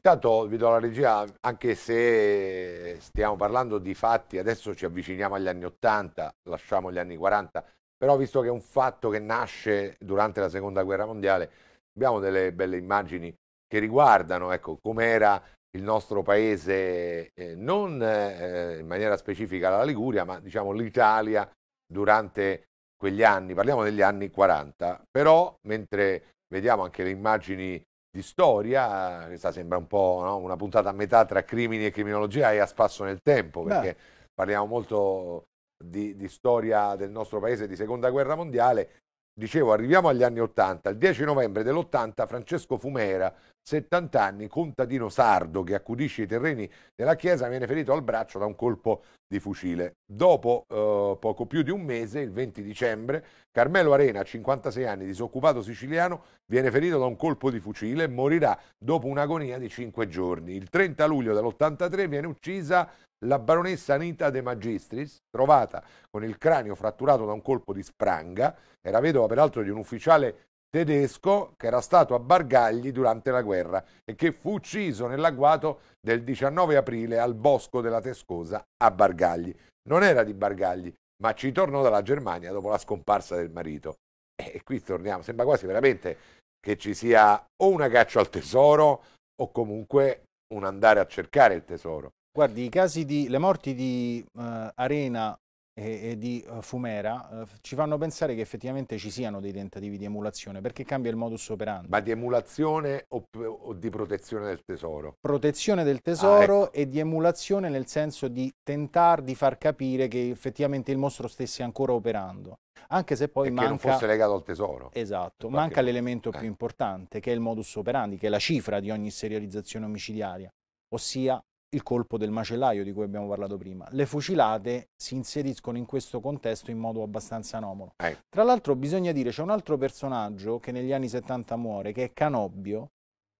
Intanto vi do la regia, anche se stiamo parlando di fatti, adesso ci avviciniamo agli anni 80, lasciamo gli anni 40, però visto che è un fatto che nasce durante la Seconda Guerra Mondiale, abbiamo delle belle immagini che riguardano ecco, com'era il nostro paese, eh, non eh, in maniera specifica la Liguria, ma diciamo l'Italia durante quegli anni, parliamo degli anni 40, però mentre vediamo anche le immagini di storia, questa sembra un po' no? una puntata a metà tra crimini e criminologia e a spasso nel tempo, perché Beh. parliamo molto di, di, storia del nostro paese di seconda guerra mondiale. Dicevo, arriviamo agli anni 80, Il 10 novembre dell'80 Francesco Fumera, 70 anni, contadino sardo che accudisce i terreni della chiesa, viene ferito al braccio da un colpo di fucile. Dopo eh, poco più di un mese, il 20 dicembre, Carmelo Arena, 56 anni, disoccupato siciliano, viene ferito da un colpo di fucile e morirà dopo un'agonia di 5 giorni. Il 30 luglio dell'83 viene uccisa la baronessa Anita De Magistris, trovata con il cranio fratturato da un colpo di spranga, era vedova peraltro di un ufficiale tedesco che era stato a Bargagli durante la guerra e che fu ucciso nell'agguato del 19 aprile al bosco della Tescosa a Bargagli. Non era di Bargagli, ma ci tornò dalla Germania dopo la scomparsa del marito. E qui torniamo, sembra quasi veramente che ci sia o una caccia al tesoro o comunque un andare a cercare il tesoro. Guardi, i casi di le morti di uh, Arena e, e di eh, Fumera uh, ci fanno pensare che effettivamente ci siano dei tentativi di emulazione perché cambia il modus operandi. Ma di emulazione o, o di protezione del tesoro? Protezione del tesoro ah, ecco. e di emulazione nel senso di tentare di far capire che effettivamente il mostro stesse ancora operando. Anche se poi e manca... non fosse legato al tesoro. Esatto, manca l'elemento eh. più importante che è il modus operandi, che è la cifra di ogni serializzazione omicidiaria, ossia il colpo del macellaio di cui abbiamo parlato prima. Le fucilate si inseriscono in questo contesto in modo abbastanza anomalo. Eh. Tra l'altro bisogna dire, c'è un altro personaggio che negli anni 70 muore, che è Canobbio,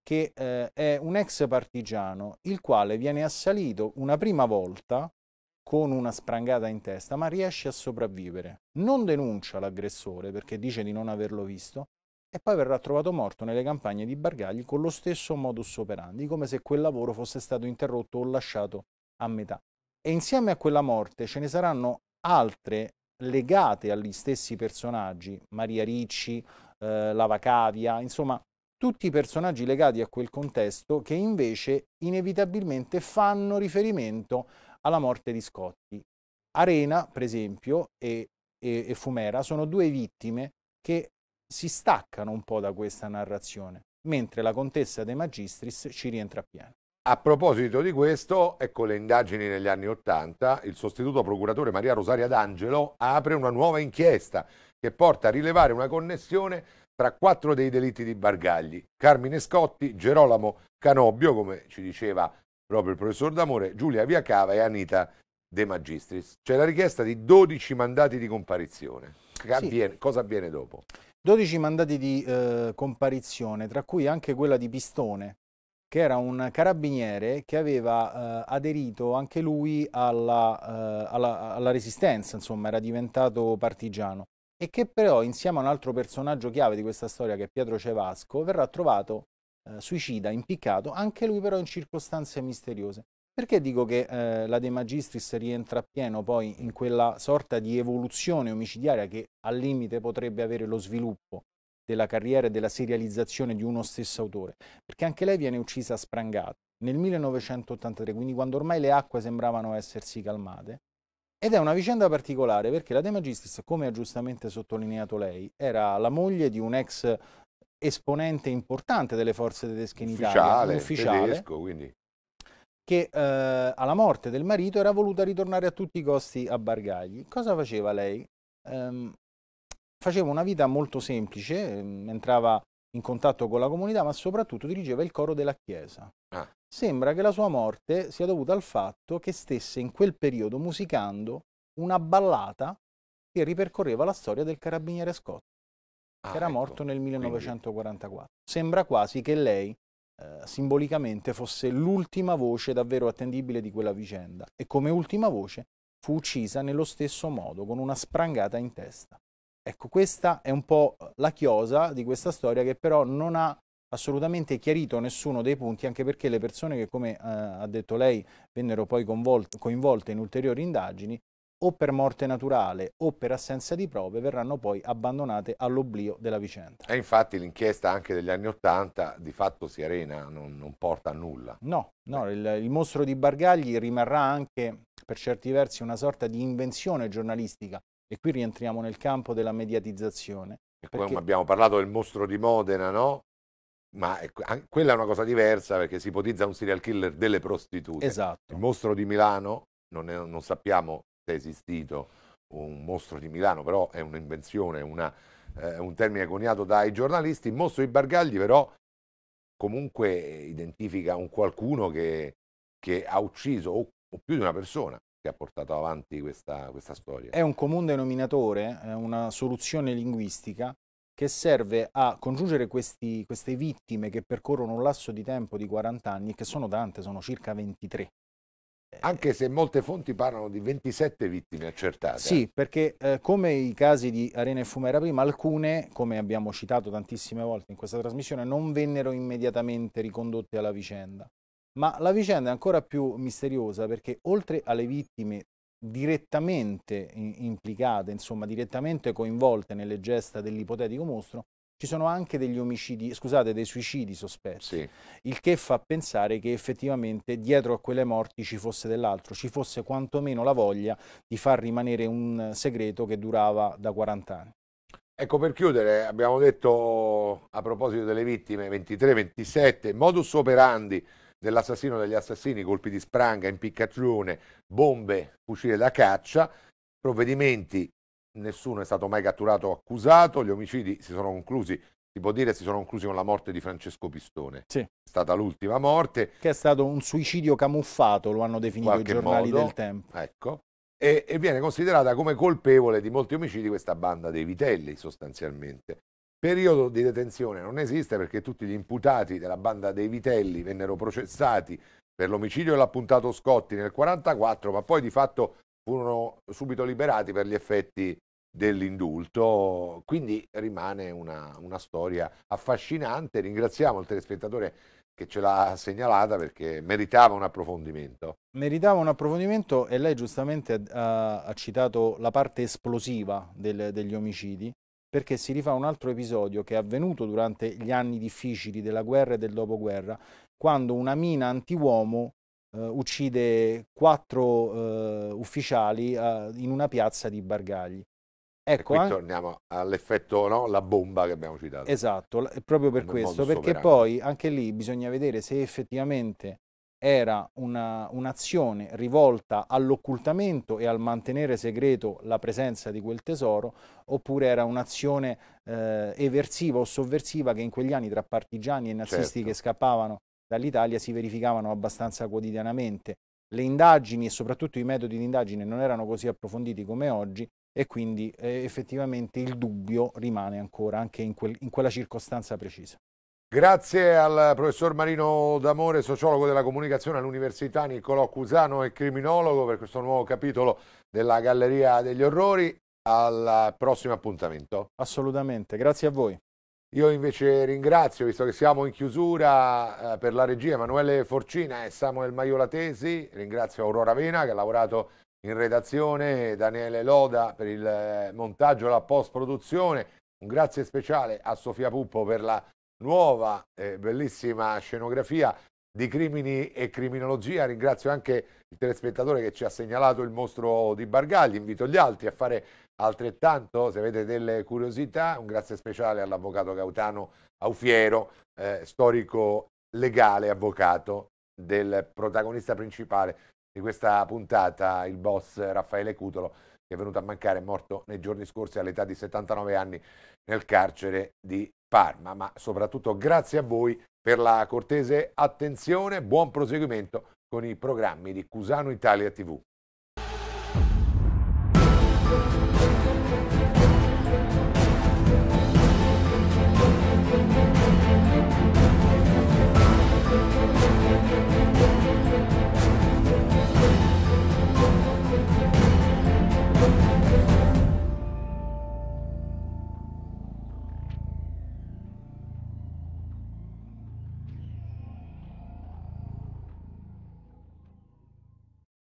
che eh, è un ex partigiano, il quale viene assalito una prima volta con una sprangata in testa, ma riesce a sopravvivere. Non denuncia l'aggressore perché dice di non averlo visto e poi verrà trovato morto nelle campagne di Bargagli con lo stesso modus operandi, come se quel lavoro fosse stato interrotto o lasciato a metà. E insieme a quella morte ce ne saranno altre legate agli stessi personaggi, Maria Ricci, eh, Cavia, insomma tutti i personaggi legati a quel contesto che invece inevitabilmente fanno riferimento alla morte di Scotti. Arena, per esempio, e, e, e Fumera sono due vittime che si staccano un po' da questa narrazione, mentre la contessa De Magistris ci rientra pieno. A proposito di questo, ecco le indagini negli anni Ottanta, il sostituto procuratore Maria Rosaria D'Angelo apre una nuova inchiesta che porta a rilevare una connessione tra quattro dei delitti di Bargagli, Carmine Scotti, Gerolamo Canobbio, come ci diceva proprio il professor D'Amore, Giulia Viacava e Anita De Magistris. C'è la richiesta di 12 mandati di comparizione. Sì. Avviene, cosa avviene dopo? 12 mandati di eh, comparizione, tra cui anche quella di Pistone, che era un carabiniere che aveva eh, aderito anche lui alla, eh, alla, alla, resistenza, insomma, era diventato partigiano e che però insieme a un altro personaggio chiave di questa storia che è Pietro Cevasco verrà trovato eh, suicida, impiccato, anche lui però in circostanze misteriose. Perché dico che eh, la De Magistris rientra appieno poi in quella sorta di evoluzione omicidiaria che al limite potrebbe avere lo sviluppo della carriera e della serializzazione di uno stesso autore? Perché anche lei viene uccisa a sprangate nel 1983, quindi quando ormai le acque sembravano essersi calmate. Ed è una vicenda particolare perché la De Magistris, come ha giustamente sottolineato lei, era la moglie di un ex esponente importante delle forze tedesche in ufficiale, Italia, ufficiale, tedesco, quindi che eh, alla morte del marito era voluta ritornare a tutti i costi a Bargagli. Cosa faceva lei? Ehm, faceva una vita molto semplice, ehm, entrava in contatto con la comunità, ma soprattutto dirigeva il coro della chiesa. Ah. Sembra che la sua morte sia dovuta al fatto che stesse in quel periodo musicando una ballata che ripercorreva la storia del carabiniere Scott, ah, che era ecco. morto nel 1944. Quindi. Sembra quasi che lei eh, simbolicamente fosse l'ultima voce davvero attendibile di quella vicenda e come ultima voce fu uccisa nello stesso modo, con una sprangata in testa. Ecco, questa è un po' la chiosa di questa storia che però non ha assolutamente chiarito nessuno dei punti, anche perché le persone che, come eh, ha detto lei, vennero poi coinvolte in ulteriori indagini, o per morte naturale o per assenza di prove verranno poi abbandonate all'oblio della vicenda. E infatti l'inchiesta anche degli anni Ottanta di fatto si arena, non, non porta a nulla. No, no il, il mostro di Bargagli rimarrà anche per certi versi una sorta di invenzione giornalistica e qui rientriamo nel campo della mediatizzazione. E come perché... abbiamo parlato del mostro di Modena, no? ma quella è una cosa diversa perché si ipotizza un serial killer delle prostitute. Esatto. Il mostro di Milano, non, è, non sappiamo è esistito un mostro di Milano, però è un'invenzione, eh, un termine coniato dai giornalisti. Il mostro di Bargagli però comunque identifica un qualcuno che, che ha ucciso o, o, più di una persona che ha portato avanti questa, questa storia. È un comune denominatore, è una soluzione linguistica che serve a congiungere questi, queste vittime che percorrono un lasso di tempo di 40 anni, che sono tante, sono circa 23 anche se molte fonti parlano di 27 vittime accertate. Sì, eh. perché eh, come i casi di Arena e Fumera prima, alcune, come abbiamo citato tantissime volte in questa trasmissione, non vennero immediatamente ricondotte alla vicenda. Ma la vicenda è ancora più misteriosa perché oltre alle vittime direttamente implicate, insomma direttamente coinvolte nelle gesta dell'ipotetico mostro, ci sono anche degli omicidi, scusate, dei suicidi sospetti, sì. il che fa pensare che effettivamente dietro a quelle morti ci fosse dell'altro, ci fosse quantomeno la voglia di far rimanere un segreto che durava da 40 anni. Ecco, per chiudere, abbiamo detto a proposito delle vittime 23-27, modus operandi dell'assassino degli assassini, colpi di spranga, impiccagione, bombe, fucile da caccia, provvedimenti nessuno è stato mai catturato o accusato, gli omicidi si sono conclusi, si può dire si sono conclusi con la morte di Francesco Pistone. Sì. È stata l'ultima morte. Che è stato un suicidio camuffato, lo hanno definito i giornali modo, del tempo. Ecco. E, e viene considerata come colpevole di molti omicidi questa banda dei vitelli sostanzialmente. Periodo di detenzione non esiste perché tutti gli imputati della banda dei vitelli vennero processati per l'omicidio dell'appuntato Scotti nel 1944, ma poi di fatto furono subito liberati per gli effetti dell'indulto, quindi rimane una, una storia affascinante. Ringraziamo il telespettatore che ce l'ha segnalata perché meritava un approfondimento. Meritava un approfondimento e lei giustamente ha, ha citato la parte esplosiva del, degli omicidi perché si rifà un altro episodio che è avvenuto durante gli anni difficili della guerra e del dopoguerra, quando una mina antiuomo eh, uccide quattro eh, ufficiali eh, in una piazza di Bargagli. Ecco, e qui torniamo all'effetto, no? la bomba che abbiamo citato. Esatto, proprio per Come questo, perché operando. poi anche lì bisogna vedere se effettivamente era un'azione rivolta all'occultamento e al mantenere segreto la presenza di quel tesoro, oppure era un'azione eh, eversiva o sovversiva che in quegli anni tra partigiani e nazisti certo. che scappavano dall'Italia si verificavano abbastanza quotidianamente. Le indagini e soprattutto i metodi di indagine non erano così approfonditi come oggi e quindi eh, effettivamente il dubbio rimane ancora anche in, quel, in quella circostanza precisa. Grazie al professor Marino D'Amore, sociologo della comunicazione all'Università Niccolò Cusano e criminologo per questo nuovo capitolo della Galleria degli Orrori. Al prossimo appuntamento. Assolutamente, grazie a voi. Io invece ringrazio, visto che siamo in chiusura, eh, per la regia Emanuele Forcina e Samuel Maiolatesi, ringrazio Aurora Vena che ha lavorato in redazione, Daniele Loda per il eh, montaggio, e la post-produzione, un grazie speciale a Sofia Puppo per la nuova e eh, bellissima scenografia di crimini e criminologia. Ringrazio anche il telespettatore che ci ha segnalato il mostro di Bargagli, invito gli altri a fare Altrettanto, se avete delle curiosità, un grazie speciale all'avvocato Gautano Aufiero, eh, storico legale, avvocato del protagonista principale di questa puntata, il boss Raffaele Cutolo, che è venuto a mancare, è morto nei giorni scorsi all'età di 79 anni nel carcere di Parma. Ma soprattutto grazie a voi per la cortese attenzione, buon proseguimento con i programmi di Cusano Italia TV.